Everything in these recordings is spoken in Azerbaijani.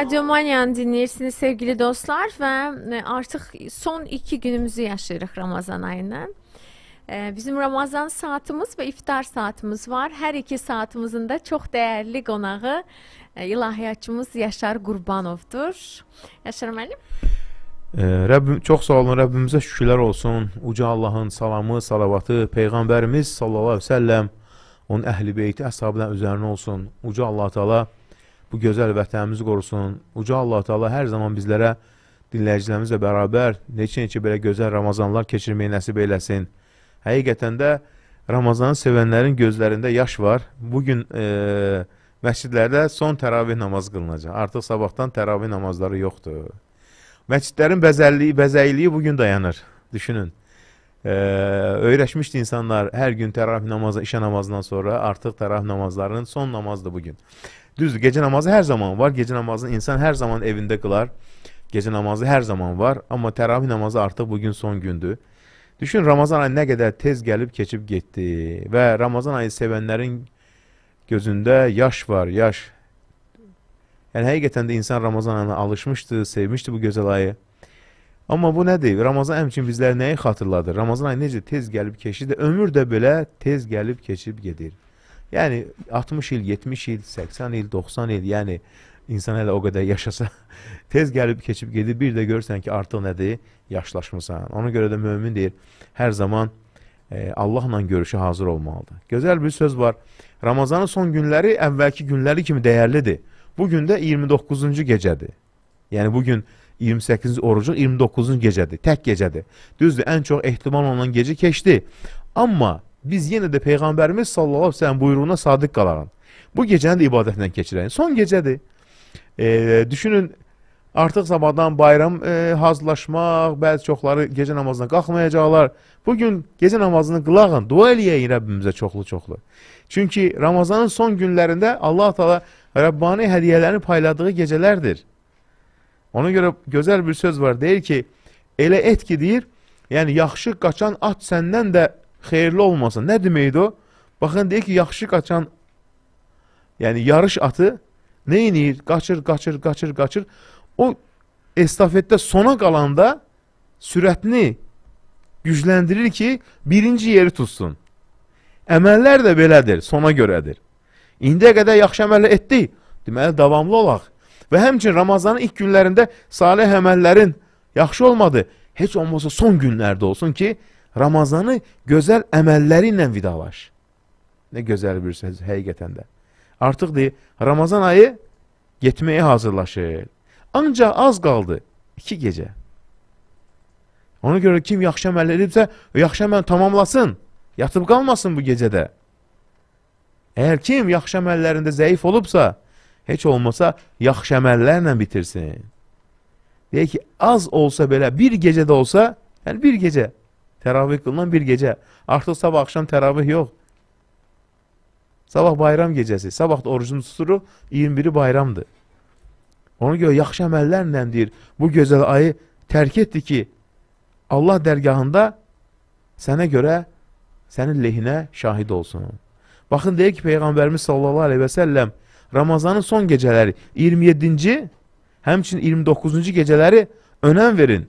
Radyo Maniyanı dinləyirsiniz sevgili dostlar və e, artıq son 2 günümüzü yaşayırıq Ramazan ayının. E, bizim Ramazan saatimiz və iftar saatimiz var. Hər iki saatimizin də çox dəyərli qonağı e, ilahiyyatçımız Yaşar Qurbanovdur. Yaşar müəllim. Rəbbim çox sağ olun. Rəbbimizə şükürlər olsun. Uca Allahın salamı, salavatı peyğəmbərimiz sallallahu əleyhi və səlləm, onun əhli-beyti, əshabına üzərinə olsun. Uca Allah Taala bu gözəl vətənimizi qorusun. Uca Allah Teala hər zaman bizlərə dinləyicilərimizlə bərabər neçə-neçə belə gözəl Ramazanlar keçirməyi nəsib eləsin. Həqiqətən də Ramazanı sevənlərin gözlərində yaş var. Bugün e, məscidlərdə son təravih namazı qılınacaq. Artıq sabahdan təravih namazları yoxdur. Məscidlərin bəzəlliyi, bəzəyiliyi bugün dayanır. Düşünün. E, öyrəşmişdi insanlar hər gün təravih namazı, işə namazından sonra artıq təravih namazlarının son namazıdır bugün. Düzdür, gecə namazı hər zaman var. Gecə namazını insan hər zaman evində qılar. Gecə namazı hər zaman var, amma təravih namazı artıq bugün son gündür. Düşün, Ramazan ayı nə qədər tez gəlib keçib getdi və Ramazan ayı sevənlərin gözündə yaş var, yaş. Yəni, həqiqətən də insan Ramazan ayına alışmışdı, sevmişdi bu gözəl ayı. Amma bu nədir? Ramazan əmçin bizlər nəyi xatırladır? Ramazan ayı necə tez gəlib keçir də, ömür də belə tez gəlib keçib gedir. Yəni 60 il, 70 il, 80 il, 90 il, yəni insan hələ o qədər yaşasa tez gəlib keçib gedir. Bir də görsən ki, artıq nədir? Yaşlaşmısan. Ona görə də mömin deyir, hər zaman e, Allahla görüşə hazır olmalıdır. Gözəl bir söz var. Ramazanın son günləri əvvəlki günləri kimi dəyərlidir. Bu gün də 29-cu gecədir. Yəni bu gün 28-ci orucun 29-cu gecədir. Tək gecədir. Düzdür, ən çox ehtimal olunan gecə keçdi. Amma biz yenə də Peyğəmbərimiz sallallahu aleyhi ve sellem buyruğuna sadiq qalaraq, bu gecəni də ibadətlə keçirək. Son gecədir. E, düşünün, artıq sabahdan bayram e, hazırlaşmaq, bəzi çoxları gecə namazına qalxmayacaqlar. Bugün gecə namazını qılağın, dua eləyəyin Rəbbimizə çoxlu-çoxlu. Çünki Ramazanın son günlərində Allah-u Teala Rəbbani hədiyələrini payladığı gecələrdir. Ona görə gözəl bir söz var, deyir ki, elə et ki, deyir, yəni yaxşı qaçan at səndən də xeyirli olmasa nə deməkdir o? Baxın, deyək ki, yaxşı qaçan, yəni yarış atı nə inir? Qaçır, qaçır, qaçır, qaçır. O estafetdə sona qalanda sürətini gücləndirir ki, birinci yeri tutsun. Əməllər də belədir, sona görədir. İndiyə qədər yaxşı əməl etdik, deməli, davamlı olaq. Və həmçin Ramazanın ilk günlərində salih əməllərin yaxşı olmadı, heç olmasa son günlərdə olsun ki, Ramazanı gözəl əməlləri ilə vidalaş. Nə gözəl bir söz həqiqətən də. Artıq deyir, Ramazan ayı getməyə hazırlaşır. Ancaq az qaldı, iki gecə. Ona görə kim yaxşı əməl edibsə, yaxşı əməl tamamlasın, yatıb qalmasın bu gecədə. Əgər kim yaxşı əməllərində zəif olubsa, heç olmasa yaxşı əməllərlə bitirsin. Deyək ki, az olsa belə, bir gecədə olsa, yəni bir gecə Təravih qılınan bir gecə. Artıq sabah axşam təravih yox. Sabah bayram gecəsi. Sabah da orucunu tuturuq, 21-i bayramdır. Ona görə yaxşı əməllərlə deyir, bu gözəl ayı tərk etdi ki, Allah dərgahında sənə görə sənin lehinə şahid olsun. Baxın, deyir ki, Peyğəmbərimiz sallallahu aleyhi və səlləm Ramazanın son gecələri 27-ci, həmçinin 29-cu gecələri önəm verin.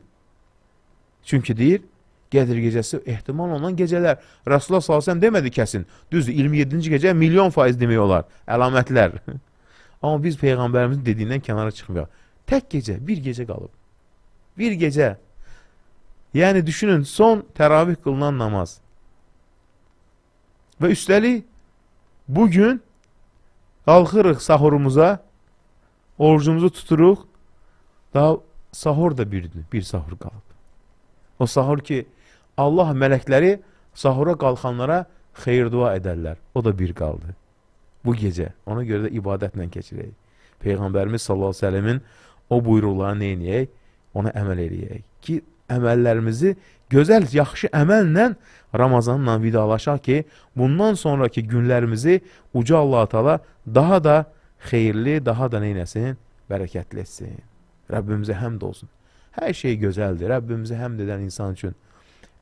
Çünki deyir, Qədir gecəsi ehtimal olunan gecələr. Rasulullah s.ə.v demədi kəsin. Düzdür, 27-ci gecə milyon faiz demək olar. Əlamətlər. Amma biz Peyğəmbərimizin dediyindən kənara çıxmayaq. Tək gecə, bir gecə qalıb. Bir gecə. Yəni, düşünün, son təravih qılınan namaz. Və üstəlik, bugün qalxırıq sahurumuza, orucumuzu tuturuq, daha sahur da birdir, bir sahur qalıb. O sahur ki, Allah mələkləri sahura qalxanlara xeyir dua edərlər. O da bir qaldı. Bu gecə. Ona görə də ibadətlə keçirək. Peyğəmbərimiz sallallahu əleyhi və səlləmin o buyruqlarına nə edəyək? Ona əməl edəyək ki, əməllərimizi gözəl, yaxşı əməllə Ramazanla vidalaşaq ki, bundan sonraki günlərimizi uca Allah Taala daha da xeyirli, daha da neynəsin? Bərəkətli etsin. Rəbbimizə həmd olsun. Hər şey gözəldir. Rəbbimizə həmd edən insan üçün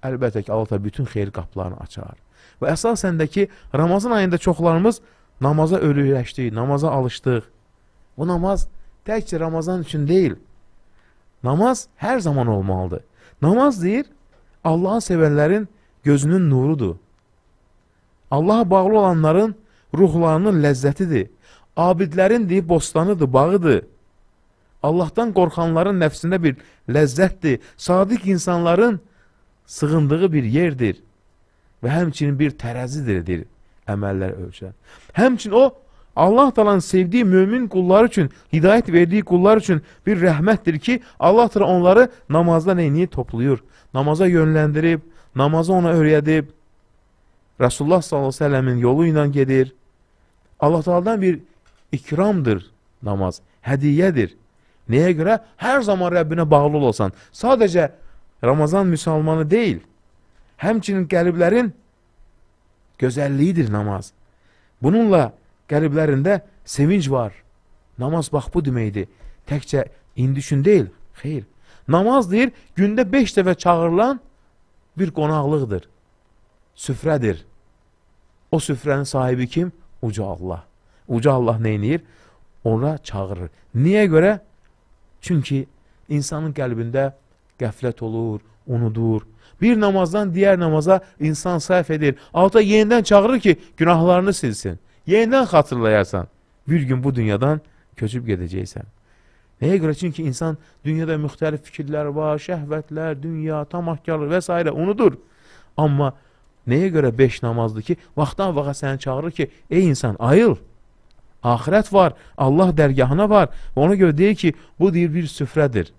Əlbəttə ki, Allah da bütün xeyir qapılarını açar. Və əsasən də ki, Ramazan ayında çoxlarımız namaza ölüləşdik, namaza alışdıq. Bu namaz təkcə Ramazan üçün deyil. Namaz hər zaman olmalıdır. Namaz deyir, Allahı sevənlərin gözünün nurudur. Allaha bağlı olanların ruhlarının ləzzətidir. Abidlərin deyib bostanıdır, bağıdır. Allahdan qorxanların nəfsində bir ləzzətdir. Sadiq insanların sığındığı bir yerdir və həmçinin bir tərəzidir, deyir, əməllər ölçən. Həmçin o, Allah talan sevdiyi mümin qullar üçün, hidayət verdiyi qullar üçün bir rəhmətdir ki, Allah talan onları namazda neyini toplayır, namaza yönləndirib, namazı ona öyrədib, Resulullah s.ə.v-in yolu ilə gedir. Allah talandan bir ikramdır namaz, hədiyyədir. Nəyə görə? Hər zaman Rəbbinə bağlı olasan. Sadəcə Ramazan müsəlmanı deyil, həmçinin qəliblərin gözəlliyidir namaz. Bununla qəliblərində sevinc var. Namaz bax bu deməkdir. Təkcə indi üçün deyil, xeyr. Namaz deyir, gündə 5 dəfə çağırılan bir qonaqlıqdır. Süfrədir. O süfrənin sahibi kim? Uca Allah. Uca Allah neynir? Ona çağırır. Niyə görə? Çünki insanın qəlbində qəflət olur, unudur. Bir namazdan digər namaza insan səhv edir. Alta yenidən çağırır ki, günahlarını silsin. Yenidən xatırlayasan. Bir gün bu dünyadan köçüb gedəcəksən. Nəyə görə? Çünki insan dünyada müxtəlif fikirlər var, şəhvətlər, dünya, tamahkarlıq və s. unudur. Amma nəyə görə 5 namazdır ki, vaxtdan vaqa səni çağırır ki, ey insan, ayıl. Axirət var, Allah dərgahına var. Və ona görə deyir ki, bu deyir bir süfrədir.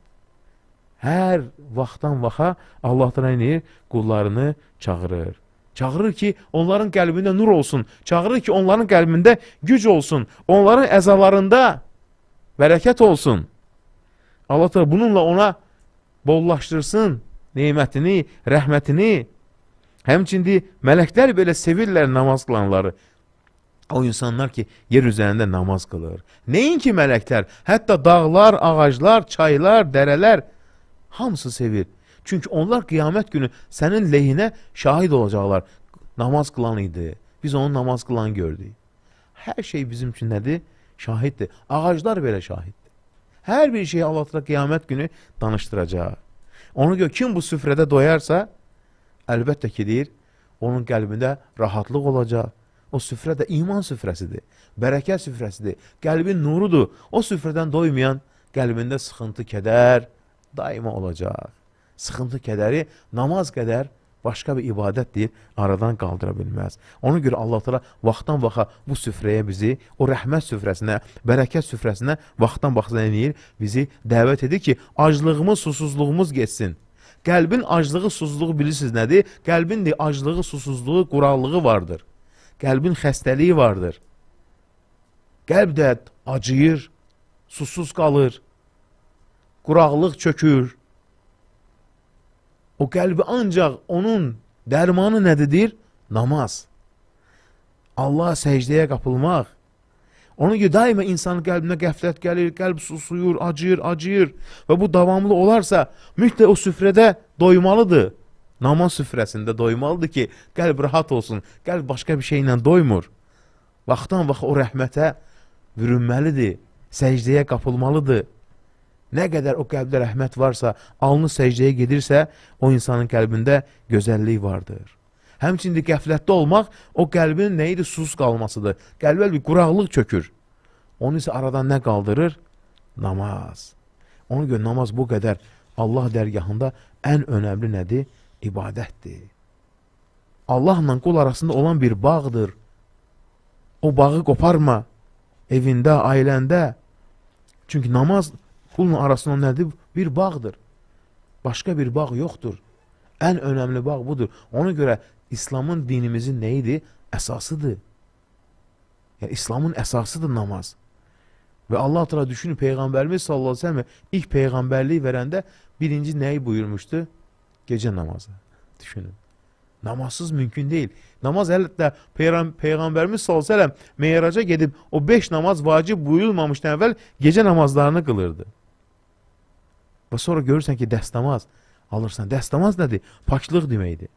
Hər vaxtdan vaxa Allah da nəyir? Qullarını çağırır. Çağırır ki, onların qəlbində nur olsun. Çağırır ki, onların qəlbində güc olsun. Onların əzalarında bərəkət olsun. Allah da bununla ona bollaşdırsın neymətini, rəhmətini. Həmçindi mələklər belə sevirlər namaz qılanları. O insanlar ki, yer üzərində namaz qılır. Nəinki mələklər, hətta dağlar, ağaclar, çaylar, dərələr, Hamısı sevir. Çünki onlar qiyamət günü sənin lehinə şahid olacaqlar. Namaz qılan idi. Biz onu namaz qılan gördük. Hər şey bizim üçün nədir? Şahiddir. Ağaclar belə şahiddir. Hər bir şeyi Allah təala qiyamət günü danışdıracaq. Ona görə kim bu süfrədə doyarsa, əlbəttə ki, deyir, onun qəlbində rahatlıq olacaq. O süfrə də iman süfrəsidir, bərəkət süfrəsidir, qəlbin nurudur. O süfrədən doymayan qəlbində sıxıntı, kədər, daima olacaq. Sıxıntı, kədəri namaz qədər başqa bir ibadət deyil, aradan qaldıra bilməz. Ona görə Allah təala vaxtdan vaxa bu süfrəyə bizi, o rəhmət süfrəsinə, bərəkət süfrəsinə vaxtdan vaxtdan eləyir, bizi dəvət edir ki, aclığımız, susuzluğumuz getsin. Qəlbin aclığı, susuzluğu bilirsiniz nədir? Qəlbin də aclığı, susuzluğu, quraqlığı vardır. Qəlbin xəstəliyi vardır. Qəlb də acıyır, susuz qalır quraqlıq çökür. O qəlbi ancaq onun dərmanı nədir? Namaz. Allah səcdəyə qapılmaq. Ona görə daima insanın qəlbinə qəflət gəlir, qəlb susuyur, acıyır, acıyır və bu davamlı olarsa, mütləq o süfrədə doymalıdır. Namaz süfrəsində doymalıdır ki, qəlb rahat olsun, qəlb başqa bir şeylə doymur. Vaxtdan vaxt o rəhmətə bürünməlidir, səcdəyə qapılmalıdır. Nə qədər o qəlbdə rəhmət varsa, alnı səcdəyə gedirsə, o insanın qəlbində gözəllik vardır. Həmçində qəflətdə olmaq o qəlbin nə idi? Sus qalmasıdır. Qəlbə bir quraqlıq çökür. Onu isə aradan nə qaldırır? Namaz. Ona görə namaz bu qədər Allah dərgahında ən önəmli nədir? İbadətdir. Allahla qul arasında olan bir bağdır. O bağı qoparma evində, ailəndə. Çünki namaz Qulla arasında nədir? Bir bağdır. Başqa bir bağ yoxdur. Ən önəmli bağ budur. Ona görə İslamın dinimizin nə idi? Əsasıdır. Yəni, İslamın əsasıdır namaz. Və Allah təala düşünün peyğəmbərimiz sallallahu əleyhi və səlləm ilk peyğəmbərliyi verəndə birinci nəyi buyurmuşdu? Gecə namazı. Düşünün. Namazsız mümkün deyil. Namaz hətta peyğəm peyğəmbərimiz sallallahu əleyhi və səlləm meyraca gedib o 5 namaz vacib buyurulmamışdan əvvəl gecə namazlarını qılırdı. Və sonra görürsən ki, dəstəmaz alırsan. Dəstəmaz nədir? Paklıq deməkdir.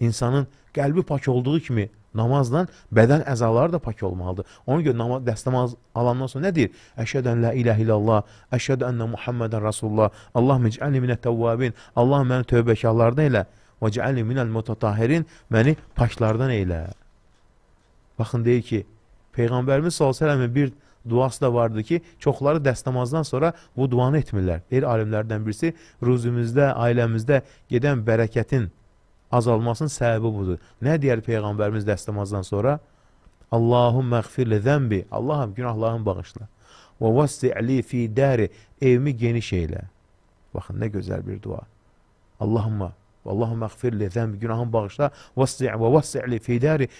İnsanın qəlbi pak olduğu kimi namazdan bədən əzaları da pak olmalıdır. Ona görə namaz, dəstəmaz alandan sonra nə deyir? Əşhədən la ilahe illallah, əşhədə ennə Muhammedən Rasulullah, Allah mec'alni minət təvvabin, Allah məni tövbəkarlardan elə və cəalni minəl mutatahirin, məni paklardan elə. Baxın deyir ki, Peyğəmbərimiz s.ə.v-in bir duası da vardı ki çoxları dəst namazdan sonra bu duanı etmirlər. Deyir alimlərdən birisi, ruzumuzdə, ailəmizdə gedən bərəkətin azalmasının səbəbi budur. Nə deyər Peyğəmbərimiz dəst namazdan sonra? Allahümmə xfirli zəmbi, Allahım günahlarımı bağışla. Və vassi'li fi dəri, evimi geniş eylə. Baxın, nə gözəl bir dua. Allahümə, Allahümmə xfirli zəmbi, günahımı bağışla. Vassi' və vassi'li fi dəri,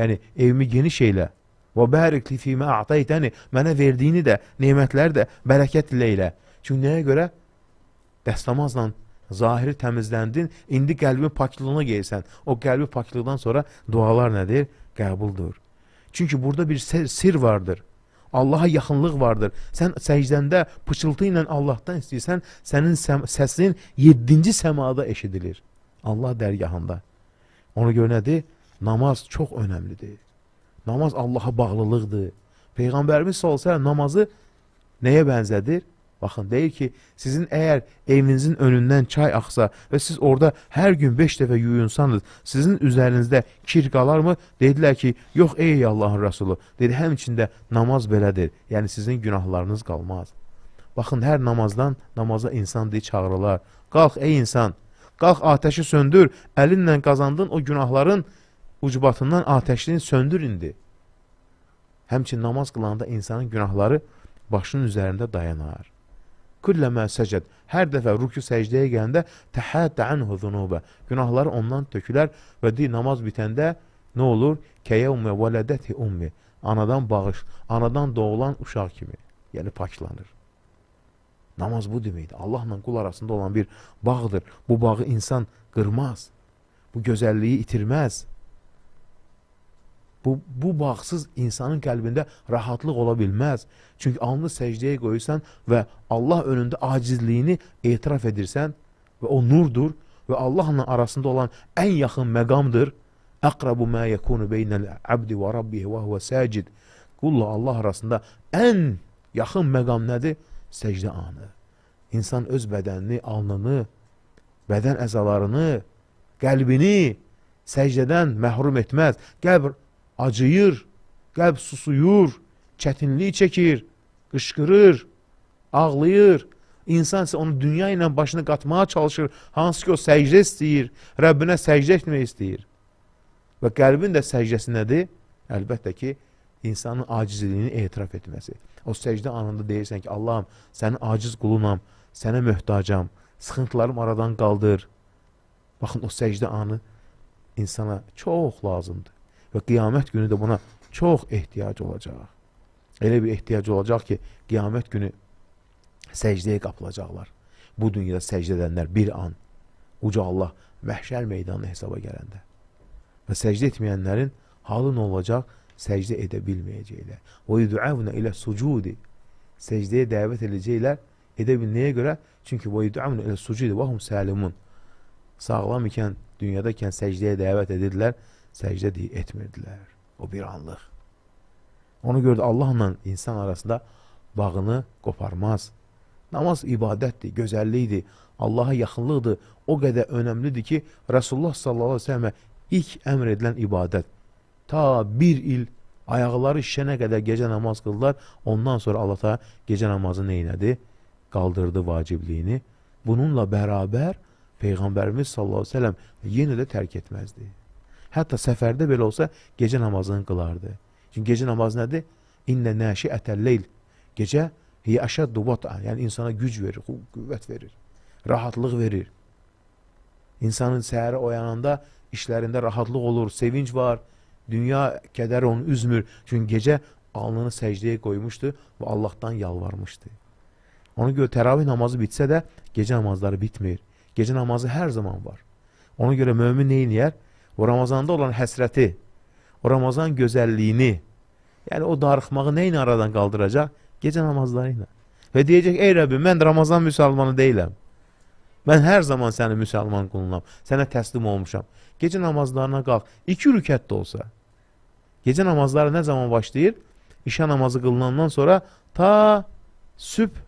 yəni evimi geniş eylə. Və bərik li fimə a'taytəni, mənə verdiyini də, nemətləri də bərəkət ilə elə. Çünki nəyə görə? Dəstəmazla zahiri təmizləndin, indi qəlbin paklığına geyirsən. O qəlbi paklıqdan sonra dualar nədir? Qəbuldur. Çünki burada bir sir, sir vardır. Allaha yaxınlıq vardır. Sən səcdəndə pıçıltı ilə Allahdan istəyirsən, sənin səsin 7-ci səmada eşidilir. Allah dərgahında. Ona görə nədir? Namaz çox önəmlidir. Namaz Allaha bağlılıqdır. Peyğəmbərimiz s.ə.v namazı nəyə bənzədir? Baxın, deyir ki, sizin əgər evinizin önündən çay axsa və siz orada hər gün 5 dəfə yuyunsanız, sizin üzərinizdə kir qalarmı? Dedilər ki, yox ey Allahın Rəsulu. Dedi, həmçində namaz belədir. Yəni sizin günahlarınız qalmaz. Baxın, hər namazdan namaza insan deyə çağırılar. Qalx ey insan, qalx atəşi söndür, əlinlə qazandın o günahların ucbatından ateşini söndür indi. Həmçin namaz qılanda insanın günahları başının üzərində dayanar. Külləmə səcəd, hər dəfə rükü səcdəyə gələndə təhətə anhu zunubə, günahları ondan tökülər və di namaz bitəndə nə olur? Kəyəvmə vələdəti ummi, anadan bağış, anadan doğulan uşaq kimi, yəni paklanır. Namaz bu deməkdir. Allahla qul arasında olan bir bağdır. Bu bağı insan qırmaz. Bu gözəlliyi itirməz. Bu, bu baxsız insanın qəlbində rahatlıq ola bilməz. Çünki alnını səcdəyə qoyursan və Allah önündə acizliyini etiraf edirsən və o nurdur və Allahla arasında olan ən yaxın məqamdır. Əqrabu mə yekunu beynəl abdi və rabbihi və huvə səcid. Qulla Allah arasında ən yaxın məqam nədir? Səcdə anı. İnsan öz bədənini, alnını, bədən əzalarını, qəlbini səcdədən məhrum etməz. Qəlb acıyır, qəlb susuyur, çətinlik çəkir, qışqırır, ağlayır. İnsan isə onu dünya ilə başına qatmağa çalışır, hansı ki o səcdə istəyir, Rəbbinə səcdə etmək istəyir. Və qəlbin də səcdəsi nədir? Əlbəttə ki, insanın acizliyini etiraf etməsi. O səcdə anında deyirsən ki, Allahım, sənin aciz qulunam, sənə möhtacam, sıxıntılarım aradan qaldır. Baxın, o səcdə anı insana çox lazımdır və qiyamət günü də buna çox ehtiyac olacaq. Elə bir ehtiyac olacaq ki, qiyamət günü səcdəyə qapılacaqlar. Bu dünyada səcdə edənlər bir an uca Allah məhşər meydanına hesaba gələndə. Və səcdə etməyənlərin halı nə olacaq? Səcdə edə bilməyəcəklər. Və yuduəvnə ilə sucudi. Səcdəyə dəvət edəcəklər. Edə bil nəyə görə? Çünki və yuduəvnə ilə sucudi və hum səlimun. Sağlam ikən, dünyadakən səcdəyə dəvət edirlər səcdə deyə etmirdilər. O bir anlıq. Onu gördü Allahla insan arasında bağını qoparmaz. Namaz ibadətdir, gözəllikdir, Allaha yaxınlıqdır. O qədər önəmlidir ki, Rasulullah sallallahu əleyhi və səlləmə ilk əmr edilən ibadət. Ta bir il ayaqları şişənə qədər gecə namaz qıldılar. Ondan sonra Allah ta gecə namazı nə elədi? Qaldırdı vacibliyini. Bununla bərabər Peyğəmbərimiz sallallahu əleyhi və səlləm yenə də tərk etməzdi. Hətta səfərdə belə olsa gecə namazını qılardı. Çünki gecə namazı nədir? İnnə nəşiətəl leyl. Gecə hiyə əşəddu vat'an. Yəni insana güc verir, qüvvət verir, rahatlıq verir. İnsanın səhərə oyananda işlərində rahatlıq olur, sevinç var. Dünya kədər onu üzmür. Çünki gecə alnını səcdəyə qoymuşdu və Allahdan yalvarmışdı. Ona görə təravih namazı bitsə də gecə namazları bitmir. Gecə namazı hər zaman var. Ona görə mömin nə eləyər? o Ramazanda olan həsrəti, o Ramazan gözəlliyini, yəni o darıxmağı nə ilə aradan qaldıracaq? Gecə namazları ilə. Və deyəcək, ey Rəbbim, mən Ramazan müsəlmanı deyiləm. Mən hər zaman səni müsəlman qulunam, sənə təslim olmuşam. Gecə namazlarına qalx, iki rükət də olsa. Gecə namazları nə zaman başlayır? İşə namazı qılınandan sonra ta sübh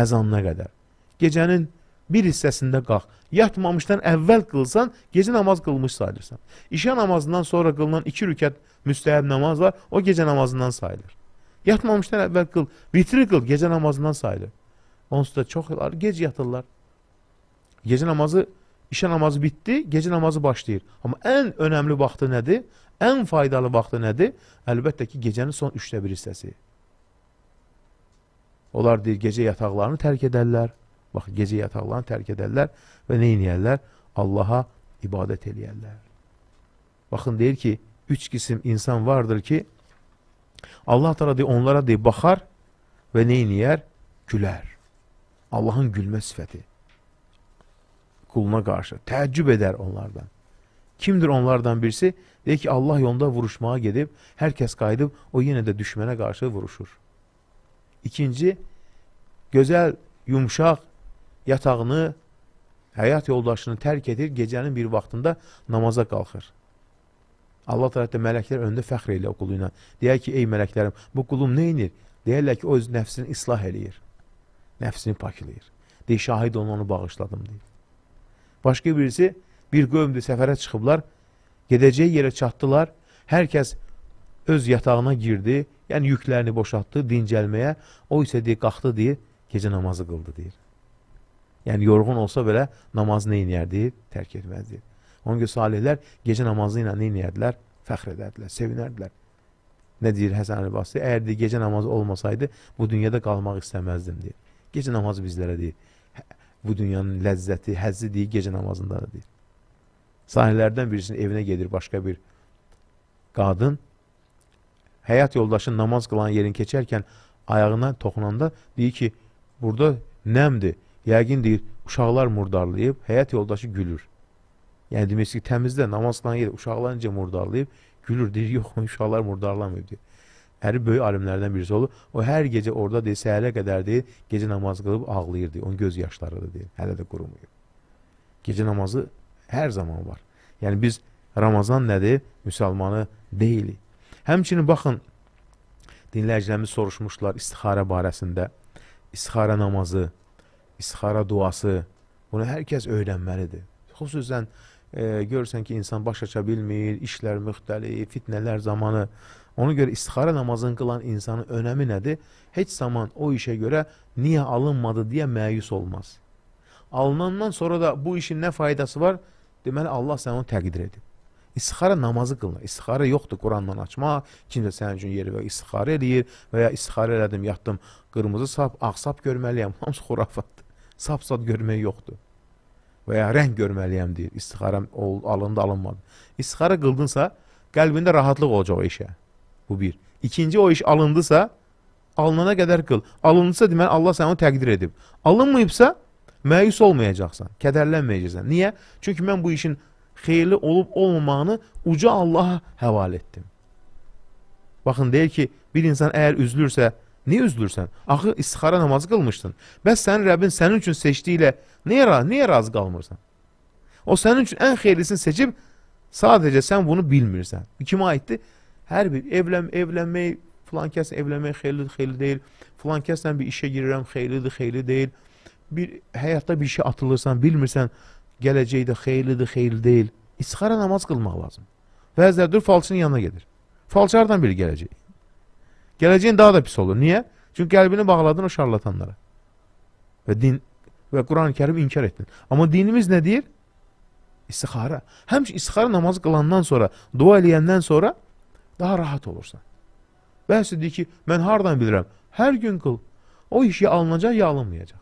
əzanına qədər. Gecənin bir hissəsində qalx. Yatmamışdan əvvəl qılsan, gecə namaz qılmış sayılırsan. İşə namazından sonra qılınan iki rükət müstəhəb namaz var, o gecə namazından sayılır. Yatmamışdan əvvəl qıl, vitri qıl, gecə namazından sayılır. Onsuz da çox yıllar gec yatırlar. Gecə namazı, işə namazı bitdi, gecə namazı başlayır. Amma ən önəmli vaxtı nədir? Ən faydalı vaxtı nədir? Əlbəttə ki, gecənin son üçdə bir hissəsi. Onlar deyir, gecə yataqlarını tərk edərlər Bax, gecə yataqlarını tərk edərlər və neynəyərlər? Allaha ibadət eləyərlər. Baxın, deyir ki, üç qisim insan vardır ki, Allah tala deyir, onlara deyir, baxar və neynəyər? Gülər. Allahın gülmə sifəti quluna qarşı. Təəccüb edər onlardan. Kimdir onlardan birisi? Deyir ki, Allah yolunda vuruşmağa gedib, hər kəs qayıdıb, o yenə də düşmənə qarşı vuruşur. İkinci, gözəl, yumşaq, yatağını, həyat yoldaşını tərk edir, gecənin bir vaxtında namaza qalxır. Allah tərəfdə mələklər öndə fəxr elə o quluyla. Deyər ki, ey mələklərim, bu qulum nə inir? Deyərlər ki, öz nəfsini islah eləyir. Nəfsini paklayır. Deyir, şahid onu, onu bağışladım, deyir. Başqa birisi, bir qövmdür, səfərə çıxıblar, gedəcəyi yerə çatdılar, hər kəs öz yatağına girdi, yəni yüklərini boşaltdı dincəlməyə, o isə deyir, qalxdı deyir, gecə namazı qıldı deyir. Yəni yorğun olsa belə namaz nə edərdi? Tərk etməzdi. Ona görə salihlər gecə namazı ilə nə edərdilər? Fəxr edərdilər, sevinərdilər. Nə deyir Həsən Əl-Basri? Əgər deyir, gecə namazı olmasaydı, bu dünyada qalmaq istəməzdim deyir. Gecə namazı bizlərə hə, deyir. Bu dünyanın ləzzəti, həzzi deyir, gecə namazında da deyir. Sahillərdən birisinin evinə gedir başqa bir qadın. Həyat yoldaşı namaz qılan yerin keçərkən ayağına toxunanda deyir ki, burada nəmdir? Yəqin deyir, uşaqlar murdarlayıb, həyat yoldaşı gülür. Yəni demək ki, təmizdə namaz qılan yerdə uşaqlar necə murdarlayıb, gülür, deyir, yox, uşaqlar murdarlamıyıb deyir. Əri böyük alimlərdən birisi olur. O hər gecə orada deyir, səhərə qədər deyir, gecə namaz qılıb ağlayır deyir. Onun göz yaşları da deyir, hələ də qurumuyub. Gecə namazı hər zaman var. Yəni biz Ramazan nədir? Müsəlmanı deyilik. Həmçinin baxın, dinləyicilərimiz soruşmuşlar istixarə barəsində. İstixarə namazı, istixara duası, bunu hər kəs öyrənməlidir. Xüsusən e, görürsən ki, insan baş aça bilmir, işlər müxtəlif, fitnələr zamanı. Ona görə istixara namazını qılan insanın önəmi nədir? Heç zaman o işə görə niyə alınmadı deyə məyus olmaz. Alınandan sonra da bu işin nə faydası var? Deməli, Allah səni onu təqdir edib. İstixara namazı qılın. İstixara yoxdur Qurandan açmaq. Kimsə sənin üçün yeri və istixara eləyir və ya istixara elədim, yatdım, qırmızı sap, ağ sap görməliyəm. Hamısı xurafatdır. Sap-sat görmək yoxdur. Və ya rəng görməliyəm deyir. İstixarəm alındı, alınmadı. İstixara qıldınsa, qəlbində rahatlıq olacaq o işə. Bu bir. İkinci o iş alındısa, alınana qədər qıl. Alındısa deməli Allah səni onu təqdir edib. Alınmayıbsa, məyus olmayacaqsan, kədərlənməyəcəksən. Niyə? Çünki mən bu işin xeyirli olub olmamağını uca Allaha həval etdim. Baxın, deyir ki, bir insan əgər üzülürsə, Niyə üzülürsən? Axı istixara namazı qılmışdın. Bəs sənin Rəbbin sənin üçün seçdiyi ilə niyə, niyə razı qalmırsan? O sənin üçün ən xeyirlisini seçib, sadəcə sən bunu bilmirsən. Kimə aiddir? Hər bir evlən, evlənmək, filan kəs evlənmək xeyirlidir, xeyirli deyil. Filan kəslə bir işə girirəm, xeyirlidir, xeyirli deyil. Bir həyatda bir şey atılırsan, bilmirsən, gələcəkdə xeyirlidir, xeyirli deyil. İstixara namaz qılmaq lazım. Bəzilər dur falçının yanına gedir. Falçı hardan biri gələcək? Gələcəyin daha da pis olur. Niyə? Çünki qəlbini bağladın o şarlatanlara. Və din və Quran-ı Kərimi inkar etdin. Amma dinimiz nə deyir? İstixara. Həmişə istixara namazı qılandan sonra, dua eləyəndən sonra daha rahat olursan. Bəs deyir ki, mən hardan bilirəm? Hər gün qıl. O iş ya alınacaq, ya alınmayacaq.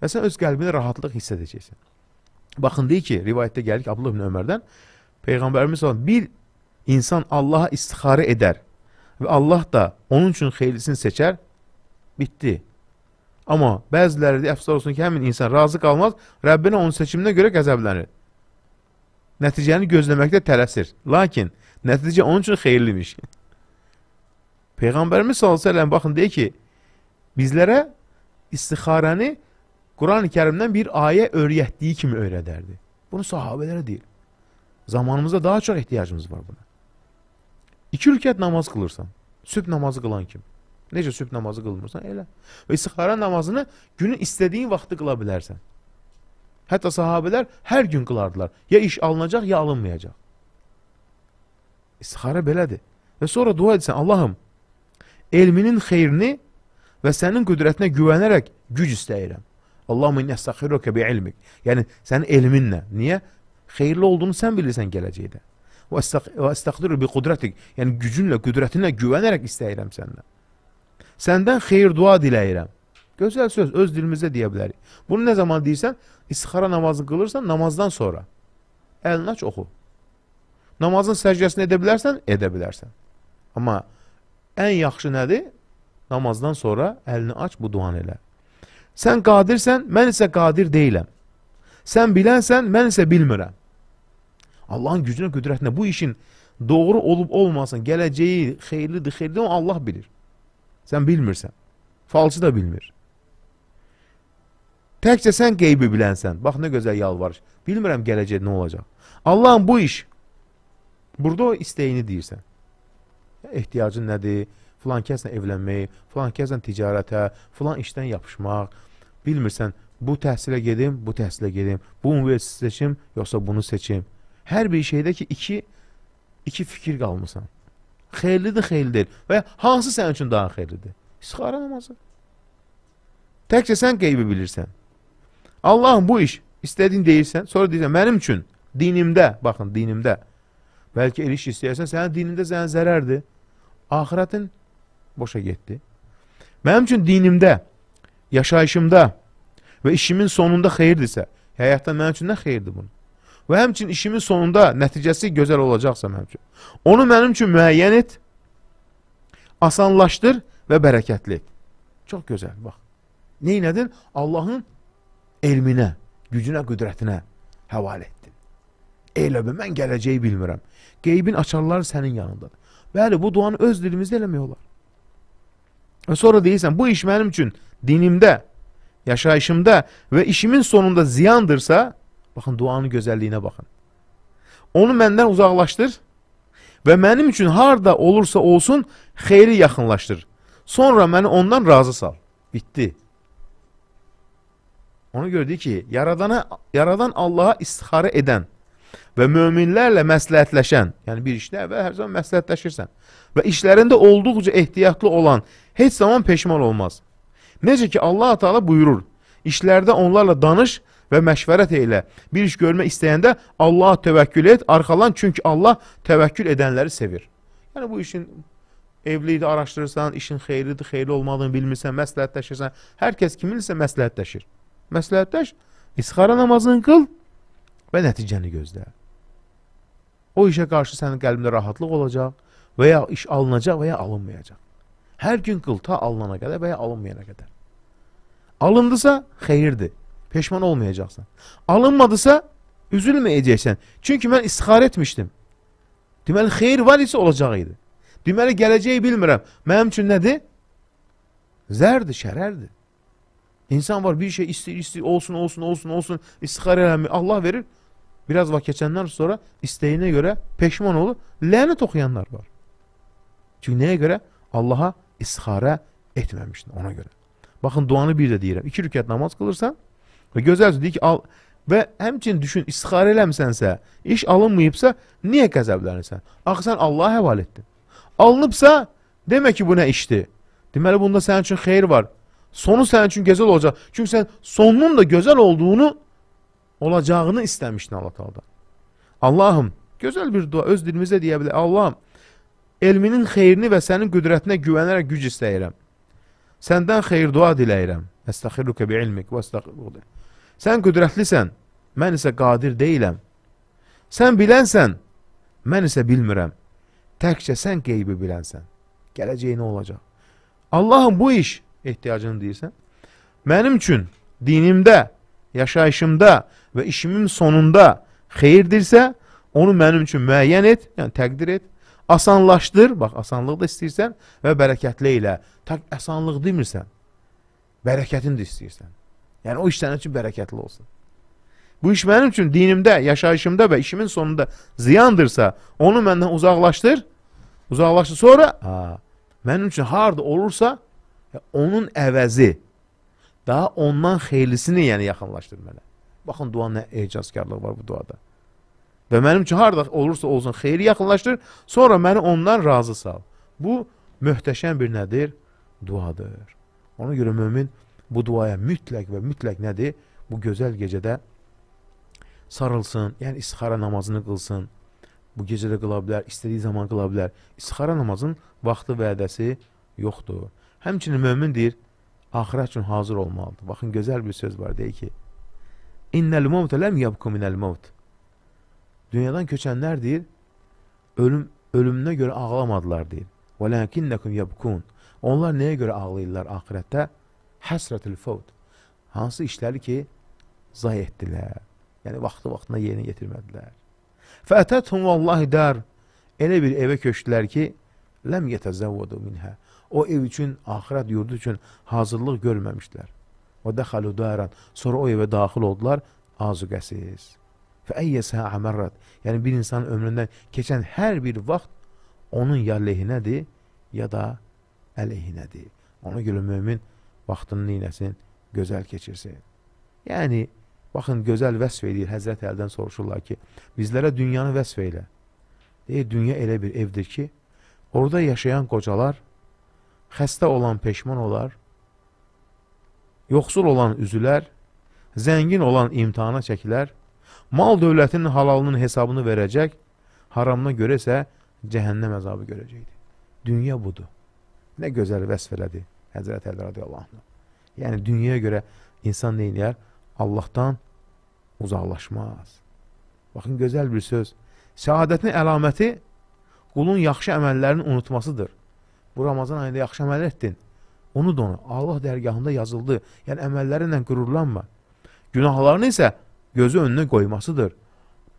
Və sən öz qəlbinə rahatlıq hiss edəcəksən. Baxın, deyir ki, rivayətdə gəlir ki, Abdullah ibn Ömərdən Peyğəmbərimiz olan bir insan Allaha istixarə edər və Allah da onun üçün xeyirlisini seçər, bitdi. Amma bəziləri də əfsal olsun ki, həmin insan razı qalmaz, Rəbbinə onun seçiminə görə qəzəblənir. Nəticəni gözləməkdə tələsir. Lakin nəticə onun üçün xeyirlimiş. Peyğəmbərimiz sallallahu əleyhi baxın deyir ki, bizlərə istixarəni Quran-ı Kərimdən bir ayə öyrətdiyi kimi öyrədərdi. Bunu sahabelərə deyir. Zamanımızda daha çox ehtiyacımız var buna. İki rükət namaz qılırsan. Sübh namazı qılan kimi. Necə sübh namazı qılmırsan, elə. Və istixara namazını günün istədiyin vaxtı qıla bilərsən. Hətta sahabələr hər gün qılardılar. Ya iş alınacaq, ya alınmayacaq. İstixara belədir. Və sonra dua etsən, Allahım, elminin xeyrini və sənin qüdrətinə güvənərək güc istəyirəm. Allahım, inni əstəxirəkə bi ilmik. Yəni, sənin elminlə. Niyə? Xeyirli olduğunu sən bilirsən gələcəkdə və əstəqdiru bi qudrətik. Yəni gücünlə, qüdrətinlə güvənərək istəyirəm səndən. Səndən xeyir dua diləyirəm. Gözəl söz öz dilimizdə deyə bilərik. Bunu nə zaman deyirsən? İstixara namazı qılırsan namazdan sonra. Əlini aç oxu. Namazın səcdəsini edə bilərsən, edə bilərsən. Amma ən yaxşı nədir? Namazdan sonra əlini aç bu duanı elə. Sən qadirsən, mən isə qadir deyiləm. Sən bilənsən, mən isə bilmirəm. Allahın gücünə, qüdrətinə bu işin doğru olub olmasın, gələcəyi xeyirlidir, xeyirlidir, onu Allah bilir. Sən bilmirsən. Falçı da bilmir. Təkcə sən qeybi bilənsən. Bax, nə gözəl yalvarış. Bilmirəm gələcək nə olacaq. Allahın bu iş, burada o istəyini deyirsən. Ehtiyacın nədir? Filan kəslə evlənmək, filan kəslə ticarətə, filan işdən yapışmaq. Bilmirsən, bu təhsilə gedim, bu təhsilə gedim, bu universitet seçim, yoxsa bunu seçim. Hər bir şeydə ki, iki, iki fikir qalmısan. Xeyirlidir, xeyirlidir. Və hansı sənin üçün daha xeyirlidir? İstixara namazı. Təkcə sən qeybi bilirsən. Allahım bu iş istədiyin deyirsən, sonra deyirsən, mənim üçün dinimdə, baxın, dinimdə. Bəlkə el iş istəyirsən, sənin dinində sənə zərərdir. Ahirətin boşa getdi. Mənim üçün dinimdə, yaşayışımda və işimin sonunda xeyirdirsə, həyatda mənim üçün nə xeyirdir bunun? və həmçin işimin sonunda nəticəsi gözəl olacaqsa mənim üçün. Onu mənim üçün müəyyən et, asanlaşdır və bərəkətli. Çox gözəl, bax. Neynədin? Allahın elminə, gücünə, qüdrətinə həval etdin. Elə be, mən gələcəyi bilmirəm. Qeybin açarları sənin yanındadır. Bəli, bu duanı öz dilimizdə eləmək olar. Və sonra deyirsən, bu iş mənim üçün dinimdə, yaşayışımda və işimin sonunda ziyandırsa, Baxın, duanın gözəlliyinə baxın. Onu məndən uzaqlaşdır və mənim üçün harda olursa olsun xeyri yaxınlaşdır. Sonra məni ondan razı sal. Bitdi. Onu gördü ki, yaradana, yaradan Allaha istixarə edən və möminlərlə məsləhətləşən, yəni bir işdə əvvəl hər zaman məsləhətləşirsən və işlərində olduqca ehtiyatlı olan heç zaman peşman olmaz. Necə ki, Allah-u Teala buyurur, işlərdə onlarla danış və məşvərət elə. Bir iş görmək istəyəndə Allah təvəkkül et, arxalan, çünki Allah təvəkkül edənləri sevir. Yəni bu işin evlilikdə araşdırırsan, işin xeyridir, xeyirli olmadığını bilmirsən, məsləhətləşirsən. Hər kəs kiminsə məsləhətləşir. Məsləhətləş, istixara namazını qıl və nəticəni gözlə. O işə qarşı sənin qəlbində rahatlıq olacaq və ya iş alınacaq və ya alınmayacaq. Hər gün qıl ta alınana qədər və ya alınmayana qədər. Alındısa xeyirdir. Peşman olmayacaqsan. Alınmadısa üzülməyəcəksən. Çünki mən istixarə etmişdim. Deməli, xeyir var isə olacaq idi. Deməli, gələcəyi bilmirəm. Mənim üçün nədir? Zərdir, şərərdir. İnsan var, bir şey istəyir, istəyir, olsun, olsun, olsun, olsun, istixarə eləmir. Allah verir. Biraz vaxt keçəndən sonra istəyinə görə peşman olur. Lənət oxuyanlar var. Çünki nəyə görə? Allaha istixarə etməmişdin ona görə. Baxın, duanı bir də deyirəm. İki rükət namaz qılırsan, Və gözəl deyir ki, al və həmçinin düşün, istixarə eləmisənsə, iş alınmayıbsa, niyə qəzəblənirsən? Axı sən Allaha həval etdin. Alınıbsa, demə ki, bu nə işdir? Deməli, bunda sənin üçün xeyir var. Sonu sənin üçün gözəl olacaq. Çünki sən sonunun da gözəl olduğunu, olacağını istəmişdin Allah Taala'dan. Allahım, gözəl bir dua öz dilimizdə deyə bilərik. Allahım, elminin xeyrini və sənin qüdrətinə güvənərək güc istəyirəm. Səndən xeyir dua diləyirəm. Əstəxirruka bi ilmik və əstəğfiruka. Sən qüdrətlisən, mən isə qadir deyiləm. Sən bilənsən, mən isə bilmirəm. Təkcə sən qeybi bilənsən. Gələcəyi nə olacaq? Allahın bu iş ehtiyacını deyirsən. Mənim üçün dinimdə, yaşayışımda və işimin sonunda xeyirdirsə, onu mənim üçün müəyyən et, yəni təqdir et. Asanlaşdır, bax, asanlıq da istəyirsən və bərəkətli elə. Tək asanlıq demirsən, bərəkətini də istəyirsən. Yəni o iş sənin üçün bərəkətli olsun. Bu iş mənim üçün dinimdə, yaşayışımda və işimin sonunda ziyandırsa, onu məndən uzaqlaşdır. Uzaqlaşdı sonra, ha, mənim üçün harda olursa, onun əvəzi daha ondan xeylisini yəni yaxınlaşdır mənə. Baxın dua nə ecazkarlıq var bu duada. Və mənim üçün harda olursa olsun xeyri yaxınlaşdır, sonra məni ondan razı sal. Bu möhtəşəm bir nədir? Duadır. Ona görə mömin bu duaya mütləq və mütləq nədir? Bu gözəl gecədə sarılsın, yəni istixara namazını qılsın. Bu gecədə qıla bilər, istədiyi zaman qıla bilər. İstixara namazın vaxtı və ədəsi yoxdur. Həmçinin mömin deyir, axirət üçün hazır olmalıdır. Baxın, gözəl bir söz var, deyir ki, İnnəl mavtə ləm yabku minəl mavt. Dünyadan köçənlər deyir, ölüm, ölümünə görə ağlamadılar deyir. Və ləkinnəkum yabkun. Onlar nəyə görə ağlayırlar axirətdə? həsrətül fəvd. Hansı işləri ki, zay etdilər. Yəni, vaxtı-vaxtına yerinə yetirmədilər. Fətəthum vallahi dar. Elə bir evə köçdülər ki, ləm yetəzəvvədu minhə. O ev üçün, axirət yurdu üçün hazırlıq görməmişdilər. Və dəxalu daran. Sonra o evə daxil oldular, azuqəsiz. Fə əyyəsəhə əmərrət. Yəni, bir insanın ömründən keçən hər bir vaxt onun ya lehinədir, ya da əleyhinədir. Ona görə mümin vaxtının neynəsin? Gözəl keçirsin. Yəni, baxın, gözəl vəsf edir. Həzrət Əldən soruşurlar ki, bizlərə dünyanı vəsf elə. Deyir, dünya elə bir evdir ki, orada yaşayan qocalar, xəstə olan peşman olar, yoxsul olan üzülər, zəngin olan imtihana çəkilər, mal dövlətinin halalının hesabını verəcək, haramına görə isə cəhənnəm əzabı görəcəkdir. Dünya budur. Nə gözəl vəsf elədi. Həzrət Əli radiyallahu anh. Yəni, dünyaya görə insan neynəyər? Allahdan uzaqlaşmaz. Baxın, gözəl bir söz. Səadətin əlaməti qulun yaxşı əməllərini unutmasıdır. Bu Ramazan ayında yaxşı əməl etdin. Onu da onu. Allah dərgahında yazıldı. Yəni, əməllərinlə qürurlanma. Günahlarını isə gözü önünə qoymasıdır.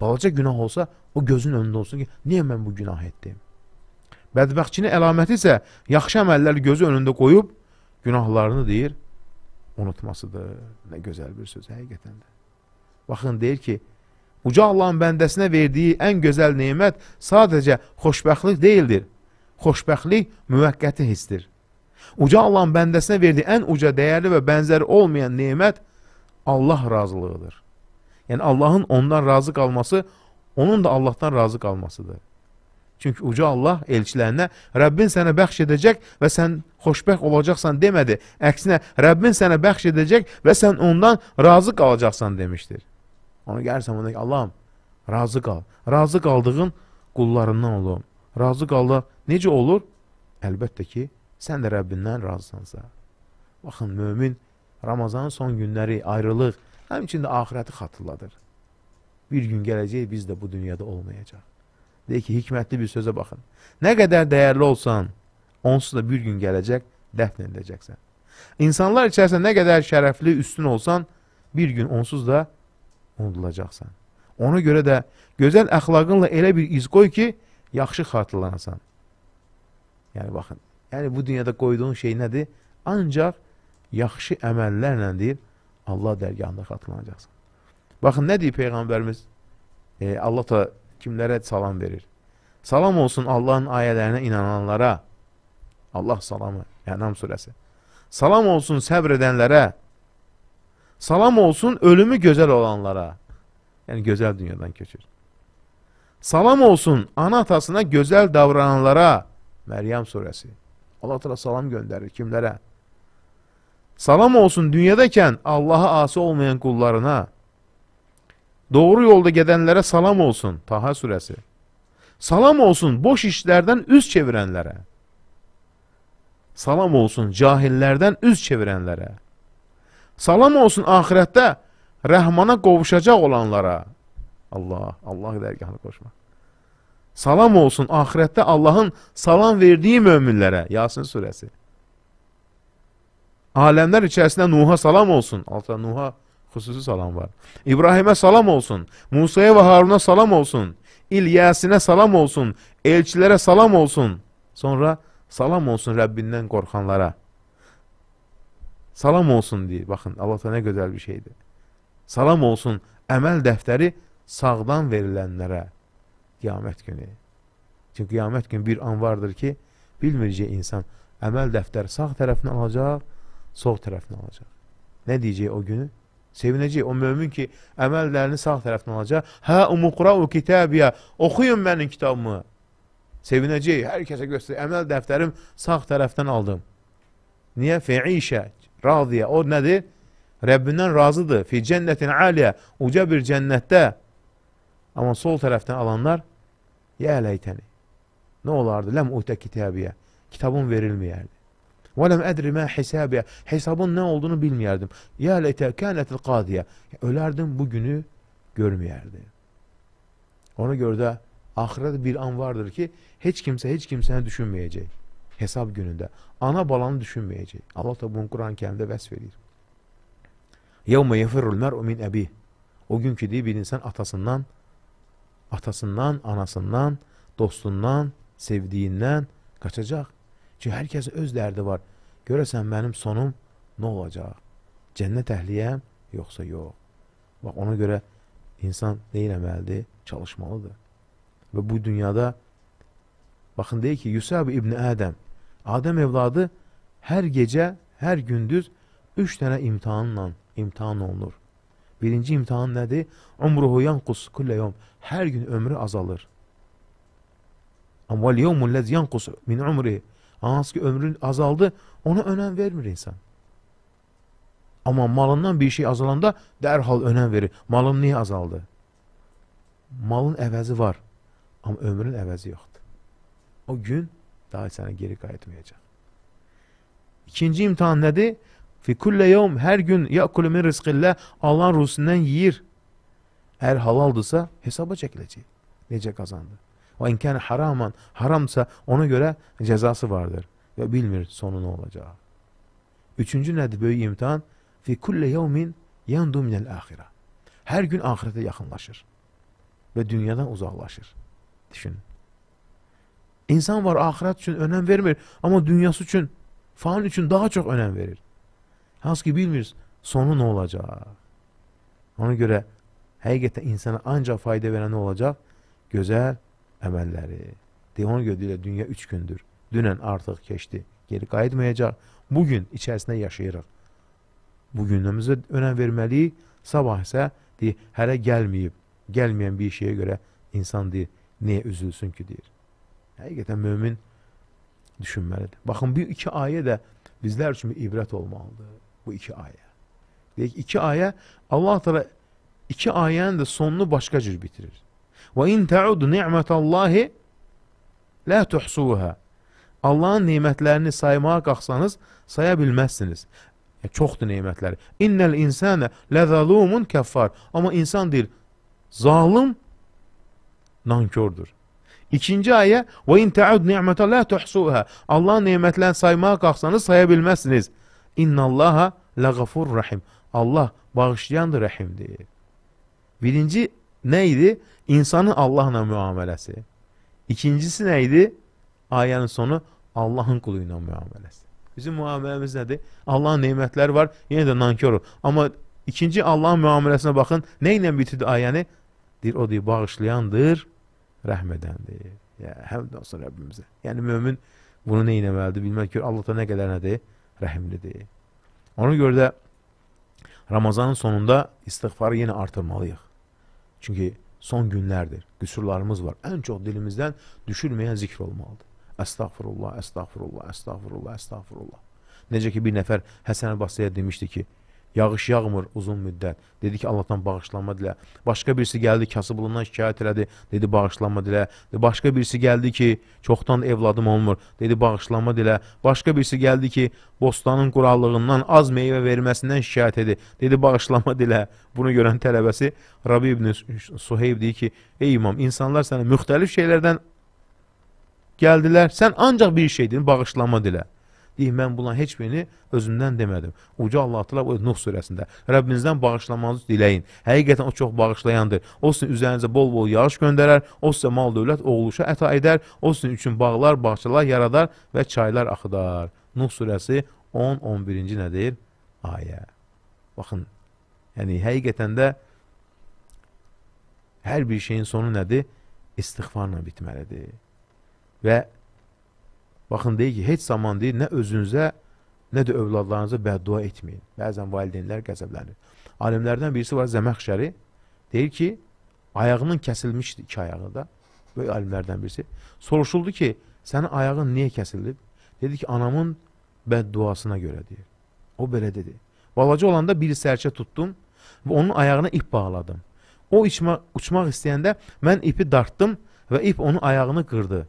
Balaca günah olsa, o gözün önündə olsun ki, niyə mən bu günah etdim? Bədbəxtçinin əlaməti isə yaxşı əməlləri gözü önündə qoyub, günahlarını deyir, unutmasıdır. Nə gözəl bir söz həqiqətən də. Baxın, deyir ki, Uca Allahın bəndəsinə verdiyi ən gözəl neymət sadəcə xoşbəxtlik deyildir. Xoşbəxtlik müvəqqəti hissdir. Uca Allahın bəndəsinə verdiyi ən uca dəyərli və bənzəri olmayan neymət Allah razılığıdır. Yəni, Allahın ondan razı qalması, onun da Allahdan razı qalmasıdır. Çünki uca Allah elçilərinə Rəbbin sənə bəxş edəcək və sən xoşbəxt olacaqsan demədi. Əksinə Rəbbin sənə bəxş edəcək və sən ondan razı qalacaqsan demişdir. Ona gəlirsən onda ki, Allahım, razı qal. Razı qaldığın qullarından olum. Razı qalda necə olur? Əlbəttə ki, sən də Rəbbindən razısansa. Baxın, mömin Ramazanın son günləri, ayrılıq, həmçində axirəti xatırladır. Bir gün gələcək, biz də bu dünyada olmayacaq. Deyir ki, hikmətli bir sözə baxın. Nə qədər dəyərli olsan, onsuz da bir gün gələcək, dəfn ediləcəksən. İnsanlar içərisində nə qədər şərəfli, üstün olsan, bir gün onsuz da unudulacaqsan. Ona görə də gözəl əxlaqınla elə bir iz qoy ki, yaxşı xatırlanasan. Yəni, baxın, yəni bu dünyada qoyduğun şey nədir? Ancaq yaxşı əməllərlə deyir, Allah dərgahında xatırlanacaqsan. Baxın, nə deyir Peyğəmbərimiz? E, Allah da Kimlere salam verir? Salam olsun Allah'ın ayələrine inananlara. Allah salamı, Enam Suresi. Salam olsun səbr Salam olsun ölümü gözəl olanlara. Yani gözəl dünyadan keçir. Salam olsun ana atasına gözəl davrananlara. Meryem Suresi. Allah təala salam gönderir kimlere? Salam olsun dünyadayken Allah'a ası olmayan kullarına. Doğru yolda gedenlere salam olsun. Taha suresi. Salam olsun boş işlerden üz çevirenlere. Salam olsun cahillerden üz çevirenlere. Salam olsun ahirətdə rəhmana qovuşacaq olanlara. Allah, Allah dərgahına qoşma. Salam olsun ahirətdə Allahın salam verdiyi möminlərə. Yasin surəsi. Aləmlər içərisində Nuh'a salam olsun. Altta Nuh'a xüsusi salam var. İbrahimə salam olsun, Musaya və Haruna salam olsun, İlyəsinə salam olsun, elçilərə salam olsun. Sonra salam olsun Rəbbindən qorxanlara. Salam olsun deyir. Baxın, Allah da nə gözəl bir şeydir. Salam olsun əməl dəftəri sağdan verilənlərə qiyamət günü. Çünki qiyamət günü bir an vardır ki, bilməyəcək insan əməl dəftəri sağ tərəfinə alacaq, sol tərəfinə alacaq. Nə deyəcək o günü? Sevinəcək o mömin ki, əməllərini sağ tərəfdən alacaq. Hə, umuqra'u kitabiyə, oxuyun mənim kitabımı. Sevinəcək, hər kəsə göstərək, əməl dəftərim sağ tərəfdən aldım. Niyə? Feişə, radiyə, o nədir? Rəbbindən razıdır. Fi cənnətin aliyə, uca bir cənnətdə. Amma sol tərəfdən alanlar, yələytəni. Nə olardı? Ləm utə kitabiyə, kitabım verilməyərdi. وَلَمْ اَدْرِ مَا حِسَابِيَا Hesabın ne olduğunu bilmiyordum يَا لَيْتَ كَانَتِ الْقَادِيَا Ölerdim bugünü görmeyerdi. Ona göre de ahirette bir an vardır ki hiç kimse hiç kimseni düşünmeyecek. Hesap gününde. Ana balanı düşünmeyecek. Allah da bunu Kur'an-ı Kerim'de vesverir. يَوْمَ يَفِرُّ الْمَرْءُ مِنْ اَبِيهِ O günkü diye bir insan atasından, atasından, anasından, dostundan, sevdiğinden kaçacak. ki, hər kəs öz dərdi var. Görəsən mənim sonum nə olacaq? Cənnət əhliyəm yoxsa yox? Bax, ona görə insan nə eləməlidir? Çalışmalıdır. Və bu dünyada baxın deyir ki, Yusab ibn Ədəm, Adəm evladı hər gecə, hər gündüz üç dənə imtihanla imtihan olunur. Birinci imtihan nədir? Umruhu yanqus kulləyom. Hər gün ömrü azalır. Amma liyomul ləz yanqus min umrihi. Hansı ki ömrün azaldı, ona önəm vermir insan. Amma malından bir şey azalanda dərhal önəm verir. Malım niyə azaldı? Malın əvəzi var, amma ömrün əvəzi yoxdur. O gün daha sənə geri qayıtmayacaq. İkinci imtihan nədir? Fi kulli yevm hər gün yaqulu min rizqillah Allahın ruzusundan yeyir. Əgər halaldırsa hesaba çəkiləcək. Necə qazandı? وَاِنْ كَانَ haraman Haramsa ona göre cezası vardır. Ve bilmir sonu ne olacağı. Üçüncü nedir böyük imtihan? fi kulle yevmin yandu minel ahira. Her gün ahirete yakınlaşır. Ve dünyadan uzaklaşır. Düşünün. İnsan var ahiret için önem vermir ama dünyası için, fan için daha çok önem verir. Hans ki bilmiyoruz sonu ne olacağı. Ona göre hakikaten insana ancak fayda veren ne olacak? Güzel əməlləri. Deyə ona görə deyilə, dünya üç gündür. Dünən artıq keçdi, geri qayıtmayacaq. Bugün içərisində yaşayırıq. Bugünümüzə önəm verməliyik, sabah isə deyir, hələ gəlməyib, gəlməyən bir şeyə görə insan deyir, niyə üzülsün ki, deyir. Həqiqətən mömin düşünməlidir. Baxın, bu iki ayə də bizlər üçün ibrət olmalıdır. Bu iki ayə. Deyək, iki ayə, Allah-u Teala iki ayənin də sonunu başqa cür bitirir. وin ta'ud ni'metallahi la tuhsuha. Allahın nemətlərini saymağa qalxsanız, saya bilməzsiniz. Çoxdur nemətləri. İnnel insana lazalumun kaffar. Amma insan deyil, zalım nankördür. İkinci ayə və in ta'ud ni'meta la tuhsuha. Allahın nemətlərini saymağa qalxsanız saya bilməzsiniz. İnnallaha lagafur rahim. Allah bağışlayandır, rəhimdir. Birinci Nə idi? İnsanın Allahla müamiləsi. İkincisi nə idi? Ayənin sonu Allahın qulu ilə müamiləsi. Bizim müamiləmiz nədir? Allahın neymətləri var, yenə də nankoruq. Amma ikinci Allahın müamiləsinə baxın, nə ilə bitirdi ayəni? Deyir, o deyir, bağışlayandır, rəhm edəndir. Ya, həmd olsun Rəbbimizə. Yəni, mömin bunu nə eləməlidir? Bilmək ki, Allah da nə qədər nədir? Rəhimlidir. Ona görə də Ramazanın sonunda istiğfarı yenə artırmalıyıq. Çünki son günlərdir. Qüsurlarımız var. Ən çox dilimizdən düşülməyən zikr olmalıdır. Əstəğfirullah, əstəğfirullah, əstəğfirullah, əstəğfirullah. Necə ki bir nəfər Həsən Basriyə demişdi ki, Yağış yağmır uzun müddət. Dedi ki, Allahdan bağışlanma dilə. Başqa birisi gəldi, kasıblığından şikayət elədi. Dedi, bağışlanma dilə. Dedi, başqa birisi gəldi ki, çoxdan evladım olmur. Dedi, bağışlanma dilə. Başqa birisi gəldi ki, bostanın qurallığından az meyvə verməsindən şikayət edir. Dedi, bağışlanma dilə. Bunu görən tələbəsi Rabi ibn Suheyb deyir ki, ey imam, insanlar sənə müxtəlif şeylərdən gəldilər. Sən ancaq bir şey dedin, bağışlanma dilə. Deyir, mən bunların heç birini özümdən demədim. Uca Allah Teala Nuh surəsində Rəbbinizdən bağışlamanızı diləyin. Həqiqətən o çox bağışlayandır. O sizin üzərinizə bol-bol yağış göndərər, o sizə mal dövlət oğluşa əta edər, o sizin üçün bağlar, bağçalar yaradar və çaylar axıdar. Nuh surəsi 10-11-ci nədir? Ayə. Baxın, yəni həqiqətən də hər bir şeyin sonu nədir? İstiğfarla bitməlidir. Və Baxın, deyir ki, heç zaman deyir, nə özünüzə, nə də övladlarınıza bəddua etməyin. Bəzən valideynlər qəzəblənir. Alimlərdən birisi var, Zəməxşəri, deyir ki, ayağının kəsilmişdi iki ayağı da, böyük alimlərdən birisi. Soruşuldu ki, sənin ayağın niyə kəsilib? Dedi ki, anamın bədduasına görə deyir. O belə dedi. Balaca olanda bir sərçə tutdum və onun ayağına ip bağladım. O içma, uçmaq istəyəndə mən ipi dartdım və ip onun ayağını qırdı.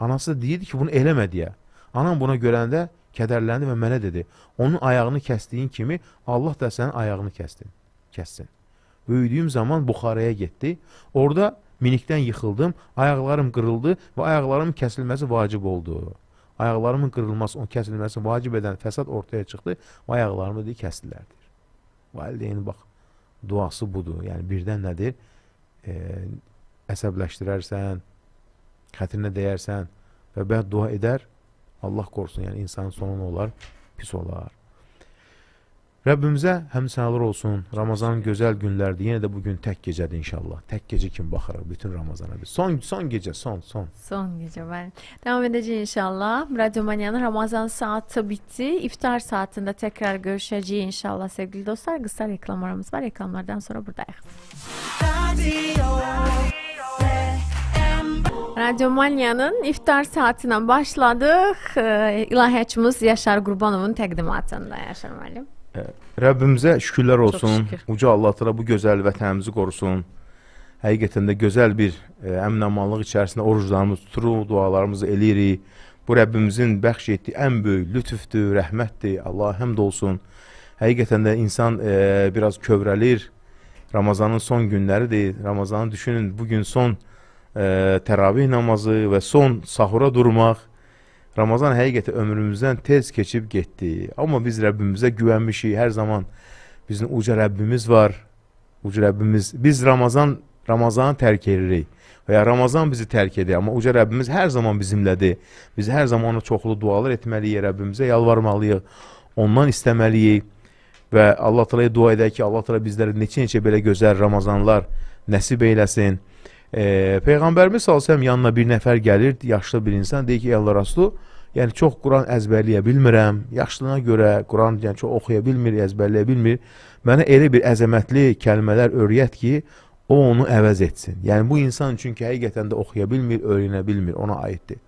Anası da deyirdi ki, bunu eləmə deyə. Anam buna görəndə kədərləndi və mənə dedi, onun ayağını kəsdiyin kimi Allah da sənin ayağını kəstin, kəssin. Böyüdüyüm zaman Buxaraya getdi. Orada minikdən yıxıldım, ayaqlarım qırıldı və ayaqlarım kəsilməsi vacib oldu. Ayaqlarımın qırılması, o kəsilməsi vacib edən fəsad ortaya çıxdı və ayaqlarımı deyir, kəsdilər. Valideynin bax, duası budur. Yəni birdən nədir? E, əsəbləşdirərsən, xətrinə dəyərsən və bəd dua edər, Allah qorusun, yəni insanın sonu olar, pis olar. Rəbbimizə həmsənalar olsun. Ramazanın gözəl günlərdir. Yenə də bu gün tək gecədir inşallah. Tək gecə kimi baxırıq bütün Ramazana biz. Son son gecə, son, son. Son gecə bəli. Davam edəcək inşallah. Radio Maniyanın Ramazan saatı bitdi. İftar saatında təkrar görüşəcəyik inşallah sevgili dostlar. Qısa reklam aramız var. Reklamlardan sonra buradayıq. Radio. Radyo Manya'nın iftar saatindən başladıq. İlahiyyatçımız Yaşar Qurbanovun təqdimatında Yaşar müəllim. Rəbbimizə şükürlər olsun. Şükür. Uca Allah təala bu gözəl vətənimizi qorusun. Həqiqətən də gözəl bir e, əmin-amanlıq içərisində oruclarımızı tuturuq, dualarımızı eləyirik. Bu Rəbbimizin bəxş etdiyi ən böyük lütfdür, rəhmətdir. Allah həmd olsun. Həqiqətən də insan e, biraz kövrəlir. Ramazanın son günləridir. Ramazanı düşünün, bu gün son günləridir e, təravih namazı və son sahura durmaq. Ramazan həqiqəti ömrümüzdən tez keçib getdi. Amma biz Rəbbimizə güvənmişik. Hər zaman bizim uca Rəbbimiz var. Uca Rəbbimiz biz Ramazan Ramazanı tərk edirik və ya Ramazan bizi tərk edir. Amma uca Rəbbimiz hər zaman bizimlədir. Biz hər zaman ona çoxlu dualar etməliyik, Rəbbimizə yalvarmalıyıq, ondan istəməliyik və Allah Taala'ya dua edək ki, Allah Taala bizlərə neçə-neçə belə gözəl Ramazanlar nəsib eyləsin. E, Peyğəmbərimiz sallallahu yanına bir nəfər gəlir, yaşlı bir insan, deyir ki, ey Allah rəsulu, yəni çox Quran əzbərləyə bilmirəm, yaşlılığına görə Quran yəni çox oxuya bilmir, əzbərləyə bilmir. Mənə elə bir əzəmətli kəlmələr öyrət ki, o onu əvəz etsin. Yəni bu insan üçün ki, həqiqətən də oxuya bilmir, öyrənə bilmir, ona aiddir.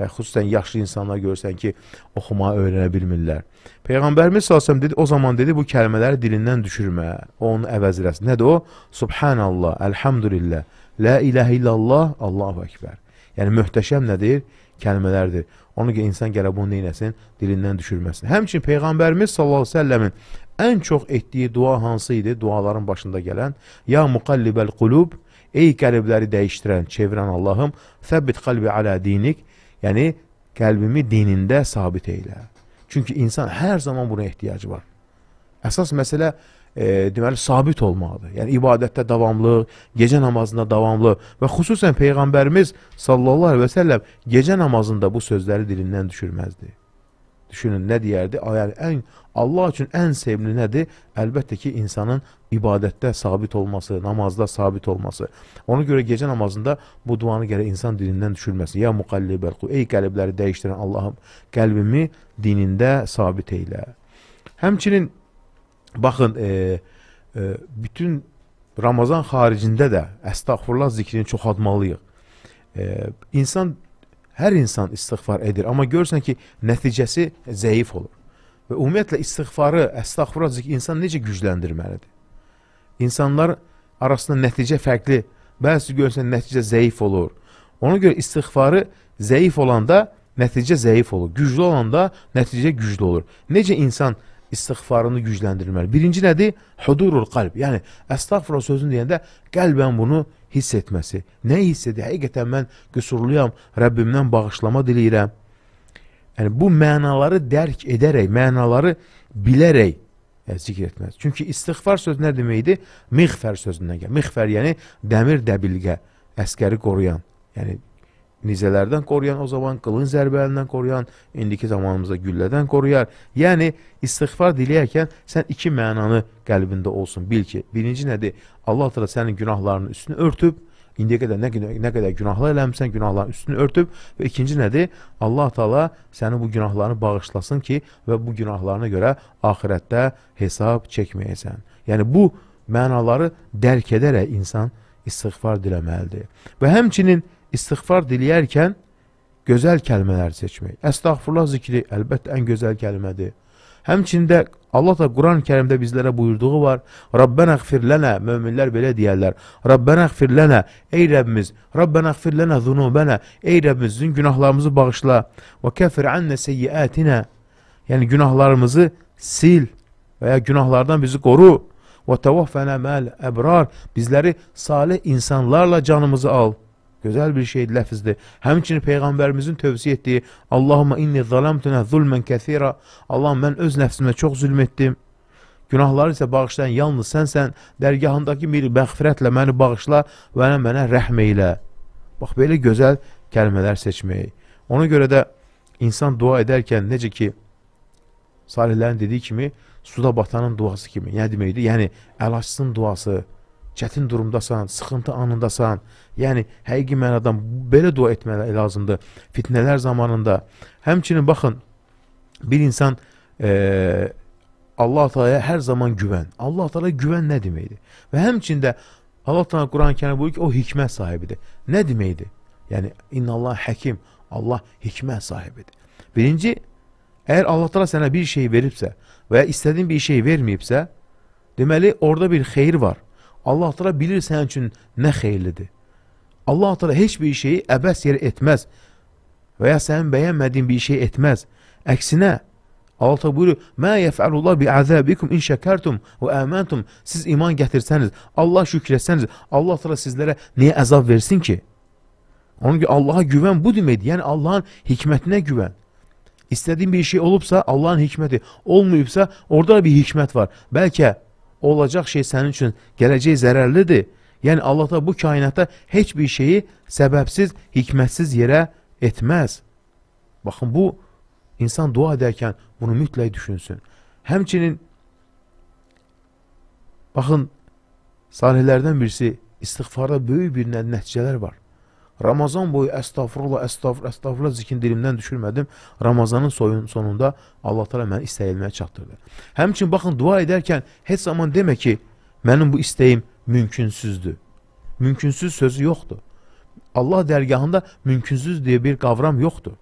Və xüsusən yaşlı insanlar görsən ki, oxumağı öyrənə bilmirlər. Peyğəmbərimiz sallallahu dedi, o zaman dedi bu kəlmələri dilindən düşürmə, onu əvəz eləsin. Nədir o? Subhanallah, elhamdülillah. Lə iləhə illallah, Allahu Ekber. Yəni, möhtəşəm nədir? Kəlmələrdir. Onu ki, insan gələ bunu neynəsin? Dilindən düşürməsin. Həmçin Peyğəmbərimiz s.ə.v-in ən çox etdiyi dua hansı idi? Duaların başında gələn. Ya müqəllibəl qulub, ey qəlibləri dəyişdirən, çevirən Allahım, səbbit qalbi alə dinik. Yəni, qəlbimi dinində sabit eylə. Çünki insan hər zaman buna ehtiyacı var. Əsas məsələ, e, deməli sabit olmalıdır. Yəni ibadətdə davamlı, gecə namazında davamlı və xüsusən peyğəmbərimiz sallallahu əleyhi və səlləm gecə namazında bu sözləri dilindən düşürməzdi. Düşünün nə deyərdi? Yəni ən Allah üçün ən sevimli nədir? Əlbəttə ki, insanın ibadətdə sabit olması, namazda sabit olması. Ona görə gecə namazında bu duanı gərək insan dilindən düşürməsin. Ya muqallibel qulub, ey qəlbləri dəyişdirən Allahım, qəlbimi dinində sabit eylə. Həmçinin Baxın, e, e, bütün Ramazan xaricində də əstəğfurullah zikrini çoxaltmalıyıq. E, insan, hər insan istighfar edir, amma görürsən ki, nəticəsi zəif olur. Və ümumiyyətlə, istighfarı, əstəğfurullah zikrini insan necə gücləndirməlidir? İnsanlar arasında nəticə fərqli, bəzisi görürsən, nəticə zəif olur. Ona görə istighfarı zəif olanda nəticə zəif olur, güclü olanda nəticə güclü olur. Necə insan istighfarı, istiğfarını gücləndirməli. Birinci nədir? Hudurul qalb. Yəni, əstağfurullah sözünü deyəndə qəlbən bunu hiss etməsi. Nə hiss edir? Həqiqətən mən qüsurluyam, Rəbbimdən bağışlama diləyirəm. Yəni, bu mənaları dərk edərək, mənaları bilərək e, zikr etməz. Çünki istiğfar sözü nə deməkdir? Mixfər sözündən gəlir. Mixfər yəni dəmir dəbilqə, əskəri qoruyan. Yəni, nizələrdən qoruyan o zaman, qılın zərbəlindən qoruyan, indiki zamanımızda güllədən qoruyar. Yəni, istighfar diləyərkən sən iki mənanı qəlbində olsun. Bil ki, birinci nədir? Allah da sənin günahlarının üstünü örtüb, indiyə qədər nə, nə qədər günahlar eləmsən, günahların üstünü örtüb və ikinci nədir? Allah Taala səni bu günahlarını bağışlasın ki, və bu günahlarına görə axirətdə hesab çəkməyəsən. Yəni bu mənaları dərk edərək insan istighfar diləməlidir. Və həmçinin istiğfar diləyərkən gözəl kəlmələr seçmək. Əstağfurullah zikri əlbəttə ən gözəl kəlmədir. Həmçində Allah da Quran-Kərimdə bizlərə buyurduğu var. Rabbənə xfir lənə, möminlər belə deyərlər. Rabbənə xfir lənə, ey Rəbbimiz, Rabbənə xfir lənə zunubənə, ey Rəbbimiz, bizim günahlarımızı bağışla. Və kəfir ənnə seyyiətinə, yəni günahlarımızı sil və ya günahlardan bizi qoru. Və təvaffənə məl əbrar, bizləri salih insanlarla canımızı al. Gözəl bir şeydir, ləfizdir. Həmçinin Peyğəmbərimizin tövsiyə etdiyi Allahumma inni zalamtuna zulmən kəsira Allahım, mən öz nəfsimə çox zülm etdim. Günahları isə bağışlayan yalnız sənsən, dərgahındakı bir məğfirətlə məni bağışla və mənə rəhm eylə. Bax, belə gözəl kəlmələr seçmək. Ona görə də insan dua edərkən necə ki, salihlərin dediyi kimi, suda batanın duası kimi. Yəni deməkdir? Yəni, əlaçsın duası, çətin durumdasan, sıxıntı anındasan, yəni həqiqi mənadan belə dua etmək lazımdır fitnələr zamanında. Həmçinin baxın, bir insan e, Allah Taala'ya hər zaman güvən. Allah Taala güvən nə deməkdir? Və həmçində Allah Taala Quran-Kərimdə buyurur ki, o hikmət sahibidir. Nə deməkdir? Yəni innallah həkim, Allah hikmət sahibidir. Birinci, əgər Allah Taala sənə bir şey veribsə və ya istədiyin bir şey verməyibsə, deməli orada bir xeyir var Allah Teala bilir sənin üçün nə xeyirlidir. Allah Teala heç bir şeyi əbəs yerə etməz və ya sənin bəyənmədiyin bir şey etməz. Əksinə Allah Teala buyurur: "Mə yef'alullah bi'azabikum in şekertum və amantum." Siz iman gətirsəniz, Allah şükretsəniz, Allah Teala sizlərə niyə əzab versin ki? Onun ki Allaha güvən bu deməkdir. Yəni Allahın hikmətinə güvən. İstədiyin bir şey olubsa Allahın hikməti, olmayıbsa orada bir hikmət var. Bəlkə olacaq şey sənin üçün gələcək zərərlidir. Yəni Allah da bu kainata heç bir şeyi səbəbsiz, hikmətsiz yerə etməz. Baxın, bu insan dua edərkən bunu mütləq düşünsün. Həmçinin baxın, salihlərdən birisi istiğfarda böyük bir nəticələr var. Ramazan boyu əstağfurullah, əstağfurullah, əstağfurullah zikrin dilimdən düşürmədim. Ramazanın soyun, sonunda Allah təala məni istəyilməyə çatdırdı. Həmçin baxın dua edərkən heç zaman demə ki, mənim bu istəyim mümkünsüzdür. Mümkünsüz sözü yoxdur. Allah dərgahında mümkünsüz deyə bir qavram yoxdur.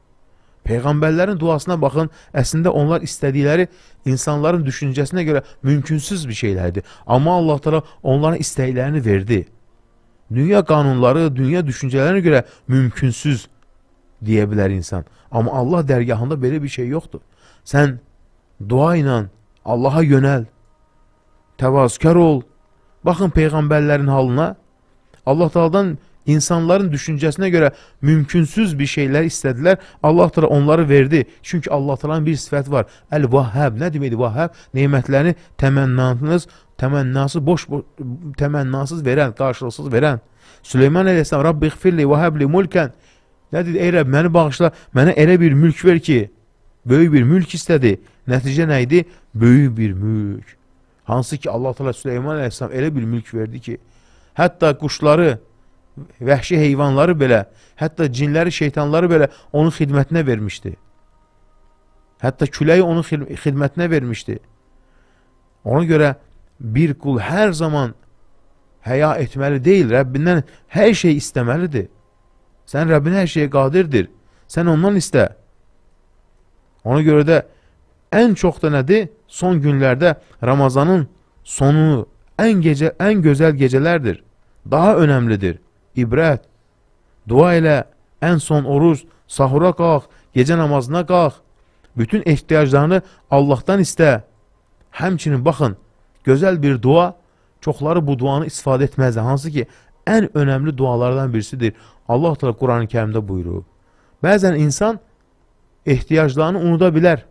Peyğəmbərlərin duasına baxın, əslində onlar istədikləri insanların düşüncəsinə görə mümkünsüz bir şeylərdir. Amma Allah təala onlara istəklərini verdi. Dünya qanunları, dünya düşüncələrinə görə mümkünsüz deyə bilər insan. Amma Allah dərgahında belə bir şey yoxdur. Sən dua ilə Allaha yönəl, təvazkar ol. Baxın peyğəmbərlərin halına. Allah Taala'dan insanların düşüncəsinə görə mümkünsüz bir şeylər istədilər. Allah Taala onları verdi. Çünki Allah Taala'nın bir sifəti var. Əl-Vahhab. Nə deməkdir Vahhab? Nemətlərini təmənnanınız təmənnası boş, boş təmənnasız verən, qarşılıqsız verən. Süleyman əleyhissalam Rabbi xfirli və həbli mulkən. Nə dedi? Ey Rəbb, məni bağışla, mənə elə bir mülk ver ki, böyük bir mülk istədi. Nəticə nə idi? Böyük bir mülk. Hansı ki Allah Teala Süleyman əleyhissalam elə bir mülk verdi ki, hətta quşları, vəhşi heyvanları belə, hətta cinləri, şeytanları belə onun xidmətinə vermişdi. Hətta küləyi onun xidmətinə vermişdi. Ona görə bir qul hər zaman həya etməli deyil, Rəbbindən hər şey istəməlidir. Sən Rəbbin hər şeyə qadirdir. Sən ondan istə. Ona görə də ən çox da nədir? Son günlərdə Ramazanın sonu ən gecə ən gözəl gecələrdir. Daha önəmlidir. İbrət. Dua elə, ən son oruc, sahura qalx, gecə namazına qalx. Bütün ehtiyaclarını Allahdan istə. Həmçinin baxın, gözəl bir dua, çoxları bu duanı istifadə etməzdir. Hansı ki, ən önəmli dualardan birisidir. Allah təala Qurani Kərimdə buyurur. Bəzən insan ehtiyaclarını unuda bilər.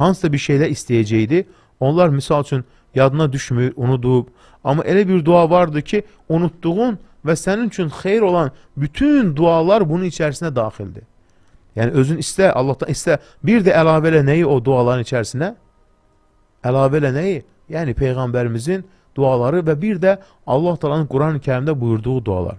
Hansısa bir şeylə istəyəcəkdi, onlar misal üçün yadına düşmür, unudub. Amma elə bir dua vardır ki, unutduğun və sənin üçün xeyir olan bütün dualar bunun içərisinə daxildir. Yəni özün istə, Allahdan istə, bir də əlavə elə nəyi o duaların içərisinə? Əlavə elə nəyi? Yəni Peyğəmbərimizin duaları və bir də Allah talanın Quran-ı kərimdə buyurduğu dualar.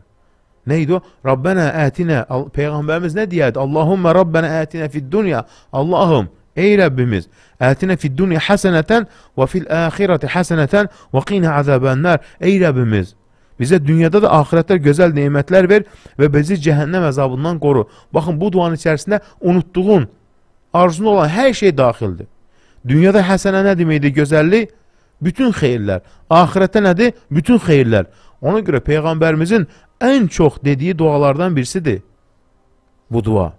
Nə idi o? Rabbənə ətinə, Peyğəmbərimiz nə deyərdi? Allahümmə Rabbənə ətinə fid dünya, Allahım, ey Rəbbimiz, ətinə fid dünya həsənətən və fil əxirəti həsənətən və qinə əzəbənlər, ey Rəbbimiz, Bizə dünyada da axirətdə gözəl nemətlər ver və bizi cəhənnəm əzabından qoru. Baxın, bu duanın içərisində unutduğun, arzun olan hər şey daxildir. Dünyada həsənə nə deməkdir? Gözəllik, bütün xeyirlər. Axirətdə nədir? Bütün xeyirlər. Ona görə Peyğəmbərimizin ən çox dediyi dualardan birisidir bu dua.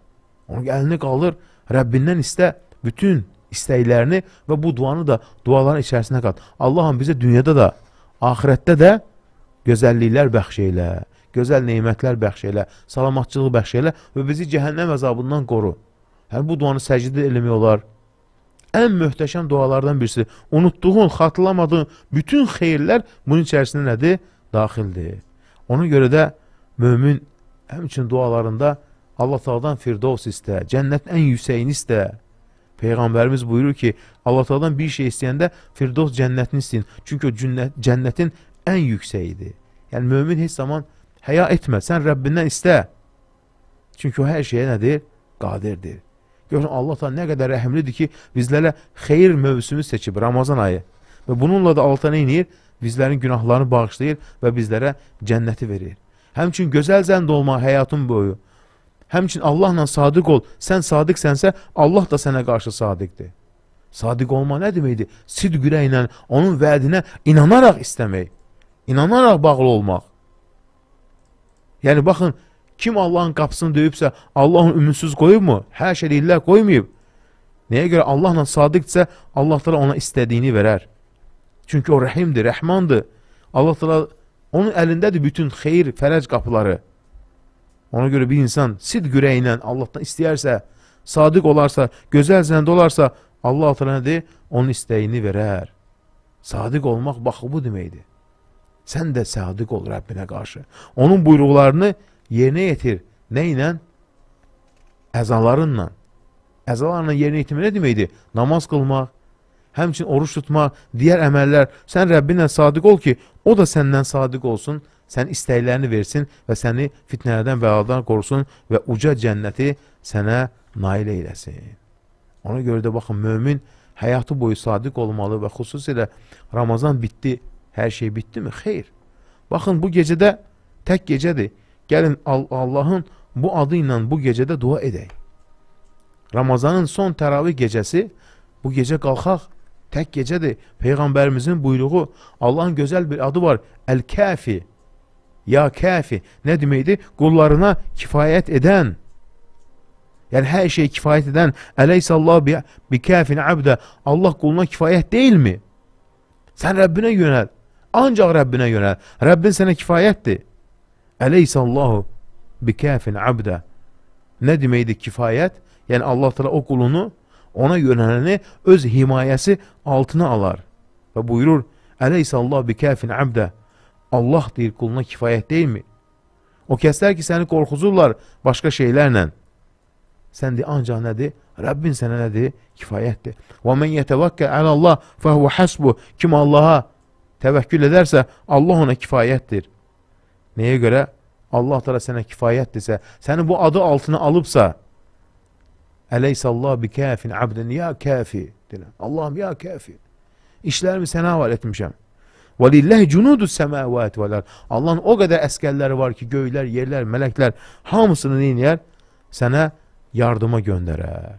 Onun əlini qalır, Rəbbindən istə bütün istəklərini və bu duanı da duaların içərisinə qat. Allahım bizə dünyada da, axirətdə də gözəlliklər bəxş elə, gözəl neymətlər bəxş elə, salamatçılıq bəxş elə və bizi cəhənnəm əzabından qoru. Hər bu duanı səcdə eləmək olar ən möhtəşəm dualardan birisi. Unutduğun, xatırlamadığın bütün xeyirlər bunun içərisində nədir? Daxildir. Ona görə də mömin həmçin dualarında Allah Taala'dan firdovs istə, cənnətin ən yüksəyini istə. Peyğəmbərimiz buyurur ki, Allah Taala'dan bir şey istəyəndə firdovs cənnətini istəyin. Çünki o cənnət, cənnətin ən yüksəyidir. Yəni mömin heç zaman həya etmə, sən Rəbbindən istə. Çünki o hər şeyə nədir? Qadirdir. Görürsən, Allah da nə qədər rəhimlidir ki, bizlərə xeyir mövsümü seçib, Ramazan ayı. Və bununla da Allah da nə inir? Bizlərin günahlarını bağışlayır və bizlərə cənnəti verir. Həmçin gözəl zənd olma həyatın boyu. Həmçin Allahla sadiq ol. Sən sadiqsənsə, Allah da sənə qarşı sadiqdir. Sadiq olma nə deməkdir? Sidq ürəklə, onun vədinə inanaraq istəmək, inanaraq bağlı olmaq. Yəni, baxın, Kim Allahın qapısını döyübsə, Allah onu ümidsiz qoyubmu? Hər şey deyirlər, qoymayıb. Nəyə görə Allahla sadiqdirsə, Allah təala ona istədiyini verər. Çünki o rəhimdir, rəhmandır. Allah təala onun əlindədir bütün xeyir, fərəc qapıları. Ona görə bir insan sidq ürəyilə Allahdan istəyərsə, sadiq olarsa, gözəl zəndə olarsa, Allah təala nədir? Onun istəyini verər. Sadiq olmaq baxı bu deməkdir. Sən də sadiq ol Rəbbinə qarşı. Onun buyruqlarını yerinə yetir. Nə ilə? Əzalarınla. Əzalarla yerinə yetirmək nə deməkdir? Namaz qılmaq, həmçin oruç tutmaq, digər əməllər. Sən Rəbbinlə sadiq ol ki, o da səndən sadiq olsun, sən istəklərini versin və səni fitnələrdən vəladan qorusun və uca cənnəti sənə nail eyləsin. Ona görə də baxın, mömin həyatı boyu sadiq olmalı və xüsusilə Ramazan bitdi, hər şey bitdimi? Xeyr. Baxın, bu gecədə tək gecədir. Gəlin Allahın bu adı ilə bu gecədə dua edək. Ramazanın son təravih gecəsi bu gecə qalxaq, tək gecədir. Peyğəmbərimizin buyruğu, Allahın gözəl bir adı var, Əl-Kəfi. Ya Kəfi, nə deməkdir? Qullarına kifayət edən. Yəni hər şey kifayət edən Əleyhissallahu bi, bi kəfin abdə Allah quluna kifayət deyilmi? Sən Rəbbinə yönəl. Ancaq Rəbbinə yönəl. Rəbbin sənə kifayətdir. Əleyhissallahu bikəfin abdə nə deməkdir kifayət? Yəni Allah təala o qulunu ona yönələni öz himayəsi altına alar. Və buyurur: "Əleyhissallahu bikəfin abdə" Allah deyir quluna kifayət deyilmi? O kəslər ki, səni qorxuzurlar başqa şeylərlə. Sən deyir, ancaq nədir? Rəbbin sənə nədir? Kifayətdir. Və men yetevəkkə alə Allah fəhuve hasbu. Kim Allaha təvəkkül edərsə, Allah ona kifayətdir. Nəyə görə? Allah təala sənə kifayətdirsə, səni bu adı altına alıbsa, Əleyhissallah bi kafin abdin ya kafi. Deyirəm, Allahım ya kafi. İşlərimi sənə həval etmişəm. Və lillahi cunudus semawati vel ard. Allahın o qədər əskərləri var ki, göylər, yerlər, mələklər hamısını nəyir? Sənə yardıma göndərər.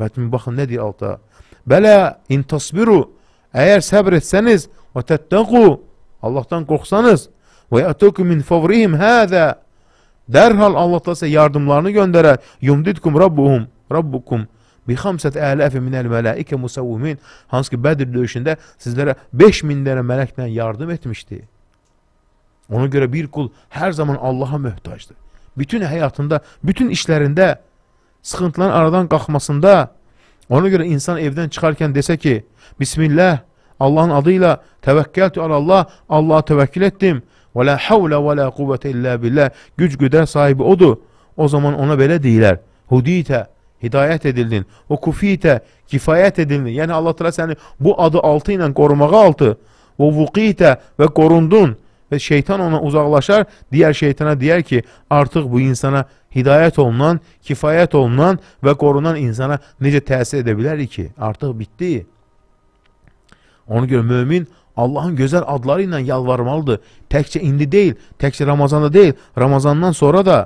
Və baxın nə deyir altta? Bələ in tasbiru. Əgər səbr etsəniz və təttəqu. Allahdan qorxsanız, Və yətukum min favrihim hədə. Dərhal Allah da sizə yardımlarını göndərər. Yumdidkum rabbuhum, rabbukum bi xamsət ələfi minəl mələikə musavvumin. Hansı ki, Bədir döyüşündə sizlərə 5000 dənə mələklə yardım etmişdi. Ona görə bir qul hər zaman Allaha möhtacdır. Bütün həyatında, bütün işlərində, sıxıntıların aradan qalxmasında, ona görə insan evdən çıxarkən desə ki, Bismillah, Allahın adı ilə təvəkkəltü alallah, Allaha təvəkkül etdim, Və la havlə və la quvvətə illə billah. Güc güdə sahibi odur. O zaman ona belə deyilər. Huditə hidayət edildin. O kufitə kifayət edildin. Yəni Allah təala səni bu adı altı ilə qorumağa altı. Və vuqitə və qorundun. Və şeytan ona uzaqlaşar, digər şeytana deyər ki, artıq bu insana hidayət olunan, kifayət olunan və qorunan insana necə təsir edə bilərik ki? Artıq bitdi. Ona görə mömin Allahın gözəl adları ilə yalvarmalıdır. Təkcə indi deyil, təkcə Ramazanda deyil, Ramazandan sonra da.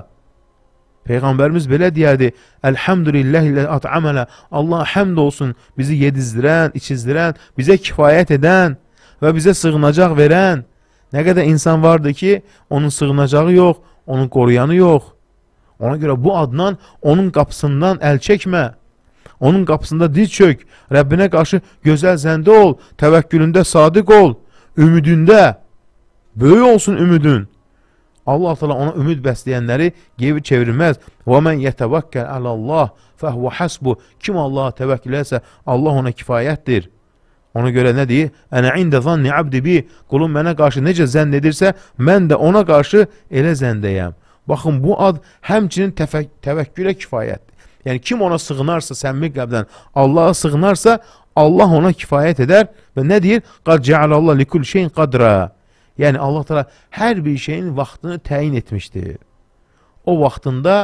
Peyğəmbərimiz belə deyərdi: "Elhamdülillahi at'amana." Allah həmd olsun, bizi yedizdirən, içizdirən, bizə kifayət edən və bizə sığınacaq verən. Nə qədər insan vardır ki, onun sığınacağı yox, onun qoruyanı yox. Ona görə bu addan, onun qapısından əl çəkmə. Onun qapısında diz çök, Rəbbinə qarşı gözəl zəndə ol, təvəkkülündə sadiq ol, ümidündə, böyük olsun ümidün. Allah təala ona ümid bəsləyənləri geri çevirməz. Və men yetəvəkkəl alallah fəhvə hasbu. Kim Allaha təvəkkül etsə, Allah ona kifayətdir. Ona görə nə deyir? Ənə ində zanni abdi bi. Qulum mənə qarşı necə zənn edirsə, mən də ona qarşı elə zəndəyəm. Baxın, bu ad həmçinin təvəkkülə kifayətdir. Yəni kim ona sığınarsa, səmimi qəlbdən Allaha sığınarsa, Allah ona kifayət edər və nə deyir? Qad cealallah likul şeyin qadra. Yəni Allah təala hər bir şeyin vaxtını təyin etmişdir. O vaxtında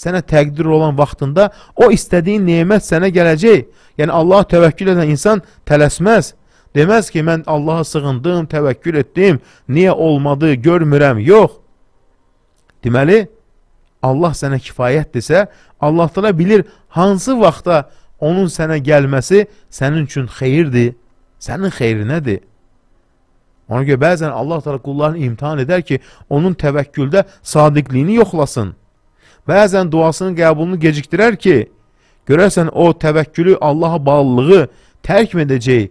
sənə təqdir olan vaxtında o istədiyin nemət sənə gələcək. Yəni Allaha təvəkkül edən insan tələsməz. Deməz ki, mən Allaha sığındım, təvəkkül etdim, niyə olmadı, görmürəm. Yox. Deməli, Allah sənə kifayətdirsə, Allah təala bilir hansı vaxtda onun sənə gəlməsi sənin üçün xeyirdir, sənin xeyrinədir. Ona görə bəzən Allah təala qullarını imtahan edər ki, onun təvəkküldə sadiqliyini yoxlasın. Bəzən duasının qəbulunu gecikdirər ki, görərsən o təvəkkülü Allaha bağlılığı tərk edəcək.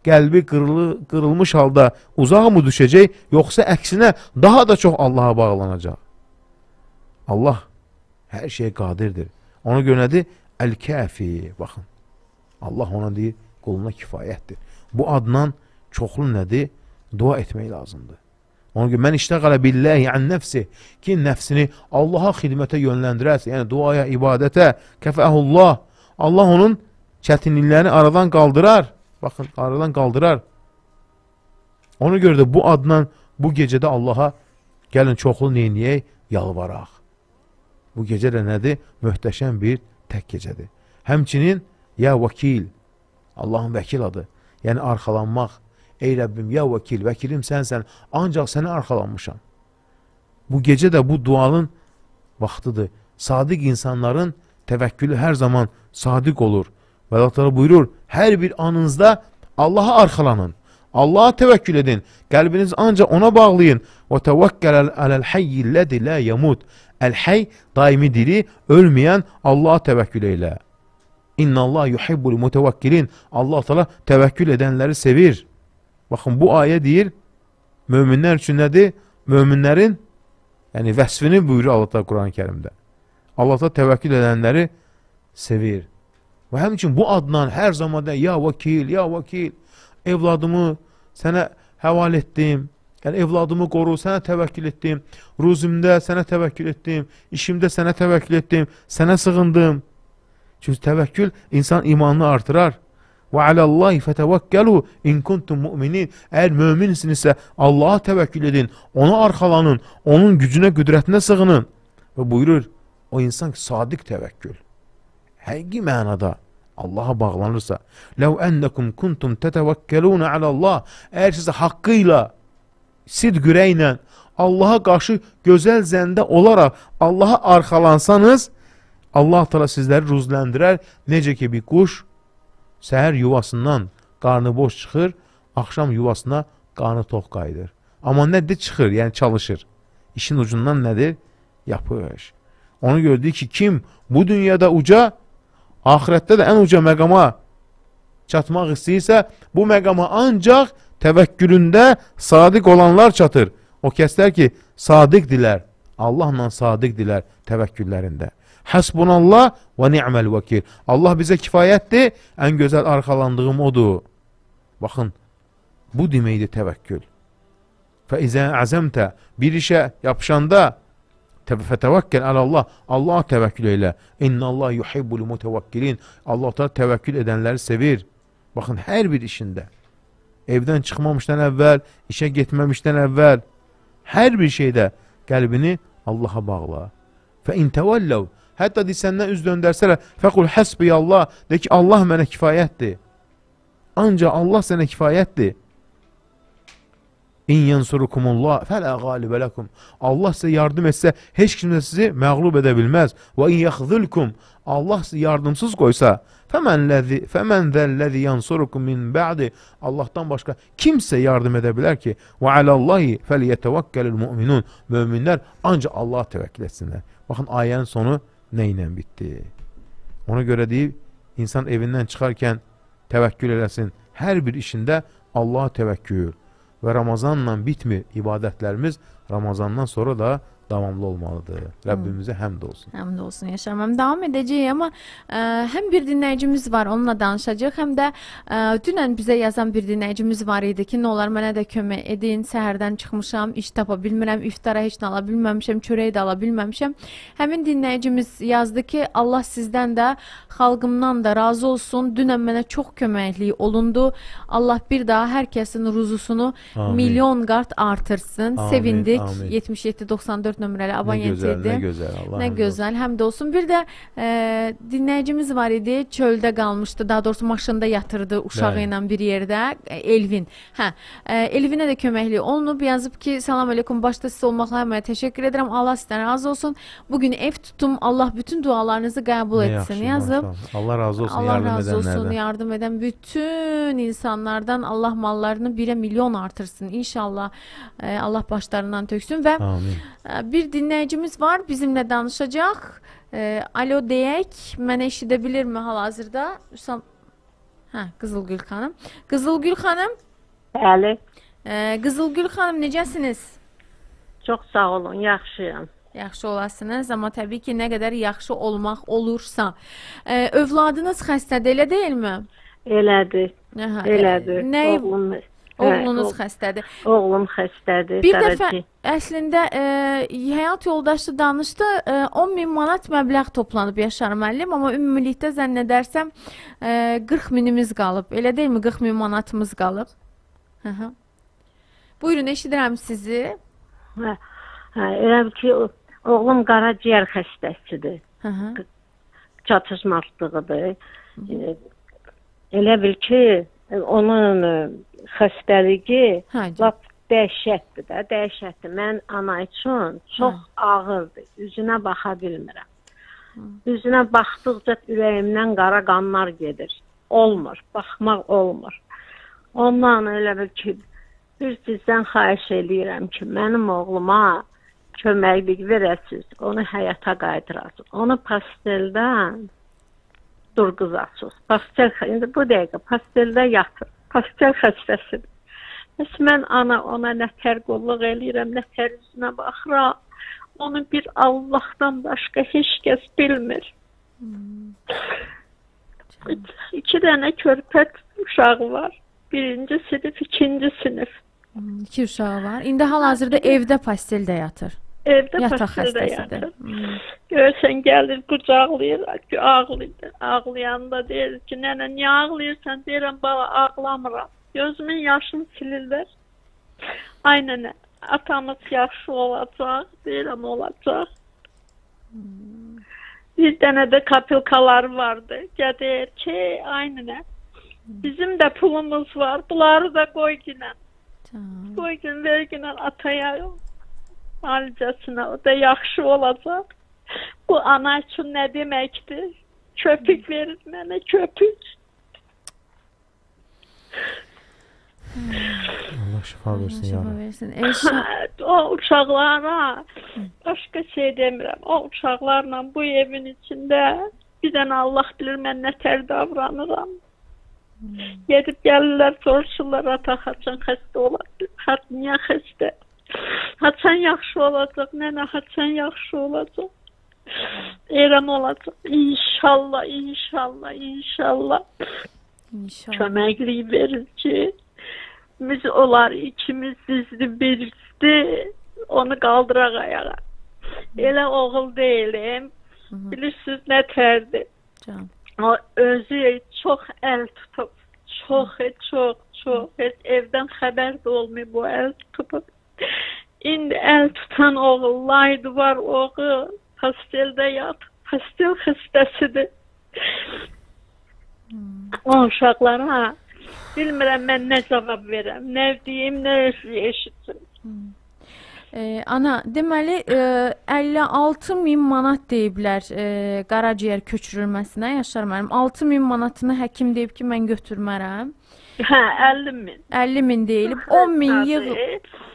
Qəlbi qırılı, qırılmış halda uzağa mı düşəcək, yoxsa əksinə daha da çox Allaha bağlanacaq? Allah hər şeyə qadirdir. Ona görə nədir? Əl-Kəfi. Baxın. Allah ona deyir, qoluna kifayətdir. Bu adla çoxlu nədir? Dua etmək lazımdır. Ona görə mən iştəqələ billəhi ən nəfsi ki, nəfsini Allaha xidmətə yönləndirərsə, yəni duaya, ibadətə, kəfəhullah, Allah onun çətinliklərini aradan qaldırar. Baxın, aradan qaldırar. Ona görə də bu adla bu gecədə Allaha gəlin çoxlu neyniyək, yalvaraq. Bu gecə də nədir? Möhtəşəm bir tək gecədir. Həmçinin ya vəkil, Allahın vəkil adı, yəni arxalanmaq. Ey Rəbbim, ya vəkil, vəkilim sənsən, ancaq sənə arxalanmışam. Bu gecə də bu dualın vaxtıdır. Sadiq insanların təvəkkülü hər zaman sadiq olur. Və Allah buyurur, hər bir anınızda Allaha arxalanın. Allaha təvəkkül edin. Qəlbiniz ancaq ona bağlayın. Və təvəkkəl aləl-hayy ləzi la yamut. Əl-hay daimi diri, ölməyən Allaha təvəkkül elə. İnna Allah yuhibbul mutəvəkkilin. Allah təala təvəkkül edənləri sevir. Baxın bu ayə deyir, möminlər üçün nədir? Möminlərin yəni vəsfini buyurur Allah təala Qurani-Kərimdə. Allah təala təvəkkül edənləri sevir. Və həmçinin bu adla hər zamanda ya vakil, ya vakil evladımı sənə həval etdim. Yəni, evladımı qoru, sənə təvəkkül etdim. Ruzümdə sənə təvəkkül etdim. İşimdə sənə təvəkkül etdim. Sənə sığındım. Çünki təvəkkül insan imanını artırar. Və aləllahi fətəvəkkəlu in kuntum müminin. Əgər möminsinizsə, Allaha təvəkkül edin. Ona arxalanın. Onun gücünə, qüdrətinə sığının. Və buyurur, o insan ki, sadiq təvəkkül. Həqiqi mənada. Allah'a bağlanırsa لَوْ أَنَّكُمْ كُنْتُمْ تَتَوَكَّلُونَ عَلَى اللّٰهِ Eğer siz hakkıyla sid güreyle Allah'a karşı gözel zəndə olaraq Allah'a arxalansanız Allah Teala sizləri ruzləndirər. Necə ki bir quş səhər yuvasından qarnı boş çıxır, axşam yuvasına qarnı tox qayıdır. Amma nədir çıxır, yəni çalışır. İşin ucundan nədir? Yapır. Onu gördük ki kim bu dünyada uca, axirətdə də ən uca məqama çatmaq istəyirsə, bu məqama ancaq təvəkkülündə sadiq olanlar çatır. O kəslər ki, sadiqdirlər, Allahla sadiqdirlər təvəkküllərində. Həsbunallah və ni'məl vəkil. Allah bizə kifayətdir, ən gözəl arxalandığım odur. Baxın, bu deməkdir təvəkkül. Fəizə əzəmtə, bir işə yapışanda, Fətəvəkkəl ələ Allah. Allah təvəkkül elə. İnna Allah yuhibbul mutəvəkkilin. Allah da təvəkkül edənləri sevir. Baxın, hər bir işində. Evdən çıxmamışdan əvvəl, işə getməmişdən əvvəl, hər bir şeydə qəlbini Allaha bağla. Fə intəvəlləv. Hətta desəndən üz döndərsələr, fəqul həsbiyallah. De ki, Allah mənə kifayətdir. Ancaq Allah sənə kifayətdir. İn yansurukumullah fələ qalibə ləkum. Allah sizə yardım etsə, heç kimsə sizi məğlub edə bilməz. Və in yaxzulkum. Allah sizi yardımsız qoysa, fəmən ləzi fəmən zəlləzi yansurukum min ba'di. Allahdan başqa kimsə yardım edə bilər ki, və alallahi fəliyetevəkkəlul müminun. Möminlər ancaq Allah təvəkkül etsinlər. Baxın ayənin sonu nə ilə bitdi. Ona görə deyib, insan evindən çıxarkən təvəkkül eləsin. Hər bir işində Allah təvəkkül və Ramazanla bitmir. İbadətlərimiz Ramazandan sonra da davamlı olmalıdır. Rəbbimizə həmd olsun. Həmd olsun. Yaşamam davam edəcək amma ə, e, həm bir dinləyicimiz var, onunla danışacağıq, həm də ə, e, dünən bizə yazan bir dinləyicimiz var idi ki, nə olar mənə də kömək edin. Səhərdən çıxmışam, iş tapa bilmirəm, iftara heç nə ala bilməmişəm, çörək də ala bilməmişəm. Həmin dinləyicimiz yazdı ki, Allah sizdən də, xalqımdan da razı olsun. Dünən mənə çox köməkliyi olundu. Allah bir daha hər kəsin ruzusunu amin. milyon qat artırsın. Amin, Sevindik. 77 94 nömrəli abonent idi. Nə gözəl, nə gözəl. Allah nə gözəl. Həm də olsun. Bir də e, dinləyicimiz var idi, çöldə qalmışdı. Daha doğrusu maşında yatırdı uşağı Bəli. Hə. ilə bir yerdə. E, Elvin. Hə, e, Elvinə də köməklik olunub. Yazıb ki, "Salam əleykum. Başda siz olmaqla həmə təşəkkür edirəm. Allah sizdən razı olsun. Bu gün ev tutdum. Allah bütün dualarınızı qəbul etsin." Yaxşı, yazıb. Maşallah. Allah razı olsun Allah yardım edənlərdən. Allah razı olsun yardım edən bütün insanlardan Allah mallarını 1-ə milyon artırsın. İnşallah e, Allah başlarından töksün və Amin. E, bir dinləyicimiz var, bizimlə danışacaq. E, alo deyək, mənə eşidə bilirmi hal-hazırda? Hüsam Hə, Qızılgül xanım. Qızılgül xanım? Bəli. E, Qızılgül xanım, necəsiniz? Çox sağ olun, yaxşıyam. Yaxşı olasınız, amma təbii ki, nə qədər yaxşı olmaq olursa, e, övladınız xəstədir, elə deyilmi? Elədir. Aha, elədir. Nə oğlum Hə, Oğlunuz hə, xəstədir. Oğlum xəstədir. Bir dəfə əslində ə, e, həyat yoldaşı danışdı, ə, e, 10 min manat məbləğ toplanıb Yaşar müəllim, amma ümumilikdə zənn edərsəm ə, e, 40 minimiz qalıb. Elə deyilmi? 40 min manatımız qalıb. Hə -hə. Buyurun, eşidirəm sizi. Hə, hə elə ki, oğlum qaraciyər xəstəsidir. Hə -hə. Çatışmazlığıdır. Elə bil ki, onun xəstəliyi hə, lap dəhşətdir də, dəhşətdir. Mən ana üçün çox hə. ağırdır. Üzünə baxa bilmirəm. Hə. Üzünə baxdıqca ürəyimdən qara qanlar gedir. Olmur, baxmaq olmur. Ondan elə bil ki, bir sizdən xahiş eləyirəm ki, mənim oğluma köməklik verəsiz, onu həyata qaytarasız. Onu pasteldən dur qızacaq. Pastel indi bu dəqiqə pasteldə yatır pastel xəstəsidir. Bəs mən ana ona nə tər qolluq eləyirəm, nə tər üzünə baxıram. Onu bir Allahdan başqa heç kəs bilmir. Hmm. İki dənə körpə uşağı var. Birinci sinif, ikinci sinif. Hmm, iki uşağı var. İndi hal-hazırda hə, evdə pasteldə yatır. Evdə yataq xəstəsidir. Hmm. Görsən gəlir qucaqlayır, ağlayır. Ağlayanda deyir ki, nənə niyə ağlayırsan? Deyirəm bala ağlamıram. Gözümün yaşını silirlər. Ay nənə, atamız yaxşı olacaq, deyirəm olacaq. Hmm. Bir dənə də kapilkaları vardı. Gəlir ki, ay nənə, hmm. bizim də pulumuz var. Bunları da qoy günə. Tamam. Qoy gün ver günə ataya. Yox. Alicəsinə, o da yaxşı olacaq. Bu ana üçün nə deməkdir? Köpük verir mənə, köpük. Allah şifa versin ya. Şifa versin. Eşya... O uşaqlara başqa şey demirəm. O uşaqlarla bu evin içində bir dənə Allah bilir mən nətər davranıram. Hmm. Gedib gəlirlər, soruşurlar ata xaçan xəstə olar. Xat niyə xəstə? haçan yaxşı olacaq, nənə haçan yaxşı olacaq. Erən olacaq. İnşallah, inşallah, inşallah. İnşallah. Köməklik verir ki, biz onlar ikimiz sizdi birisi onu qaldıraq ayağa. Elə oğul deyilim. Hı -hı. Bilirsiniz nə tərdi. Can. O özü çox əl tutub, çox, Hı. çox, çox, heç evdən xəbər də olmayıb bu əl tutub. İndi əl tutan oğullaydı var oğu, hosteldə yatıb, hostel xəstəsidir. Hmm. O uşaqlara bilmirəm mən nə cavab verəm, nə deyim, nə eşitsin. Hmm. Ee, ana, deməli e, 56 min manat deyiblər e, qaraciyər köçürülməsinə Yaşar müəllim. 6 min manatını həkim deyib ki, mən götürmərəm. Hə, 50 min. 50 min deyilib, 10 hə, min yığılıb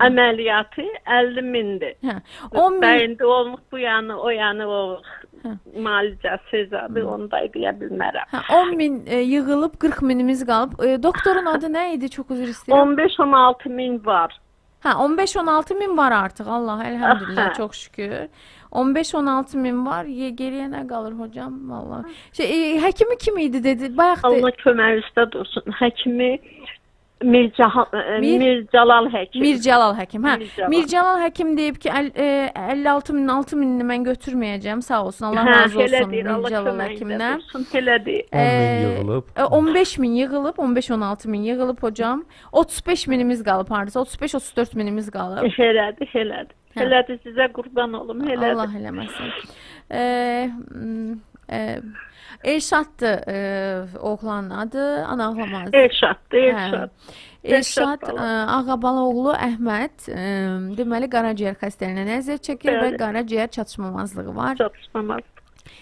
əməliyyatı 50 mindir. Hə. 10 min. Bəyində olmuş bu yanı, o yanı o hə. müalicəsi zadı onu da edə bilmərəm. Hə, 10 min e, yığılıb 40 minimiz qalıb. E, doktorun adı nə idi? Çox üzr istəyirəm. 15-16 min var. Hə, 15-16 min var artıq. Allah elhamdülillah, hə. çox şükür. 15-16 min var. Geriyə nə qalır hocam? Vallahi. Şey, e, həkimi kim idi dedi? Bayaq Allah kömək üstə dursun. Həkimi Mircahal e, e, Mir, Mircəlal həkim. Mircəlal həkim, hə. Mircəlal həkim deyib ki, 56 e, min, 6 minini mən götürməyəcəm. Sağ olsun, Allah hə, razı olsun Mircəlal həkimdən. Elədir. 10 min yığılıb. 15 min yığılıb, 15-16 min yığılıb hocam. 35 minimiz qalıb hardasa, 35-34 minimiz qalıb. Elədir, elədir. Hə. Elədir sizə qurban olum, elədir. Allah eləməsin. Ə, ə, Elşaddır e, oğlanın adı, ana ağlamadı. Elşaddır, hə. Elşad. Elşad e, Ağabaloğlu Əhməd e, deməli qaraciyər xəstəliyinə nəzər çəkir Bəli. və qaraciyər çatışmamazlığı var. Çatışmamazlığı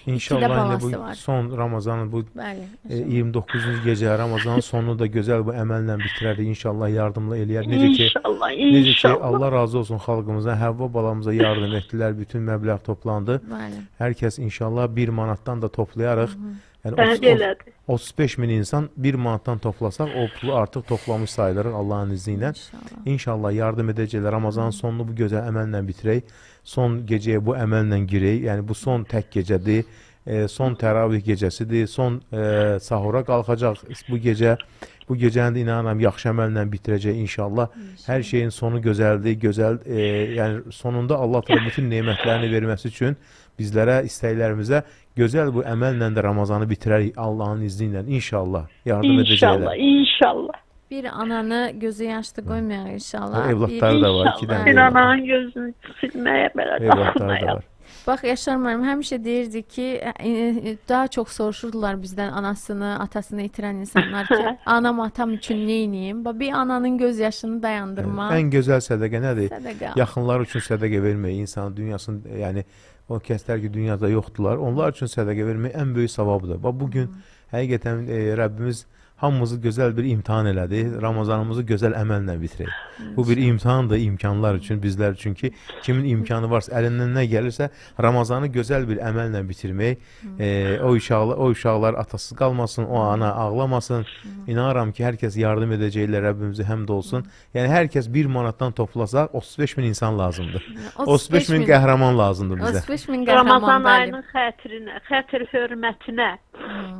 İnşallah elə bu var. son Ramazanın bu Bəli, e, 29-cu gecə Ramazanın sonunu da gözəl bu əməllə bitirərik. İnşallah yardımla eləyər. Necə ki inşallah, inşallah. Necə ki Allah razı olsun xalqımıza, Həvva balamıza yardım etdilər. Bütün məbləğ toplandı. Bəli. Hər kəs inşallah 1 manatdan da toplayaraq Hı -hı. Yəni 30, 35 min insan 1 manatdan toplasaq o pulu artıq toplamış sayılır Allahın izni ilə. İnşallah. İnşallah yardım edəcəklər. Ramazanın sonunu bu gözəl əməllə bitirək son gecəyə bu əməllə girik. Yəni bu son tək gecədir. E, son təravih gecəsidir. Son e, sahura qalxacaq bu gecə. Bu gecəni də inanıram yaxşı əməllə bitirəcək inşallah. inşallah. Hər şeyin sonu gözəldir. Gözəl e, yəni sonunda Allah təala bütün nemətlərini verməsi üçün bizlərə, istəklərimizə gözəl bu əməllə də Ramazanı bitirərik Allahın izni ilə inşallah. Yardım inşallah, edəcəklər. İnşallah, inşallah. Bir ananı gözü yaşlı qoymayaq inşallah. Evlatları da var, iki dənə. Bir ananın gözünü silməyə belə Evlatları da var. Bax Yaşar müəllim həmişə deyirdi ki, e, e, e, daha çox soruşurdular bizdən anasını, atasını itirən insanlar ki, anam, atam üçün nə edeyim? Bax bir ananın göz yaşını dayandırmaq. Ən gözəl sədaqə nədir? Sədəqə. Yaxınlar üçün sədaqə vermək, insanın dünyasını, yəni o kəslər ki, dünyada yoxdular, onlar üçün sədaqə vermək ən böyük savabdır. Bax bu gün həqiqətən e, Rəbbimiz hamımızı gözəl bir imtihan elədi. Ramazanımızı gözəl əməllə bitirək. Bu bir imtihandır imkanlar üçün, bizlər üçün ki, kimin imkanı varsa, əlindən nə gəlirsə, Ramazanı gözəl bir əməllə bitirmək. E, o uşaqlar, o uşaqlar atasız qalmasın, o ana ağlamasın. İnanıram ki, hər kəs yardım edəcəklər, Rəbbimizə həmd olsun. Yəni hər kəs 1 manatdan toplasa 35 min insan lazımdır. 35 min qəhrəman lazımdır bizə. 35 min qəhrəman. Ramazan ayının xətrinə, xətr hörmətinə. Hı.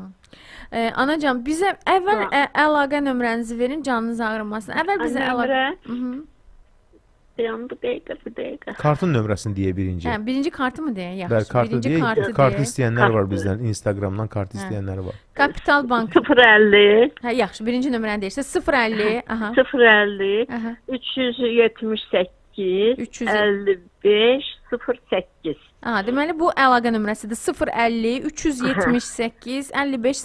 E, anacan, bizə əvvəl ə, əlaqə nömrənizi verin, canınız ağrımasın. Əvvəl bizə Ay, əlaqə. Nömrə. Mhm. Dayan, bir dəqiqə, bir dəqiqə. Kartın nömrəsini deyə birinci. Hə, birinci kartı mı deyə? Yaxşı. Bəli, kartı birinci deyə, kartı, kartı deyə. istəyənlər var bizdən, Instagramdan kart hə. istəyənlər var. Kapital Bank 050. Hə, yaxşı, birinci nömrəni deyirsə 050, hə. aha. 050 aha. 378 355 08. A, deməli bu əlaqə nömrəsidir. 050 378 55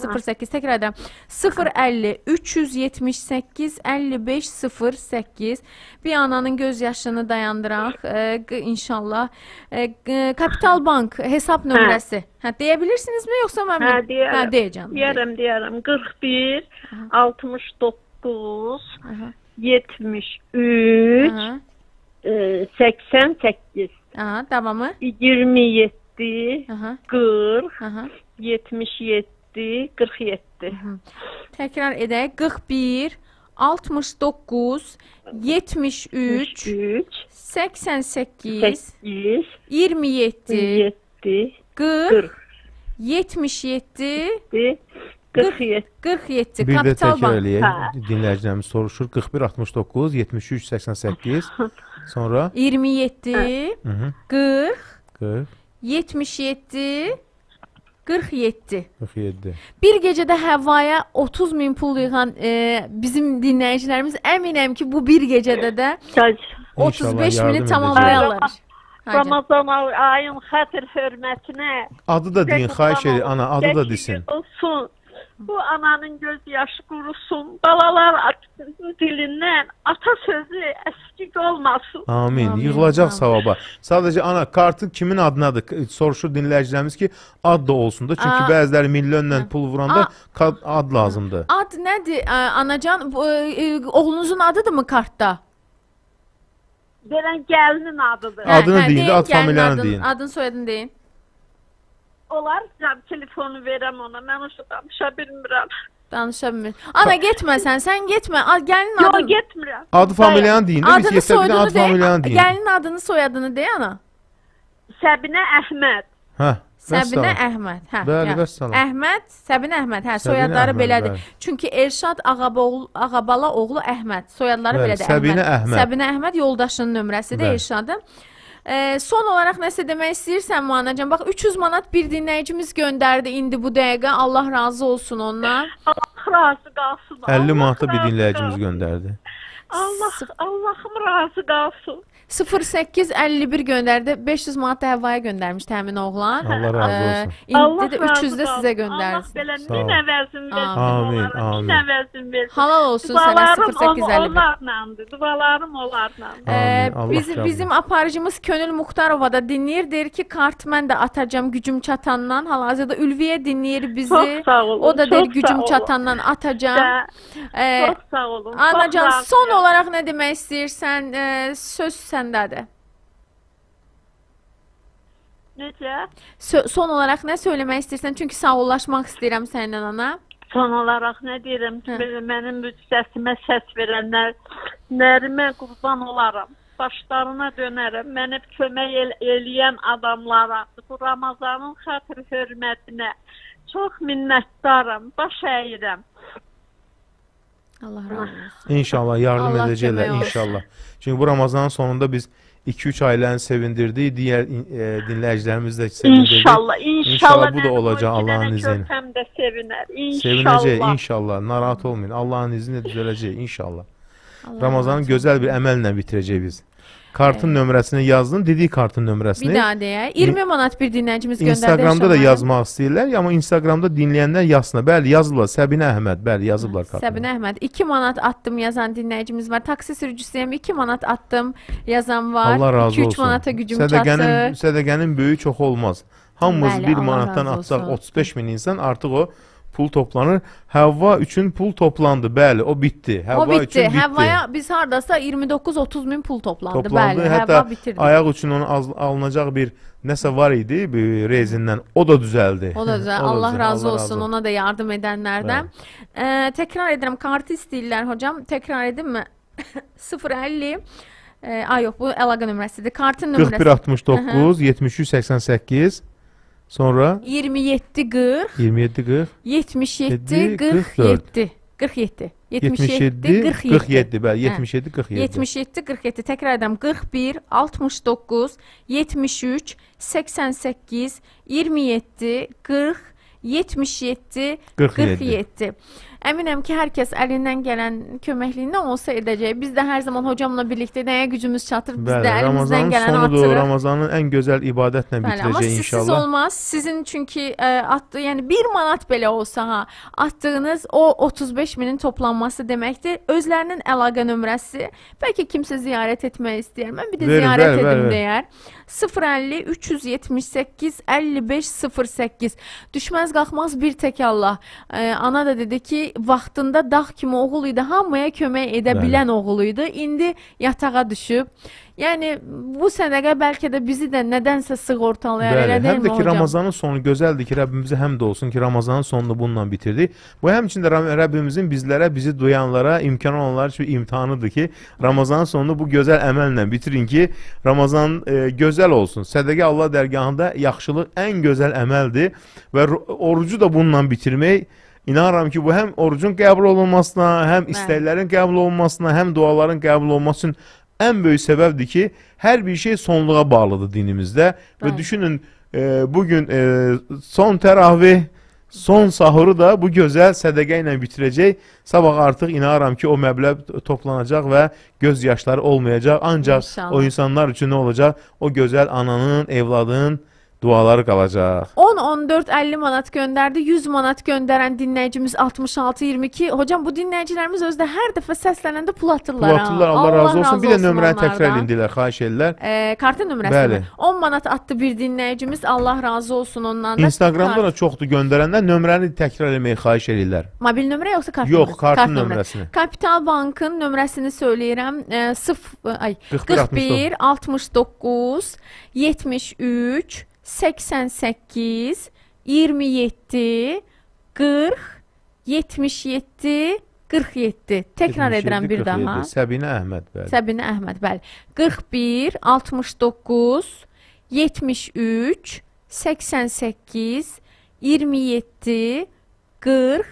08. Təkrar edirəm. 050 378 55 08. Bir ananın göz yaşını dayandıraq. E, inşallah. E, Kapital Bank hesab hə. nömrəsi. Hə. Hə, deyə bilirsinizmi yoxsa mən? Hə, deyərəm. Hə, deyəcəm. Deyərəm, deyərəm. 41 Aha. 69 Aha. 73 Aha. E, 88 Aha, davamı? 27, Aha. 40, Aha. 77, 47. Hı. Təkrar edək. 41, 69, 73, 3, 88, 8, 27, 7, 40, 77, 47. 47. Bir də Kapital təkrar Bank. eləyək. Dinləyicilərimiz soruşur. 41 69 73 88 Sonra? 27, 40, 40, 77, 47. 47. Bir gecədə həvaya 30 min pul yığan e, bizim dinləyicilərimiz əminəm ki, bu bir gecədə də Kaç. 35 mini tamamlayarlar. Ramazan ayın xətr hörmətinə. Adı da deyin, xahiş edirəm ana, adı da desin. Olsun. Bu ananın göz yaşı qurusun, balalar dilindən ata sözü əskik olmasın. Amin. Amin. Yığılacaq Amin. savaba. Sadəcə ana kartı kimin adınadır? Soruşur dinləyicilərimiz ki, ad da olsun da. Çünki Aa, bəziləri milyonla hə. pul vuranda a, ad lazımdır. Ad nədir? Anacan, oğlunuzun adıdır mı kartda? Verən gəlinin adıdır. Adını hə, hə deyin, ad familiyanı deyin. Adını soyadını deyin. Olar, həm telefonu verəm ona. Mən uşa danışa bilmirəm. Danışa bilmir. Ana getməsən, sən getmə. Al gəlin adını. Yox, getmirəm. Adı familyanı deyin. Adını, soyadını adı familyanı deyin. Gəlin adını, soyadını deyin ana. Səbinə Əhməd. Hə. Səbinə Əhməd. Hə. Bəli, vəssalam. Hə. Əhməd, Səbinə Əhməd. Hə, soyadları Əhməd, belədir. Bəli. Çünki Elşad Ağaboğlu, Ağabala oğlu Əhməd. Soyadları bəli, belədir. Səbinə Əhməd. Səbinə Əhməd yoldaşının nömrəsidir Elşadın. E, son olaraq nəsə demək istəyirsən Muanacan? Bax 300 manat bir dinləyicimiz göndərdi indi bu dəqiqə. Allah razı olsun ondan. Allah razı qalsın. 50 manata bir dinləyicimiz göndərdi. Allah Allahım razı qalsın. 0851 göndərdi. 500 manat da Həvvaya göndərmişdi həmin oğlan. Allah razı olsun. Ə, indi də 300 də sizə göndərsin. Allah beləndən əvəzin versin. Amin, amin. Əvəzin versin. Halal olsun sənə 0851. Onlarlandır. Dualarım onlarlandır. Amin. Biz, bizim aparıcımız Könül Muxtarova da dinləyir. Deyir ki, kart mən də atacağım gücüm çatandan. Hal-hazırda Ülviyə dinləyir bizi. Çox sağ olun. O da deyir gücüm çatandan atacağım. Də, çox sağ olun. Anacan, son olaraq nə demək istəyirsən? Söz sən səndədir. Necə? Sö son olaraq nə söyləmək istəyirsən? Çünki sağollaşmaq istəyirəm səndən ana. Son olaraq nə deyirəm? Hə. Mənim mücizəsimə səs verənlər nərimə qurban olaram. Başlarına dönərəm. Mənə kömək el eləyən adamlara, bu Ramazanın xətr hörmətinə çox minnətdaram. Baş əyirəm. Allah razı olsun. İnşallah yardım edəcəklər inşallah. Çünki bu Ramazanın sonunda biz 2-3 ailəni sevindirdik, digər e, dinləyicilərimiz də sevindirdik. İnşallah, inşallah, inşallah bu da olacaq Allahın izni ilə. Həm də sevinər. İnşallah. Sevinəcək inşallah. Narahat olmayın. Allahın izni ilə düzələcək inşallah. Allah Ramazanı gözəl bir əməllə bitirəcəyik biz. Kartın nömrəsini yazdım, dedik kartın nömrəsini. Bir dənə deyə. 20 manat bir dinləyicimiz göndərdi. Instagramda da yazmaq istəyirlər, amma Instagramda dinləyənlər yazsınlar. Bəli, yazıblar. Səbinə Əhməd, bəli, yazıblar kartını. Səbinə Əhməd 2 manat atdım yazan dinləyicimiz var. Taksi sürücüsüyəm, 2 manat atdım yazan var. Allah razı 2, olsun. 2-3 manata gücüm sədəqənin, çatır. Sədəqənin böyüyü çox olmaz. Hamımız bəli, 1 manatdan atsaq 35 min insan artıq o pul toplanır. Havva üçün pul toplandı. Bəli, o bitdi. Havva o bitdi. üçün bitdi. Havvaya biz hardasa 29-30 min pul toplandı. toplandı. Bəli, Hətta Havva bitirdi. ayaq üçün onu az, alınacaq bir nəsə var idi bir rezindən. O da düzəldi. O da düzəldi. Allah, Allah razı olsun razı. ona da yardım edənlərdən. Bəli. Ee, təkrar edirəm, kartı istəyirlər hocam. Təkrar edim mi? 050 Ay yox, bu əlaqə nömrəsidir. Kartın nömrəsi. 41 69 73 88 Sonra 27 40 27 40 77 47 47 77 47 47 bəli 77 47 77 47 təkrardan 41 69 73 88 27 40 77 47 47 Əminəm ki, hər kəs əlindən gələn köməkliyini nə olsa edəcək. Biz də hər zaman hocamla birlikdə nəyə gücümüz çatır, biz Bəli, də əlimizdən gələni atırıq. Ramazanın Ramazanın ən gözəl ibadətlə Bəli, bitirəcək inşallah. Amma sizsiz olmaz. Sizin çünki ə, e, atdığı, yəni 1 manat belə olsa ha, atdığınız o 35 minin toplanması deməkdir. Özlərinin əlaqə nömrəsi. Bəlkə kimsə ziyarət etmək istəyər. Mən bir də Verin, ziyarət bəli, edim bəli, bəli. deyər. 050 378 55 08. Düşməz qalxmaz bir tək Allah. E, ana da dedi ki, vaxtında dağ kimi oğul idi, hamıya kömək edə bilən Bəli. bilən oğul idi. İndi yatağa düşüb. Yəni bu sədəqə bəlkə də bizi də nədənsə sığortalayar, Bəli, elə deyilmi hocam? Həm də ki, hocam? Ramazanın sonu gözəldir ki, Rəbbimizə həmd olsun ki, Ramazanın sonunu bununla bitirdik. Bu həmçində Rəbbimizin bizlərə, bizi duyanlara, imkan olanlar üçün imtahanıdır ki, Ramazanın sonunu bu gözəl əməllə bitirin ki, Ramazan e, gözəl olsun. Sədəqə Allah dərgahında yaxşılıq ən gözəl əməldir və orucu da bununla bitirmək İnanıram ki, bu həm orucun qəbul olunmasına, həm istəklərin qəbul olunmasına, həm duaların qəbul olunması üçün ən böyük səbəbdir ki, hər bir şey sonluğa bağlıdır dinimizdə. Bəli. Və düşünün, e, bugün e, son təravih, son sahuru da bu gözəl sədəqə ilə bitirəcək. Sabah artıq inaram ki, o məbləğ toplanacaq və göz yaşları olmayacaq. Ancaq İnşallah. o insanlar üçün nə olacaq? O gözəl ananın, evladın, dualar qalacaq. 10 14 50 manat göndərdi. 100 manat göndərən dinləyicimiz 66 22. Hocam bu dinləyicilərimiz özdə hər dəfə səslənəndə pul atırlar. Pul atırlar. Allah, Allah razı olsun. Razı bir də nömrəni təkrar eləyirlər, xahiş edirlər. E, kartın nömrəsini. 10 manat atdı bir dinləyicimiz. Allah razı olsun ondan da. Instagramda da çoxdur göndərənlər nömrəni təkrar eləməyi xahiş edirlər. Mobil nömrə yoxsa kartın? Yox, kartın nömrəsini. Kapital Bankın nömrəsini söyləyirəm. E, 0 ay 41 69 73 88, 27, 40, 77, 47. Təkrar edirəm bir 47. daha. Səbinə Əhməd, bəli. Səbinə Əhməd, bəli. 41, 69, 73, 88, 27, 40,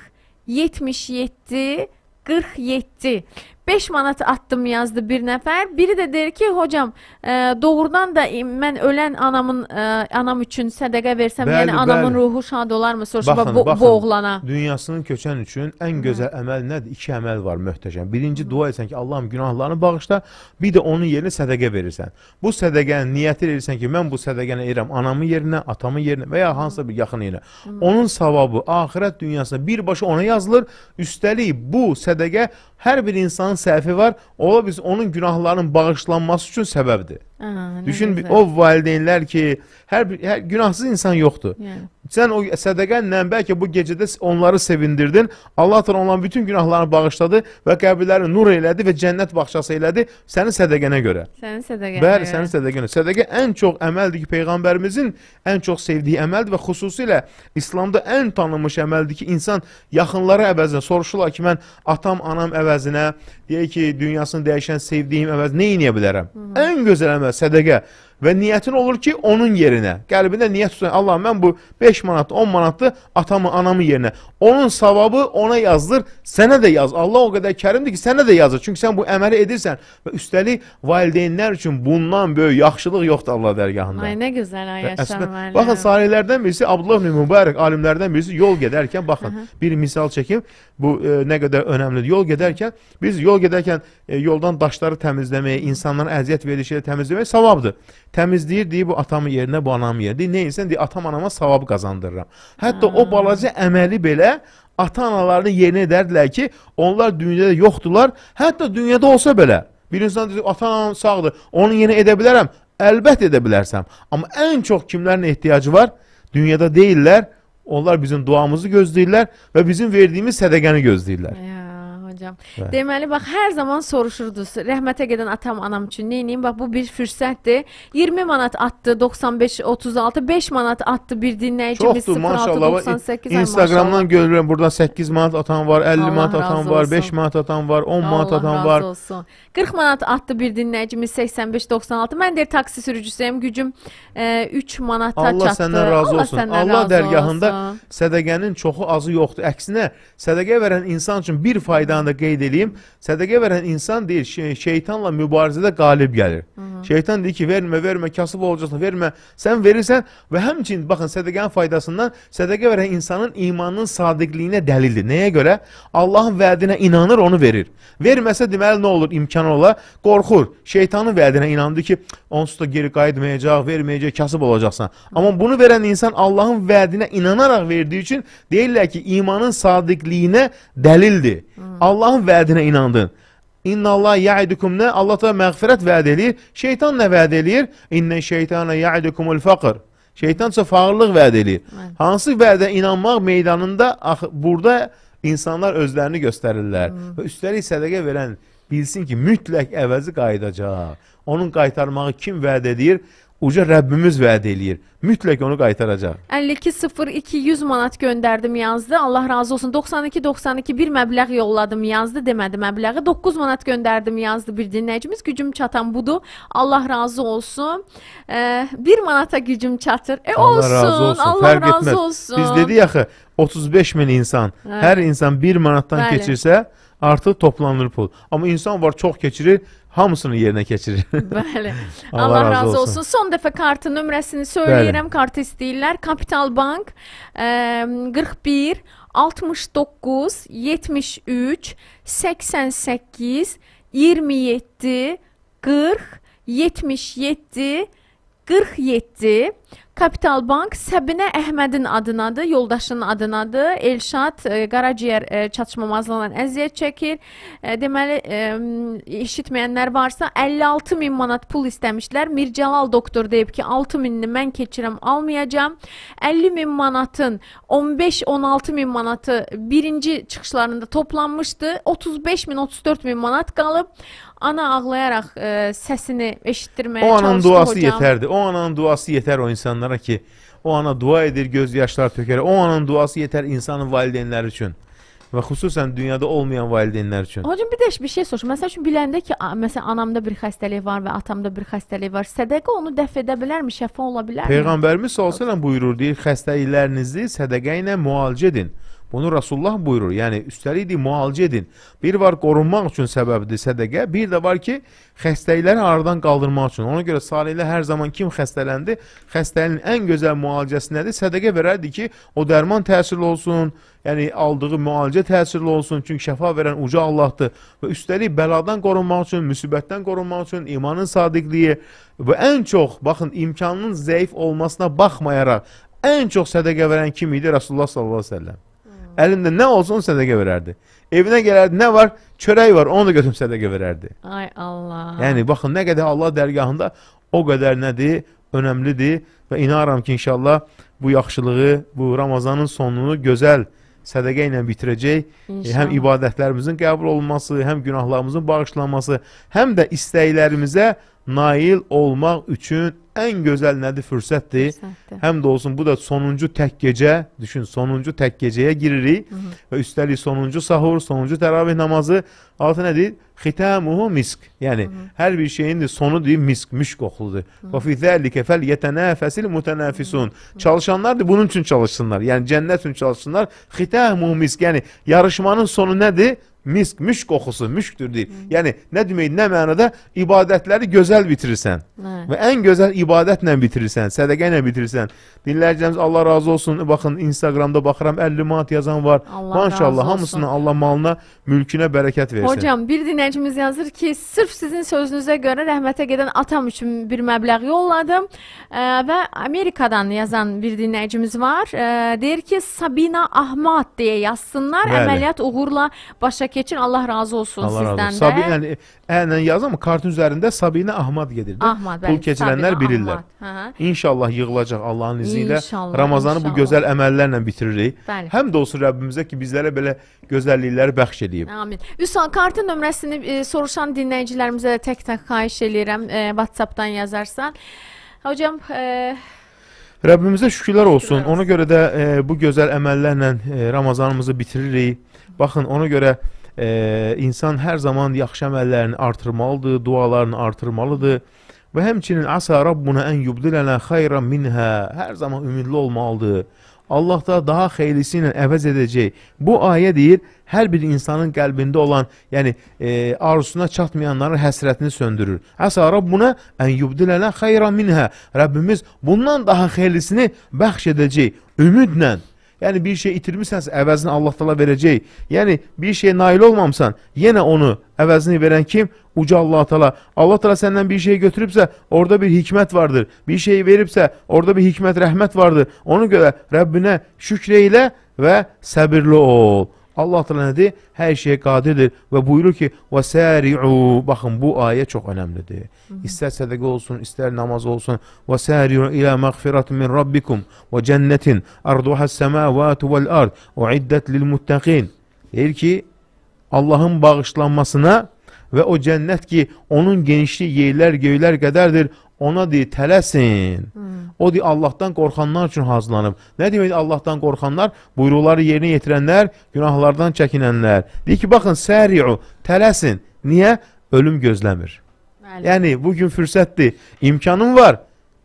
77, 47. 5 manat attım yazdı bir nəfər. Biri də deyir ki, hocam, e, doğrudan da mən ölən anamın e, anam üçün sədaqə versəm, bəli, yəni anamın bəli. ruhu şad olarmı? Soruşma bu, baxın, bu oğlana. Dünyasının köçən üçün ən gözəl əməl nədir? İki əməl var möhtəşəm. Birinci Hı. dua etsən ki, Allahım günahlarını bağışla, bir də onun yerinə sədaqə verirsən. Bu sədaqəni niyyət edirsən ki, mən bu sədaqəni edirəm anamın yerinə, atamın yerinə və ya hansısa bir yaxın yerinə. Hı. Onun savabı axirət dünyasında birbaşa ona yazılır. Üstəlik bu sədaqə Hər bir insanın səhvi var, ola biz onun günahlarının bağışlanması üçün səbəbdir. Aha, Düşün gözəl. o valideynlər ki, hər bir hər günahsız insan yoxdur. Yeah. Sən o sədaqənlə bəlkə bu gecədə onları sevindirdin. Allah təala onların bütün günahlarını bağışladı və qəbirlərini nur elədi və cənnət bağçası elədi sənin sədaqənə görə. Sənin sədaqənə. Bəli, sənin sədaqənə. Sədaqə ən çox əməldir ki, peyğəmbərimizin ən çox sevdiyi əməldir və xüsusilə İslamda ən tanınmış əməldir ki, insan yaxınları əvəzinə soruşurlar ki, mən atam, anam əvəzinə deyək ki, dünyasını dəyişən sevdiyim əvəzinə nə edə bilərəm? Hı -hı. Ən gözəl əməl vermə, sədəqə və niyyətin olur ki, onun yerinə. Qəlbində niyyət tutan, Allah mən bu 5 manatı, 10 manatı atamı, anamı yerinə. Onun savabı ona yazılır, sənə də yaz. Allah o qədər kərimdir ki, sənə də yazır. Çünki sən bu əməli edirsən və üstəlik valideynlər üçün bundan böyük yaxşılıq yoxdur Allah dərgahında. Ay nə gözəl ay yaşamalı. Baxın salihlərdən birisi Abdullah ibn Mübarək alimlərdən birisi yol gedərkən baxın, Hı -hı. bir misal çəkim. Bu e, nə qədər önəmlidir. Yol gedərkən biz yol gedərkən E, yoldan daşları təmizləməyə, insanlara əziyyət verilişiyle təmizləmək savabdır. Təmizləyir, deyir, bu atamın yerinə, bu anamın yerinə. Deyir, neyinsən, deyir, atam anama savab qazandırıram. Hətta o hmm. balaca əməli belə ata-analarını yerinə edərdilər ki, onlar dünyada yoxdurlar, hətta dünyada olsa belə. Bir insan deyir, ata-anam sağdır, onu yenə edə bilərəm. Əlbət edə bilərsəm. Amma ən çox kimlərin ehtiyacı var? Dünyada deyirlər, onlar bizim duamızı gözləyirlər və bizim verdiyimiz sədəqəni gözləyirlər. Yeah hocam. Hə. Deməli bax hər zaman soruşurdunuz. Rəhmətə gedən atam, anam üçün nə edeyim? Bax bu bir fürsətdir. 20 manat atdı 95 36 5 manat atdı bir dinləyicimiz 06 98 Instagramdan görürəm burada 8 manat atan var, 50 Allah manat atan var, olsun. 5 manat atan var, 10 Allah manat atan var. Olsun. 40 manat atdı bir dinləyicimiz 85 96. Mən də taksi sürücüsüyəm. Gücüm e, 3 manata Allah çatdı. Səndən razı Allah olsun. Allah, Allah dərgahında olsun. sədəqənin çoxu azı yoxdur. Əksinə sədəqə verən insan üçün bir faydanı da qeyd edeyim, sədəqə verən insan deyir, şeytanla mübarizədə qalib gəlir. Hı -hı. Şeytan deyir ki, vermə, vermə, kasıb olacaqsan, vermə. Sən verirsən və həmçinin baxın sədəqənin faydasından sədəqə verən insanın imanının sadiqliyinə dəlildir. Nəyə görə? Allahın vədinə inanır, onu verir. Verməsə deməli nə olur? İmkan ola, qorxur. Şeytanın vədinə inandı ki, onsuz da geri qayıtmayacaq, verməyəcək, kasıb olacaqsan. Amma bunu verən insan Allahın vədinə inanaraq verdiyi üçün deyirlər ki, imanın sadiqliyinə dəlildir. Hı -hı. Allah Allahın vədinə inandın. İnna Allah ya'idukum nə? Allah da məğfirət vəd eləyir. Şeytan nə vəd eləyir? İnne şeytana ya'idukumul faqr. Şeytan isə fağırlıq vəd eləyir. Mən. Hansı vədə inanmaq meydanında ax, burada insanlar özlərini göstərirlər. Hı. Və üstəlik sədəqə verən bilsin ki, mütləq əvəzi qayıdacaq. Onun qaytarmağı kim vəd edir? Uca Rəbbimiz vəd eləyir. Mütləq onu qaytaracaq. 5202 manat göndərdim yazdı. Allah razı olsun. 92 92 bir məbləğ yolladım yazdı. Demədi məbləği. 9 manat göndərdim yazdı bir dinləyicimiz. Gücüm çatan budur. Allah razı olsun. E, 1 manata gücüm çatır. E Allah olsun. Razı olsun. Allah Fərq razı etməz. olsun. Biz dedik axı 35 min insan. Hə. Hər insan 1 manatdan Bəli. keçirsə artıq toplanır pul. Amma insan var çox keçirir hamısını yerinə keçirir. Bəli. Allah, Allah razı olsun. olsun. Son dəfə kartın nömrəsini söyləyirəm. Bəli. Kart istəyirlər. Kapital Bank ə, 41 69 73 88 27 40 77 47 Kapital Bank Səbinə Əhmədin adınadır, yoldaşının adınadır. Elşad e, qaraciyər e, çatışmamazlığından əziyyət çəkir. E, deməli, eşitməyənlər varsa 56 min manat pul istəmişlər. Mircəlal doktor deyib ki, 6 minini mən keçirəm, almayacağam. 50 min manatın 15-16 min manatı birinci çıxışlarında toplanmışdı. 35 min, 34 min manat qalıb. Ana ağlayaraq e, səsini eşitdirməyə çalışdı hocam. O ananın duası hocam. yetərdi. O ananın duası yetər o insanlara ki, o ana dua edir, göz yaşları tökər. O ananın duası yetər insanın valideynləri üçün və xüsusən dünyada olmayan valideynlər üçün. Hocam bir də bir şey soruşum. Məsəl üçün biləndə ki, məsələn anamda bir xəstəlik var və atamda bir xəstəlik var. Sədaqə onu dəf edə bilərmi? Şəfa ola bilərmi? Peyğəmbərimiz sallallahu əleyhi və səlləm buyurur, deyir, xəstəliklərinizi sədaqə ilə müalicə edin. Bunu Rasulullah buyurur. Yəni, üstəlik deyil, müalicə edin. Bir var qorunmaq üçün səbəbdir sədəqə, bir də var ki, xəstəlikləri aradan qaldırmaq üçün. Ona görə salihlə hər zaman kim xəstələndi, xəstəliyin ən gözəl müalicəsi nədir? Sədəqə verərdi ki, o dərman təsirli olsun, yəni aldığı müalicə təsirli olsun. Çünki şəfa verən uca Allahdır. Və üstəlik bəladan qorunmaq üçün, müsibətdən qorunmaq üçün imanın sadiqliyi və ən çox, baxın, imkanının zəif olmasına baxmayaraq, ən çox sədəqə verən kim idi? Rasulullah sallallahu aleyhi ve sellem. Əlində nə olsa onu sədəqə verərdi. Evinə gələrdi, nə var? Çörək var, onu da götürüb sədəqə verərdi. Ay Allah. Yəni baxın nə qədər Allah dərgahında o qədər nədir? Önəmlidir və inaram ki, inşallah bu yaxşılığı, bu Ramazanın sonunu gözəl sədəqə ilə bitirəcək. E, inşallah. Həm ibadətlərimizin qəbul olunması, həm günahlarımızın bağışlanması, həm də istəklərimizə nail olmaq üçün ən gözəl nədir? Fürsətdir. Fürsətdir. Həm də olsun bu da sonuncu tək gecə, düşün sonuncu tək gecəyə giririk Hı -hı. və üstəlik sonuncu sahur, sonuncu təravih namazı altı nədir? Xitamuhu misk. Yəni Hı -hı. hər bir şeyin də sonu deyim misk, müşk qoxuludur. Və fi zalika felyetanafasil mutanafisun. Çalışanlar da bunun üçün çalışsınlar. Yəni cənnət üçün çalışsınlar. Xitamuhu misk. Yəni yarışmanın sonu nədir? misk, müşk qoxusu, müşktür deyib. Hı. Yəni nə demək, nə mənada ibadətləri gözəl bitirirsən. Hı. Və ən gözəl ibadətlə bitirirsən, sədaqə ilə bitirirsən. Dinləyicilərimiz Allah razı olsun. Baxın Instagramda baxıram 50 manat yazan var. Allah Maşallah hamısını Allah malına, mülkünə bərəkət versin. Hocam, bir dinləyicimiz yazır ki, sırf sizin sözünüzə görə rəhmətə gedən atam üçün bir məbləğ yolladım. E, və Amerikadan yazan bir dinləyicimiz var. E, deyir ki, Sabina Ahmad deyə yazsınlar. Bəli. Əməliyyat uğurla başa geçin. Allah razı olsun Allah sizden razı olsun. de. Sabine yani enen yaz ama kartın üzərində Sabine Ahmad gedirdi. Ahmad, Pul keçirənlər Sabine, bilirlər. Ahmad, hə. İnşallah yığılacaq Allahın izni ilə. Ramazanı inşallah. bu gözəl əməllərlə bitiririk. Bəli. Həm də olsun Rəbbimizə ki, bizlərə belə gözəllikləri bəxş edib. Amin. Üsal kartın nömrəsini e, soruşan dinləyicilərimizə də tək-tək xahiş eləyirəm e, WhatsApp-dan yazarsan. Hocam, e, Rəbbimizə şükürlər olsun. Ona görə də e, bu gözəl əməllərlə e, Ramazanımızı bitiririk. Baxın, ona görə e, e, insan hər zaman yaxşı əməllərini artırmalıdır, dualarını artırmalıdır. Və həmçinin asa Rabbuna ən yubdilənə xayran minhə hər zaman ümidli olmalıdır. Allah da daha xeylisi ilə əvəz edəcək. Bu ayə deyir, hər bir insanın qəlbində olan, yəni e, arzusuna çatmayanların həsrətini söndürür. Asa Rabbuna ən yubdilənə xayran minhə. Rəbbimiz bundan daha xeylisini bəxş edəcək ümidlə. Yəni bir şey itirmisənsə əvəzini Allah təala verəcək. Yəni bir şeyə nail olmamısan, yenə onu əvəzini verən kim? Uca Allah təala. Allah təala səndən bir şey götürübsə, orada bir hikmət vardır. Bir şey veribsə, orada bir hikmət, rəhmət vardır. Ona görə Rəbbinə şükr elə və səbirli ol. Allah təala nədir? Hər şeyə qadirdir və buyurur ki: "Və sari'u" baxın bu ayə çox əhəmilidir. İstər sədaqə olsun, istər namaz olsun. "Və sari'u ilə məğfiratin min rabbikum və cennetin arduhas semawati vel ard uiddat lil muttaqin." Deyir ki, Allahın bağışlanmasına və o cənnət ki, onun genişliyi yerlər, göylər qədərdir, Ona deyir, tələsin. Hmm. O deyir, Allahdan qorxanlar üçün hazırlanıb. Nə demək Allahdan qorxanlar? Buyruqları yerinə yetirənlər, günahlardan çəkinənlər. Deyir ki, baxın, səri'u, tələsin. Niyə? Ölüm gözləmir. Bəli. Yəni, bugün fürsətdir, imkanın var,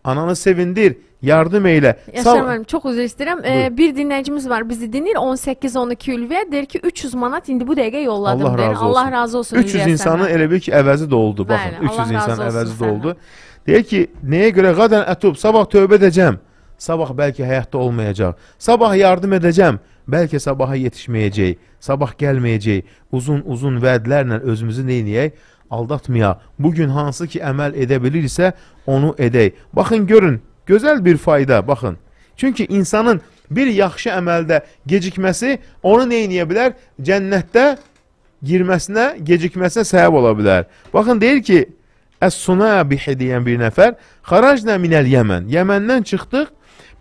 ananı sevindir, yardım eylə. Yaşar müəllim, çox üzr istəyirəm. E, bir dinləyicimiz var, bizi dinləyir. 18 12 Ülviyə deyir ki, 300 manat indi bu dəqiqə yolladım. Allah deyir. razı olsun. Allah razı olsun. 300 insanın elə bil ki, əvəzi də oldu. Bəli, Baxın, 300 insan əvəzi də oldu. Sənə. Deyir ki, nəyə görə qadən ətub, sabah tövbə edəcəm, sabah bəlkə həyatda olmayacaq, sabah yardım edəcəm, bəlkə sabaha yetişməyəcək, sabah gəlməyəcək, uzun-uzun vədlərlə özümüzü neyniyək? Aldatmaya, bugün hansı ki əməl edə bilirsə, onu edək. Baxın, görün, gözəl bir fayda, baxın. Çünki insanın bir yaxşı əməldə gecikməsi onu neyniyə bilər? Cənnətdə girməsinə, gecikməsinə səbəb ola bilər. Baxın, deyir ki, Es-Sunabihi deyən bir nəfər xaracna minəl Yəmən. Yəməndən çıxdıq.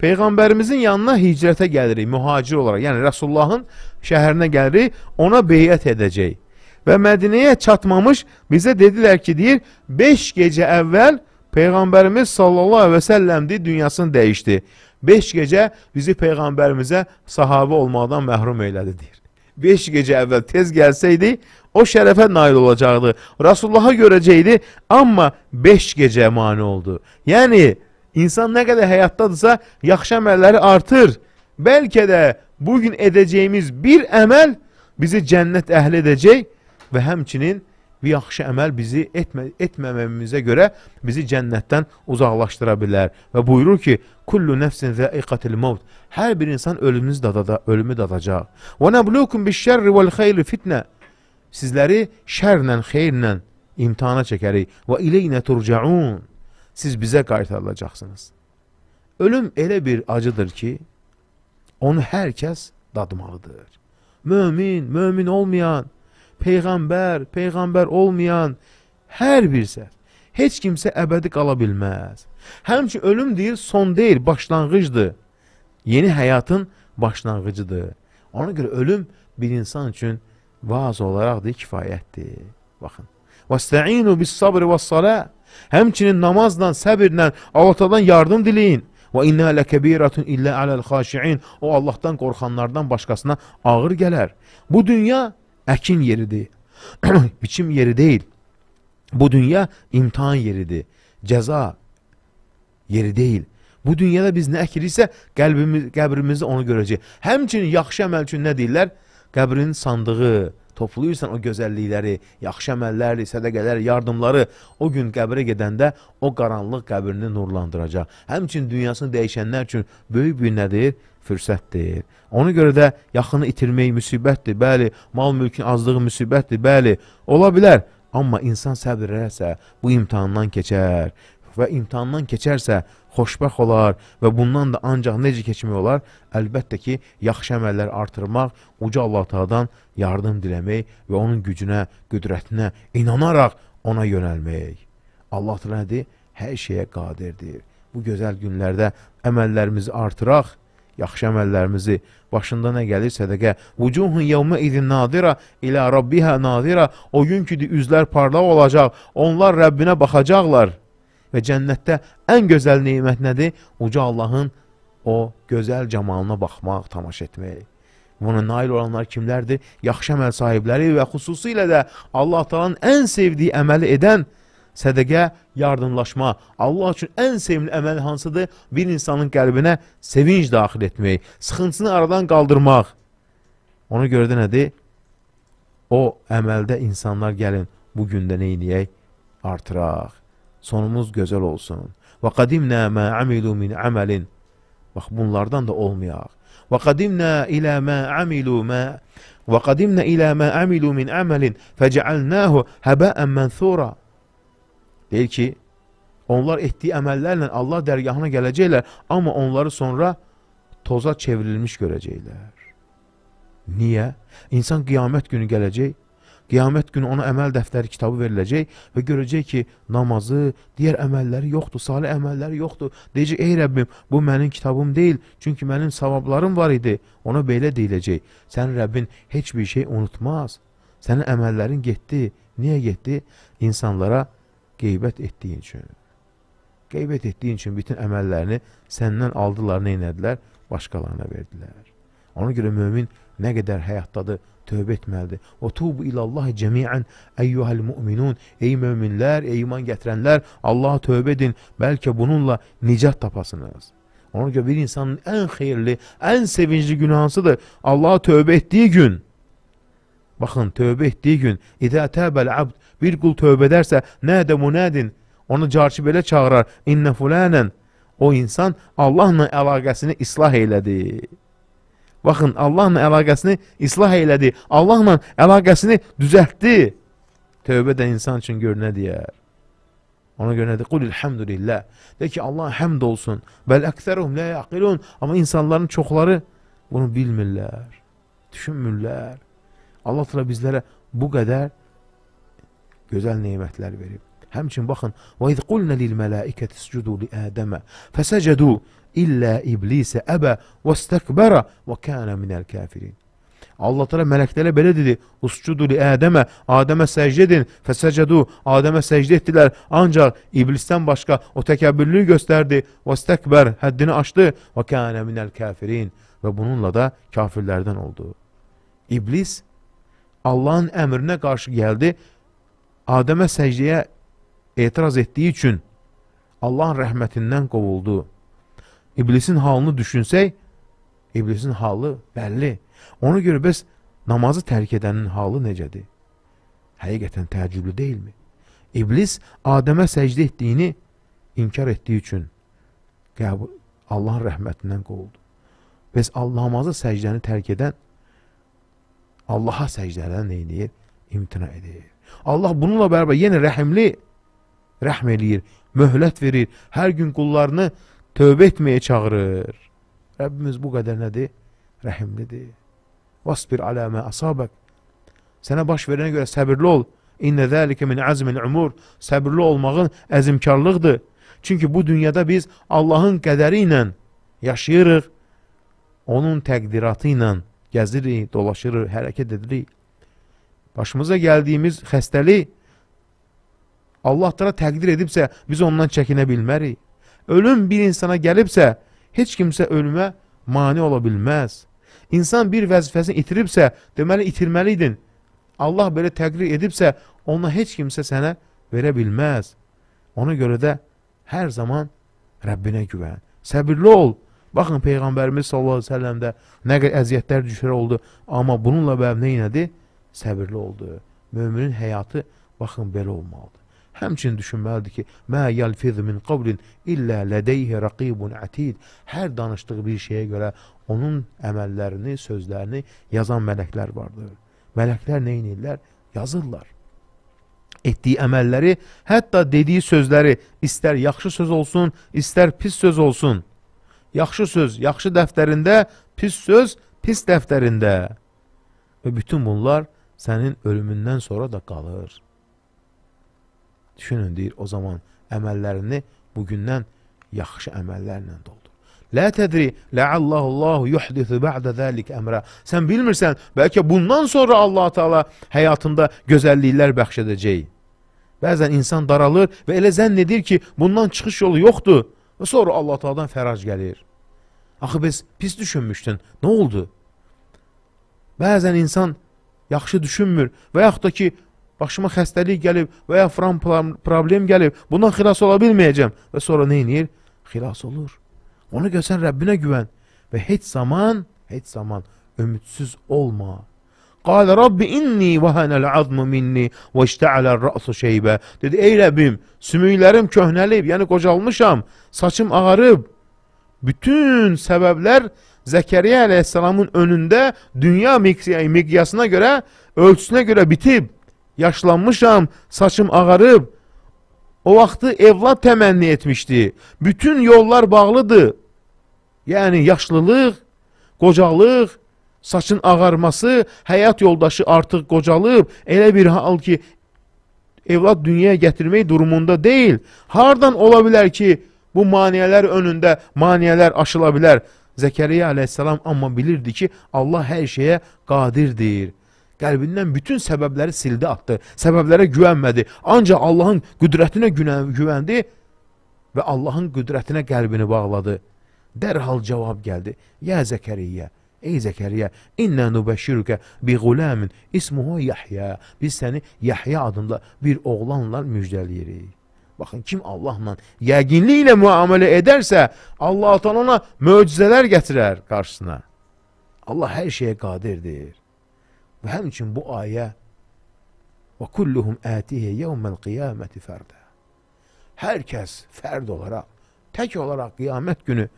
Peyğəmbərimizin yanına hicrətə gəlirik mühacir olaraq. Yəni Rəsulullahın şəhərinə gəlirik, ona beyət edəcəyik. Və Mədinəyə çatmamış bizə dedilər ki, deyir 5 gecə əvvəl Peyğəmbərimiz sallallahu əleyhi və səlləmdi dünyasını dəyişdi. 5 gecə bizi peyğəmbərimizə sahabə olmaqdan məhrum elədi deyir. 5 gecə əvvəl tez gəlsəydi, O şərəfə nail olacaqdı. Rasulullahı görəcəkdi, amma 5 gecə mane oldu. Yəni, insan nə qədər həyatdadırsa, yaxşı əməlləri artır. Bəlkə də bugün edəcəyimiz bir əməl bizi cənnət əhli edəcək və həmçinin bir yaxşı əməl bizi etmə, etməməmizə görə bizi cənnətdən uzaqlaşdıra bilər. Və buyurur ki, Kullu nəfsin zəiqatil mavd. Hər bir insan ölümünü dadada, ölümü dadacaq. Və nəblukum bişşərri vəl xeyri fitnə sizləri şərlə, xeyrlə imtihana çəkərik. Və ileynə turcaun. Siz bizə qaytarılacaqsınız. Ölüm elə bir acıdır ki, onu hər kəs dadmalıdır. Mömin, mömin olmayan, peyğəmbər, peyğəmbər olmayan hər bir səhv. Heç kimsə əbədi qala bilməz. Həmçi ölüm deyil, son deyil, başlanğıcdır. Yeni həyatın başlanğıcıdır. Ona görə ölüm bir insan üçün vaaz olaraq deyil, kifayətdir. Baxın. Vəstəinu bis sabr və salə. Həmçinin namazla, səbirlə Allahdan yardım diləyin. Və inna ləkəbiratun illə aləl xaşiin. O Allahdan qorxanlardan başqasına ağır gələr. Bu dünya əkin yeridir. Biçim yeri deyil. Bu dünya imtihan yeridir. Cəza yeri deyil. Bu dünyada biz nə əkiriksə, qəlbimiz, qəbrimizi onu görəcək. Həmçinin yaxşı əməl üçün nə deyirlər? qəbrinin sandığı, toplayırsan o gözəllikləri, yaxşı əməlləri, sədəqələri, yardımları o gün qəbrə gedəndə o qaranlıq qəbrini nurlandıracaq. Həmçin dünyasını dəyişənlər üçün böyük bir nədir? Fürsətdir. Ona görə də yaxını itirmək müsibətdir, bəli, mal-mülkün azlığı müsibətdir, bəli, ola bilər. Amma insan səbr edərsə, bu imtahandan keçər və imtahandan keçərsə, xoşbəxt olar və bundan da ancaq necə keçmək olar? Əlbəttə ki, yaxşı əməllər artırmaq, uca Allah Taala'dan yardım diləmək və onun gücünə, qüdrətinə inanaraq ona yönəlmək. Allah Taala nədir? Hər şeyə qadirdir. Bu gözəl günlərdə əməllərimizi artıraq, yaxşı əməllərimizi başında nə gəlir sədəqə vucuhun yevmə idin nadira ilə rabbihə nadira o gün ki üzlər parlaq olacaq onlar Rəbbinə baxacaqlar və cənnətdə ən gözəl neymət nədir? Uca Allahın o gözəl cəmalına baxmaq, tamaşa etmək. Buna nail olanlar kimlərdir? Yaxşı əməl sahibləri və xüsusilə də Allah talanın ən sevdiyi əməli edən sədəqə, yardımlaşma, Allah üçün ən sevimli əməl hansıdır? Bir insanın qəlbinə sevinc daxil etmək, sıxıntısını aradan qaldırmaq. Ona görə də nədir? O əməldə insanlar gəlin, bu gündə neyniyək? Artıraq sonumuz gözəl olsun. Və qadimnə mə amilu min əməlin. Bax, bunlardan da olmayaq. Və qadimnə ilə mə amilu mə və qadimnə ilə mə amilu min əməlin fəcəalnəhu həbəən mənthura. Deyir ki, onlar etdiyi əməllərlə Allah dərgahına gələcəklər, amma onları sonra toza çevrilmiş görəcəklər. Niyə? İnsan qiyamət günü gələcək, Qiyamət günü ona əməl dəftəri kitabı veriləcək və görəcək ki, namazı, digər əməlləri yoxdur, salih əməlləri yoxdur. Deyəcək, ey Rəbbim, bu mənim kitabım deyil, çünki mənim savablarım var idi. Ona belə deyiləcək, sənin Rəbbin heç bir şey unutmaz. Sənin əməllərin getdi. Niyə getdi? İnsanlara qeybət etdiyin üçün. Qeybət etdiyin üçün bütün əməllərini səndən aldılar, neynədilər? Başqalarına verdilər. Ona görə mömin nə qədər həyatdadır, tövbə etməlidir. Otubu ilallah cəmiən eyyuhəl müminun. Ey möminlər, ey iman gətirənlər, Allaha tövbə edin. Bəlkə bununla nicat tapasınız. Ona görə bir insanın ən xeyirli, ən sevincli günü hansıdır? Allaha tövbə etdiyi gün. Baxın, tövbə etdiyi gün, idə təbəl abd, bir qul tövbə edərsə, nədə münədin, onu carçı belə çağırar, innə fulənən, o insan Allahla əlaqəsini islah elədi. Baxın, Allahla əlaqəsini islah elədi. Allahla əlaqəsini düzəltdi. Tövbə də insan üçün gör nə deyər. Ona görə nədir? Qul elhamdülillah. De ki, Allah həmd olsun. Bəl əksəruhum la yaqilun. Amma insanların çoxları bunu bilmirlər. Düşünmürlər. Allah təala bizlərə bu qədər gözəl nemətlər verib. Həmçinin baxın, "Və iz qulna lil mələikəti iscudu li Adəmə" fəsəcədu İlla iblise ebe ve stekbera ve kâne minel kafirin. Allah Teala meleklere böyle dedi. Uscudu li Adem'e, Adem'e secde edin. Fesecedu, Adem'e secde ettiler. Ancak iblisten başka o tekebbürlüğü gösterdi. Vestekber, haddini aştı. Ve kâne minel kafirin. Ve bununla da kafirlerden oldu. İblis Allah'ın emrine karşı geldi. Adem'e secdeye itiraz ettiği için Allah'ın rahmetinden kovuldu. İblisin halını düşünsək, iblisin halı bəlli. Ona görə bəs namazı tərk edənin halı necədir? Həqiqətən təəccüblü deyilmi? İblis Adəmə səcdə etdiyini inkar etdiyi üçün qəbul, Allahın rəhmətindən qovuldu. Bəs Allah namazı səcdəni tərk edən Allaha səcdədən eynəyir, imtina edir. Allah bununla bərabər yenə rəhimli rəhm eləyir, möhlət verir, hər gün qullarını rəhmətdir tövbə etməyə çağırır. Rəbbimiz bu qədər nədir? Rəhimlidir. Vasbir alə mə asabək. Sənə baş verənə görə səbirli ol. İnnə zəlikə min əzmin umur. Səbirli olmağın əzimkarlıqdır. Çünki bu dünyada biz Allahın qədəri ilə yaşayırıq. Onun təqdiratı ilə gəzirik, dolaşırıq, hərəkət edirik. Başımıza gəldiyimiz xəstəlik Allah təqdir edibsə, biz ondan çəkinə bilmərik. Ölüm bir insana gəlibsə, heç kimsə ölümə mani ola bilməz. İnsan bir vəzifəsini itiribsə, deməli itirməli idin. Allah belə təqrir edibsə, ona heç kimsə sənə verə bilməz. Ona görə də hər zaman Rəbbinə güvən. Səbirli ol. Baxın, Peyğəmbərimiz sallallahu aleyhi ve səlləmdə nə qədər əziyyətlər düşər oldu. Amma bununla bərəm neynədi? Səbirli oldu. Möminin həyatı, baxın, belə olmalıdır. Həmçinin düşünməlidir ki, mə yəlfiz min qavlin illə lədeyhi rəqibun ətid. Hər danışdığı bir şeyə görə onun əməllərini, sözlərini yazan mələklər vardır. Mələklər nə edirlər? Yazırlar. Etdiyi əməlləri, hətta dediyi sözləri, istər yaxşı söz olsun, istər pis söz olsun. Yaxşı söz, yaxşı dəftərində, pis söz, pis dəftərində. Və bütün bunlar sənin ölümündən sonra da qalır. Düşünün, deyir, o zaman əməllərini bugündən yaxşı əməllərlə doldur. Lə tədri, ləallahullahu yuhdithu ba'də zəlik əmrə. Sən bilmirsən, bəlkə bundan sonra Allah Teala həyatında gözəlliklər bəxş edəcək. Bəzən insan daralır və elə zənn edir ki, bundan çıxış yolu yoxdur və sonra Allah Teala'dan fəraj gəlir. Axı biz pis düşünmüşdün, nə oldu? Bəzən insan yaxşı düşünmür və yaxud da ki, başıma xəstəlik gəlib və ya fran problem gəlib, bundan xilas ola bilməyəcəm. Və sonra nə inir? Xilas olur. Ona görə sən Rəbbinə güvən və heç zaman, heç zaman ümidsiz olma. Qalə Rabbi inni və hənəl azmu minni və iştəaləl rəsu şeybə. Dedi, ey Rəbbim, sümüklərim köhnəlib, yəni qocalmışam, saçım ağarıb. Bütün səbəblər Zəkəriyə əleyhissalamın önündə dünya miqyasına görə, ölçüsünə görə bitib yaşlanmışam, saçım ağarıb. O vaxtı evlad təmənni etmişdi. Bütün yollar bağlıdır. Yəni yaşlılıq, qocalıq, saçın ağarması, həyat yoldaşı artıq qocalıb, elə bir hal ki, evlad dünyaya gətirmək durumunda deyil. Hardan ola bilər ki, bu maniyələr önündə maniyələr aşıla bilər? Zəkəriya aleyhissalam amma bilirdi ki, Allah hər şeyə qadirdir qəlbindən bütün səbəbləri sildi, atdı. Səbəblərə güvənmədi. Ancaq Allahın qüdrətinə güvəndi və Allahın qüdrətinə qəlbini bağladı. Dərhal cavab gəldi. Ya Zəkəriyyə, ey Zəkəriyyə, innə nübəşirükə bi quləmin ismuhu Yahya. Biz səni Yahya adında bir oğlanla müjdəliyirik. Baxın, kim Allahla yəqinliklə müamilə edərsə, Allah-u ona möcüzələr gətirər qarşısına. Allah hər şeyə qadirdir. Və həmçin bu ayə və kulluhum ətihi yevməl qiyaməti fərdə. Hər kəs fərd olaraq, tək olaraq qiyamət günü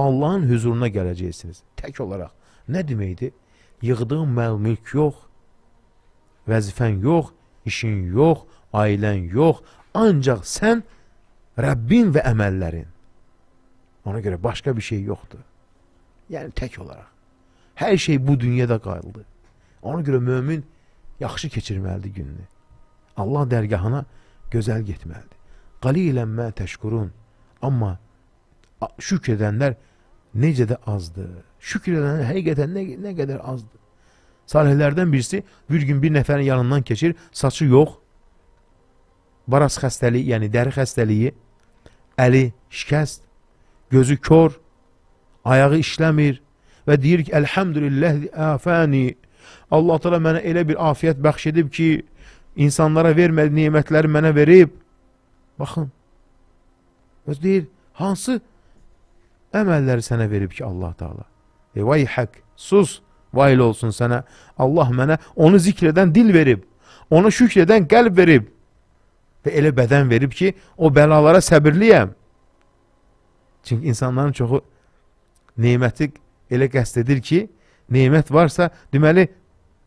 Allahın hüzuruna gələcəksiniz. Tək olaraq. Nə deməkdir? Yığdığın məl-mülk yox, vəzifən yox, işin yox, ailən yox, ancaq sən Rəbbin və əməllərin. Ona görə başqa bir şey yoxdur. Yəni tək olaraq. Hər şey bu dünyada qaldı. Ona görə mömin yaxşı keçirməlidir gününü. Allah dərgahına gözəl getməlidir. Qalilən mə təşkurun. Amma şükr edənlər necə də azdır. Şükr edənlər həqiqətən nə, nə qədər azdır. Salihlərdən birisi bir gün bir nəfərin yanından keçir, saçı yox, baras xəstəliyi, yəni dəri xəstəliyi, əli şikəst, gözü kor, ayağı işləmir və deyir ki, əlhəmdülilləh əfəni Allah təala mənə elə bir afiyət bəxş edib ki, insanlara vermədi nemətləri mənə verib. Baxın. Öz deyir, hansı əməlləri sənə verib ki, Allah Taala? E vay haq, sus, vayl olsun sənə. Allah mənə onu zikr edən dil verib, ona şükr edən qəlb verib və elə bədən verib ki, o bəlalara səbirliyəm. Çünki insanların çoxu neməti elə qəsd edir ki, nemət varsa, deməli,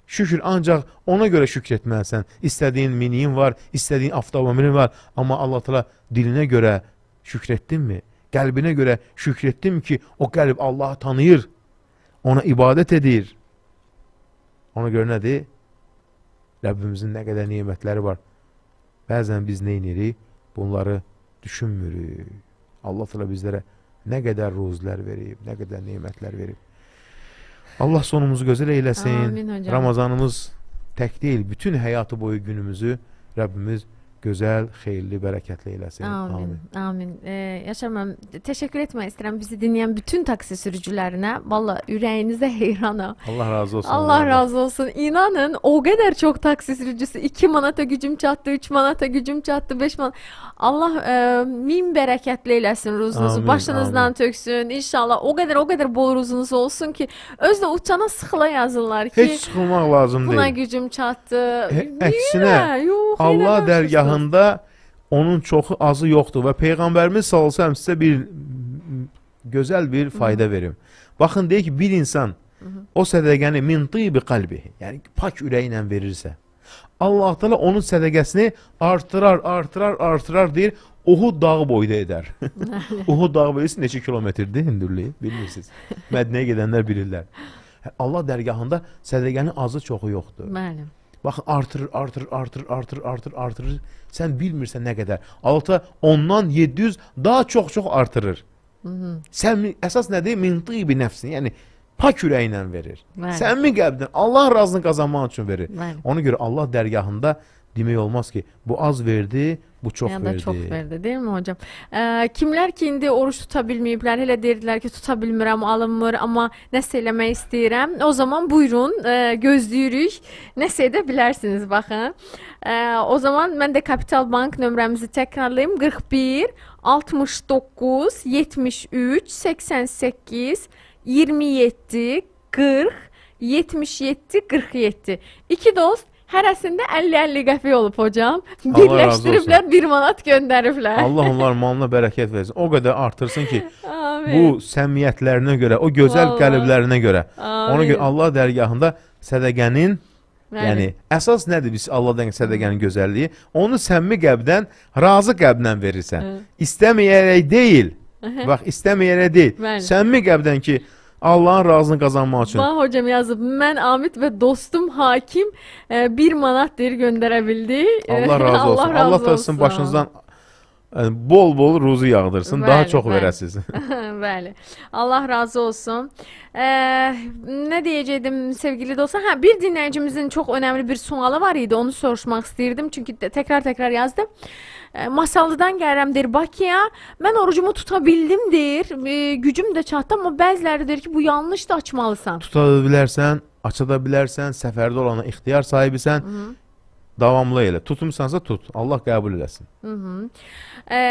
şükür ancaq ona görə şükür etməlisən. İstədiyin miniyin var, istədiyin avtomobilin var, amma Allah təala dilinə görə şükür etdinmi? Qəlbinə görə şükür etdim ki, o qəlb Allahı tanıyır, ona ibadət edir. Ona görə nədir? Rəbbimizin nə qədər nimətləri var. Bəzən biz nə edirik? Bunları düşünmürük. Allah təala bizlərə nə qədər ruzlər verib, nə qədər nemətlər verib. Allah sonumuzu gözəl eyləsin. Amin, hocam. Ramazanımız tək deyil, bütün həyatı boyu günümüzü Rəbbimiz gözəl, xeyirli, bərəkətli eləsin. Amin. Amin. Amin. Ee, yaşamam. Təşəkkür etmək istəyirəm bizi dinləyən bütün taksi sürücülərinə. Valla ürəyinizə heyranam. Allah razı olsun. Allah Allah razı olsun. İnanın o qədər çox taksi sürücüsü 2 manata gücüm çatdı, 3 manata gücüm çatdı, 5 manat. Allah ə, e, min bərəkətli eləsin ruzunuzu, amin, başınızdan amin. töksün. İnşallah o qədər o qədər bol ruzunuz olsun ki, öz də uçana sıxıla yazırlar ki, heç sıxılmaq lazım buna deyil. Buna gücüm çatdı. He, əksinə, Niyə? yox, Allah dərgahında onun çoxu azı yoxdur və peyğəmbərimiz sallallahu əleyhi sizə bir gözəl bir fayda Hı -hı. verim. Baxın deyir ki, bir insan Hı -hı. o sədəqəni min tibi qalbi, yəni pak ürəyi ilə verirsə, Hı Allah Teala onun sədəqəsini artırar, artırar, artırar deyir. Uhud dağı boyda edər. Uhud dağı bilirsiniz neçə kilometrdir hündürlüyü? Bilirsiniz. Mədinəyə gedənlər bilirlər. Hə, Allah dərgahında sədəqənin azı çoxu yoxdur. Bəli. Baxın artırır, artırır, artırır, artırır, artırır, artırır. Sən bilmirsən nə qədər. Alta ondan 700 daha çox-çox artırır. Hı -hı. Sən əsas nədir? Min tibi nəfsin. Yəni pak ürəklə verir. Bəli. Səmimi qəlbdən Allah razını qazanmaq üçün verir. Bəli. Ona görə Allah dərgahında demək olmaz ki, bu az verdi, bu çox yəni verdi. Çox verdi, deyilmi hocam? E, kimlər ki indi oruç tuta bilməyiblər, elə deyirdilər ki, tuta bilmirəm, alınmır, amma nəsə eləmək istəyirəm. O zaman buyurun, e, gözləyirik. Nəsə edə bilərsiniz baxın. E, o zaman mən də Kapital Bank nömrəmizi təkrarlayım. 41 69 73 88 27, 40, 77, 47. İki dost hər əsində 50-50 qəpik olub hocam. Birləşdiriblər 1 manat göndəriblər. Allah onlar malına bərəkət versin. O qədər artırsın ki, Amin. bu səmiyyətlərinə görə, o gözəl Vallahi. qəlblərinə görə. Amin. Ona görə Allah dərgahında sədaqənin Bəli. Yəni əsas nədir biz Allahdan sədaqənin gözəlliyi? Onu səmimi qəlbdən, razı qəlbdən verirsən. Hı. İstəməyərək deyil. Hı -hı. Bax, istəməyərək deyil. Bəli. Səmimi qəlbdən ki, Allahın razını qazanmaq üçün. Bax hocam yazıb, mən Amit və dostum Hakim 1 e, manat deyir göndərə bildi. E, Allah razı olsun. Allah, razı Allah da sizin başınızdan bol-bol ruzi yağdırsın, bəli, daha çox bəli. verəsiz. bəli. Allah razı olsun. Ee, nə deyəcəydim sevgili dostlar? Hə, bir dinləyicimizin çox önəmli bir sualı var idi. Onu soruşmaq istəyirdim çünki təkrar-təkrar yazdı. Ee, E, masallıdan gəlirəmdir Bakıya. Mən orucumu tuta bildimdir. E, gücüm də çatdı, amma bəziləri deyir ki, bu yanlışdır, açmalısan. Tuta bilərsən, aça da bilərsən, səfərdə olana ixtiyar sahibisən. Hı -hı davamlı elə. Tutmusansa tut. Allah qəbul eləsin. Hı -hı. E,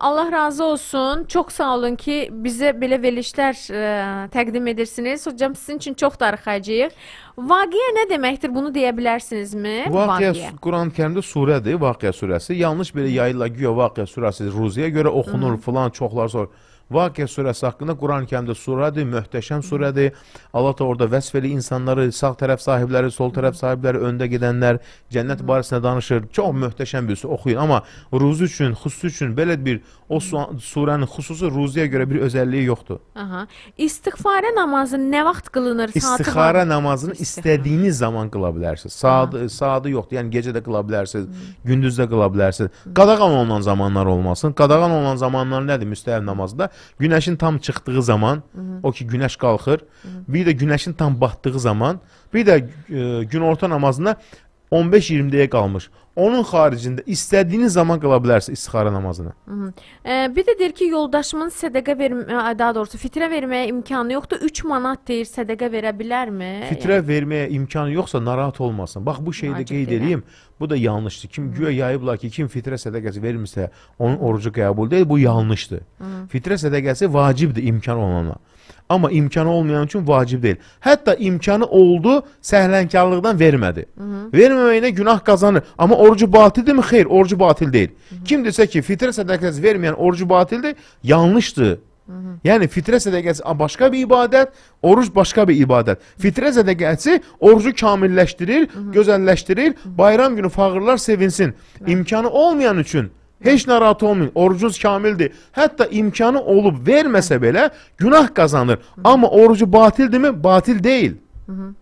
Allah razı olsun. Çox sağ olun ki, bizə belə verilişlər e, təqdim edirsiniz. Hocam, sizin üçün çox darıxacağıq. Vaqiyə nə deməkdir? Bunu deyə bilərsinizmi? Vaqiyə, vaqiyə. Quran-Kərimdə surədir, Vaqiyə surəsi. Yanlış belə yayıla güya Vaqiyə surəsi ruziyə görə oxunur, Hı -hı. falan çoxlar sonra Vaqiyə surəsi haqqında Quran-ı Kərimdə surədir, möhtəşəm surədir. Allah da orada vəsf eləyir insanları, sağ tərəf sahibləri, sol tərəf sahibləri, öndə gedənlər, cənnət barəsində danışır. Çox möhtəşəm bir oxuyun, amma ruzu üçün, xüsusi üçün belə bir o surənin xüsusi ruziyə görə bir özəlliyi yoxdur. Aha. İstixfarə namazı nə vaxt qılınır? İstixara namazını istədiyiniz zaman qıla bilərsiniz. Saat saatı yoxdur. Yəni gecə də qıla bilərsiniz, gündüz də qıla bilərsiniz. Qadağan olunan zamanlar olmasın. Qadağan olunan zamanlar nədir? Müstəhəb namazda Günəşin tam çıxdığı zaman, Hı -hı. o ki günəş qalxır, Hı -hı. bir də günəşin tam batdığı zaman, bir də e, günorta namazında 15-20-dəyə qalmış. Onun xaricində istədiyiniz zaman qıla bilərsiniz istixara namazını. Hı -hı. E, bir də deyir ki, yoldaşımın sədəqə verməyə, e, daha doğrusu fitrə verməyə imkanı yoxdur. 3 manat deyir, sədəqə verə bilərmi? Fitrə yəni... verməyə imkanı yoxsa narahat olmasın. Bax bu şeyi də qeyd eləyim. Bu da yanlıştı. Kim güya yayıblar ki kim fitrə sədaqəsi vermirsə, onun orucu qəbul deyil. Bu yanlışdır. Hı. Fitrə sədaqəsi vacibdir imkan olana. Amma imkanı olmayan üçün vacib deyil. Hətta imkanı oldu, səhlənkarlıqdan vermədi. Hı -hı. Verməməyinə günah qazanır. Amma orucu batildirmi? Xeyr, orucu batil deyil. Hı -hı. Kim desə ki, fitrə sədaqəsi verməyən orucu batildir, yanlışdır. Yəni fitrə sədəqəsi başqa bir ibadət, oruc başqa bir ibadət. Fitrə sədəqəsi orucu kamilləşdirir, gözəlləşdirir, bayram günü fağırlar sevinsin. İmkanı olmayan üçün heç narahat olmayın, orucunuz kamildir. Hətta imkanı olub verməsə belə günah qazanır. Amma orucu batildirmi? Batil deyil. Hı -hı.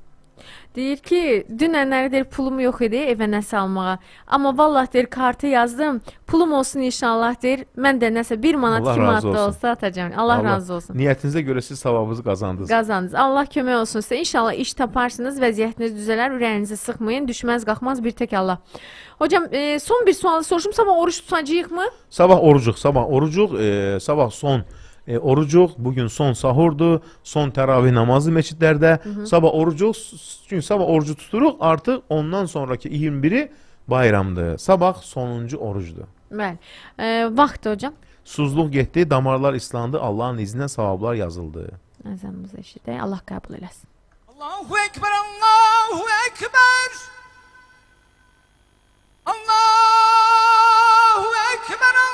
Deyir ki, dünənləri deyir pulum yox idi evə nəsə almağa. Amma vallah deyir kartı yazdım. Pulum olsun inşallah deyir. Mən də nəsə 1 manat, 2 manat da olsa atacağam. Allah, Allah razı olsun. Niyyətinizə görə siz savabınızı qazandınız. Qazandınız. Allah kömək olsun sizə. İnşallah iş taparsınız, vəziyyətiniz düzələr. Ürəyinizi sıxmayın. Düşməz qalxmaz bir tək Allah. Hocam, e, son bir sualı soruşum. Sabah oruç tutacağıq mı? Sabah orucuq, sabah orucuq, e, sabah son e, orucuk, bugün son sahurdu, son teravih namazı meçitlerde. Sabah orucuk, çünkü sabah orucu tuturuk artık ondan sonraki 21'i bayramdı. Sabah sonuncu orucdu. Bəli. E, vaxt hocam. Suzluq getdi, damarlar islandı, Allahın izniyle savablar yazıldı. Əzəmimiz eşidə, Allah qəbul eləsin. Allahu Ekber, Allahu Ekber. Allahu Ekber, Allahu Ekber.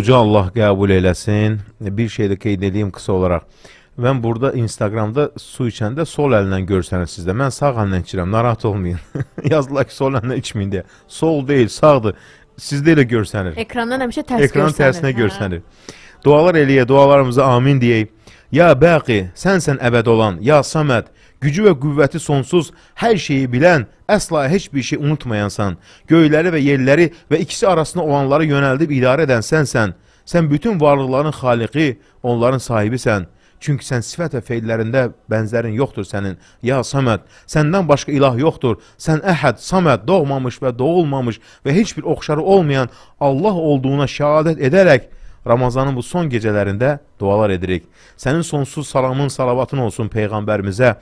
Uca Allah qəbul eləsin. Bir şey də qeyd edeyim qısa olaraq. Mən burada Instagramda su içəndə sol əllə görsənir sizdə. Mən sağ əllə içirəm, narahat olmayın. Yazdılar ki, sol əllə içməyin deyə. Sol deyil, sağdır. Sizdə elə görsənir. Ekrandan həmişə tərs Ekran görsənir. Ekran tərsinə hə? görsənir. Dualar eləyə, dualarımıza amin deyək. Ya Bəqi, sənsən əbəd olan, ya Saməd, gücü və qüvvəti sonsuz, hər şeyi bilən, əsla heç bir şey unutmayansan, göyləri və yerləri və ikisi arasında olanları yönəldib idarə edən sənsən, sən bütün varlıqların xaliqi, onların sahibisən. Çünki sən sifət və feillərində bənzərin yoxdur sənin. Ya Saməd, səndən başqa ilah yoxdur. Sən Əhəd, Saməd, doğmamış və doğulmamış və heç bir oxşarı olmayan Allah olduğuna şəhadət edərək, Ramazanın bu son gecələrində dualar edirik. Sənin sonsuz salamın, salavatın olsun Peyğəmbərimizə,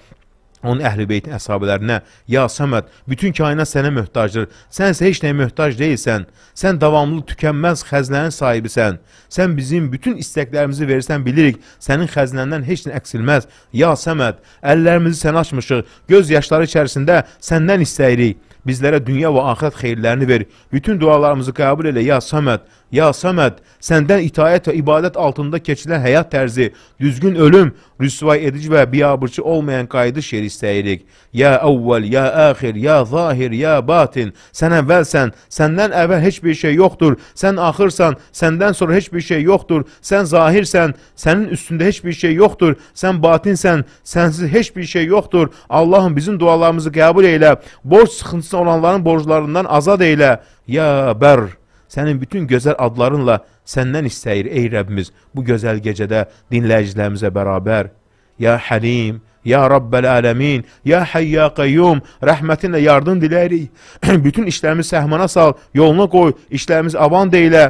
onun əhl-i beytin əsabələrinə, ya Səməd, bütün kainat sənə möhtacdır. Sən isə heç nəyə möhtac deyilsən. Sən davamlı tükənməz xəznənin sahibisən. Sən bizim bütün istəklərimizi verirsən, bilirik. Sənin xəznəndən heç nə əksilməz. Ya Səməd, əllərimizi sənə açmışıq. Göz yaşları içərisində səndən istəyirik. Bizlərə dünya və axirət xeyirlərini ver. Bütün dualarımızı qəbul elə, ya Səməd. Ya Səməd, səndən itayət və ibadət altında keçilən həyat tərzi, düzgün ölüm, rüsvay edici və biyabırçı olmayan qayıdı şer istəyirik. Ya əvvəl, ya əxir, ya zahir, ya batin, sən əvvəlsən, səndən əvvəl heç bir şey yoxdur, sən axırsan, səndən sonra heç bir şey yoxdur, sən zahirsən, sənin üstündə heç bir şey yoxdur, sən batinsən, sənsiz heç bir şey yoxdur. Allahım bizim dualarımızı qəbul eylə, borc sıxıntısı olanların borclarından azad eylə. Ya bər, sənin bütün gözəl adlarınla səndən istəyir, ey Rəbbimiz, bu gözəl gecədə dinləyicilərimizə bərabər. Ya Həlim, Ya Rabbəl Ələmin, Ya Həyya Qayyum, rəhmətinlə yardım diləyirik. bütün işlərimiz səhmana sal, yoluna qoy, işlərimiz avan deyilə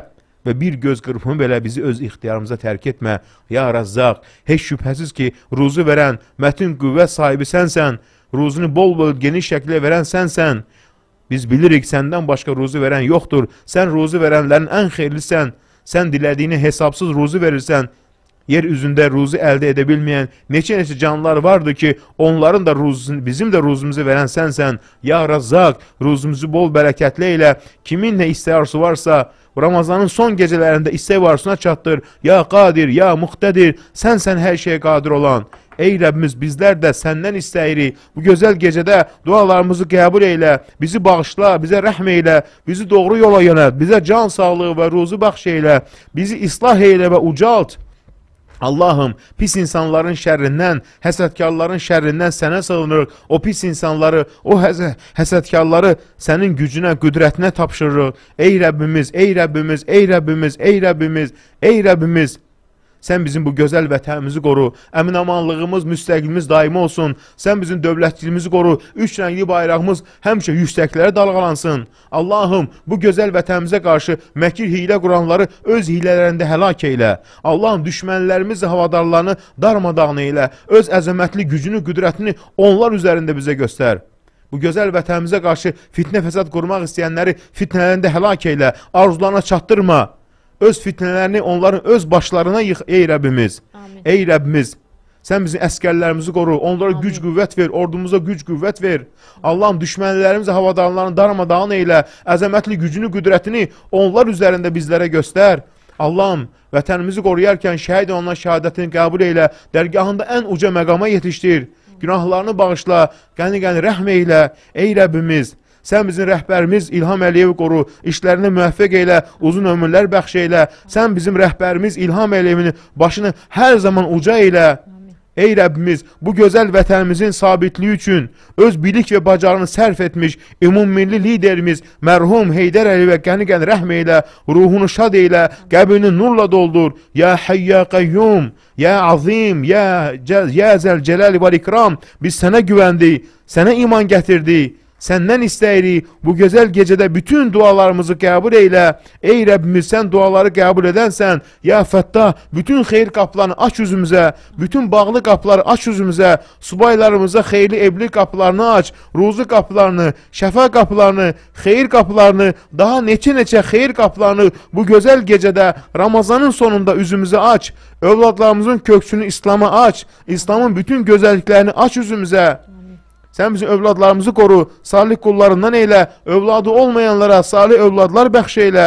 və bir göz qırpımı belə bizi öz ixtiyarımıza tərk etmə. Ya Rəzzaq, heç şübhəsiz ki, ruzu verən, mətin qüvvət sahibi sənsən, ruzunu bol-bol geniş şəkildə verən sənsən. Biz bilirik səndən başqa ruzu verən yoxdur. Sən ruzu verənlərin ən xeyirlisən. Sən dilədiyini hesabsız ruzu verirsən. Yer üzündə ruzu əldə edə bilməyən neçə-neçə canlılar vardır ki, onların da ruzunu, bizim də ruzumuzu verən sənsən. Ya Razzaq, ruzumuzu bol bərəkətli elə. Kimin nə istəyi arzusu varsa, Ramazanın son gecələrində istək arzusuna çatdır. Ya Qadir, ya Muqtədir, sənsən hər şeyə qadir olan. Ey Rəbbimiz, bizlər də səndən istəyirik. Bu gözəl gecədə dualarımızı qəbul eylə, bizi bağışla, bizə rəhm eylə, bizi doğru yola yönət, bizə can sağlığı və ruzu bəxş eylə, bizi islah eylə və ucalt. Allahım, pis insanların şərrindən, həsədkarların şərrindən sənə sığınırıq. O pis insanları, o həsə, həsədkarları sənin gücünə, qüdrətinə tapşırırıq. Ey Rəbbimiz, ey Rəbbimiz, ey Rəbbimiz, ey Rəbbimiz, ey Rəbbimiz, Sən bizim bu gözəl vətənimizi qoru, əminamanlığımız, müstəqilimiz daimi olsun. Sən bizim dövlətçiliyimizi qoru, üç rəngli bayrağımız həmişə yüksəklərə dalğalansın. Allahım, bu gözəl vətənimizə qarşı məkir hilə quranları öz hilələrində həlak eylə. Allahım, düşmənlərimiz havadarlarını darmadağın eylə, öz əzəmətli gücünü, qüdrətini onlar üzərində bizə göstər. Bu gözəl vətənimizə qarşı fitnə fəsad qurmaq istəyənləri fitnələrində həlak eylə, arzularına çatdırma öz fitnələrini onların öz başlarına yıx, ey Rəbbimiz. Amin. Ey Rəbbimiz, sən bizim əskərlərimizi qoru, onlara Amin. güc qüvvət ver, ordumuza güc qüvvət ver. Allahım, düşmənlərimizə havadanlarını darmadağın eylə, əzəmətli gücünü, qüdrətini onlar üzərində bizlərə göstər. Allahım, vətənimizi qoruyarkən şəhid olanlar şəhadətini qəbul eylə, dərgahında ən uca məqama yetişdir. Günahlarını bağışla, qəni-qəni rəhm eylə, ey Rəbbimiz. Sən bizim rəhbərimiz İlham Əliyevi qoru, işlərinə müvəffəq elə, uzun ömürlər bəxş elə. Sən bizim rəhbərimiz İlham Əliyevini başını hər zaman uca elə. Ey Rəbbimiz, bu gözəl vətənimizin sabitliyi üçün öz bilik və bacarını sərf etmiş ümummilli liderimiz mərhum Heydər Əliyev qəni-qən rəhm elə, ruhunu şad elə, qəbrini nurla doldur. Ya Hayya Qayyum, ya Azim, ya, ya Zəlcəlal və İkram, biz sənə güvəndik, sənə iman gətirdik. Senden isteyri bu güzel gecede bütün dualarımızı kabul eyle. Ey Rabbimiz sen duaları kabul edensen ya Fettah bütün hayır kapılarını aç yüzümüze. Bütün bağlı kapıları aç yüzümüze. Subaylarımıza hayırlı evli kapılarını aç. Ruzu kapılarını, şefa kapılarını, hayır kapılarını, daha neçe neçe hayır kapılarını bu güzel gecede Ramazan'ın sonunda yüzümüze aç. Evlatlarımızın köksünü İslam'a aç. İslam'ın bütün güzelliklerini aç yüzümüze. Sən bizim övladlarımızı qoru, salih qullarından elə, övladı olmayanlara salih övladlar bəxş elə.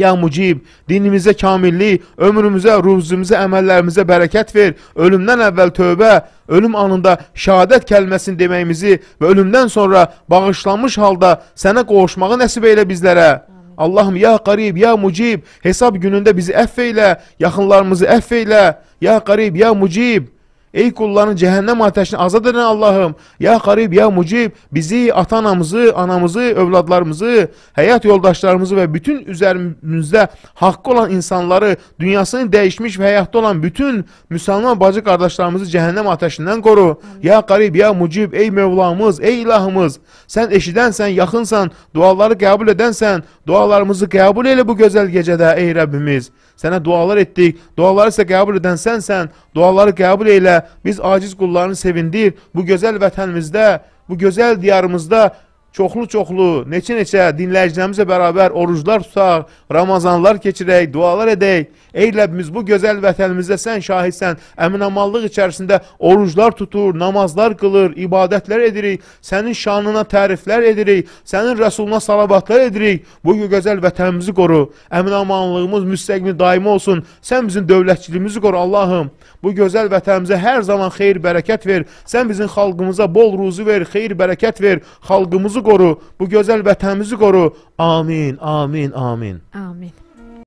Ya mücib, dinimizə kamillik, ömrümüzə, ruhumuzə, əməllərimizə bərəkət ver. Ölümdən əvvəl tövbə, ölüm anında şahadət kəlməsini deməyimizi və ölümdən sonra bağışlanmış halda sənə qovuşmağı nəsib elə bizlərə. Allahım, ya qarib, ya mücib, hesab günündə bizi əff elə, yaxınlarımızı əff elə, ya qarib, ya mücib. Ey kulların cehennem ateşini azad edin Allah'ım. Ya Karib, ya Mucib. Bizi, atanamızı, anamızı, övladlarımızı, hayat yoldaşlarımızı ve bütün üzerimizde hakkı olan insanları, dünyasını değişmiş ve hayatta olan bütün Müslüman bacı kardeşlerimizi cehennem ateşinden koru. Ya Karib, ya Mucib. Ey Mevlamız, ey ilahımız. Sen eşidensen, yakınsan, duaları kabul edensen, dualarımızı kabul eyle bu güzel gecede ey Rabbimiz. Sənə dualar etdik, duaları isə qəbul edən sənsən, duaları qəbul elə, biz aciz qullarını sevindir, bu gözəl vətənimizdə, bu gözəl diyarımızda çoxlu-çoxlu, neçə-neçə dinləyicilərimizlə bərabər oruclar tutaq, Ramazanlar keçirək, dualar edək. Ey Rəbbimiz, bu gözəl vətənimizdə sən şahidsən, əminamallıq içərisində oruclar tutur, namazlar qılır, ibadətlər edirik, sənin şanına təriflər edirik, sənin rəsuluna salavatlar edirik. Bu gözəl vətənimizi qoru, əminamallığımız müstəqimi daimi olsun, sən bizim dövlətçiliyimizi qoru Allahım. Bu gözəl vətənimizə hər zaman xeyir, bərəkət ver. Sən bizim xalqımıza bol ruzu ver, xeyir, bərəkət ver. Xalqımızı qoru, bu gözəl vətənimizi qoru. Amin, amin, amin. Amin.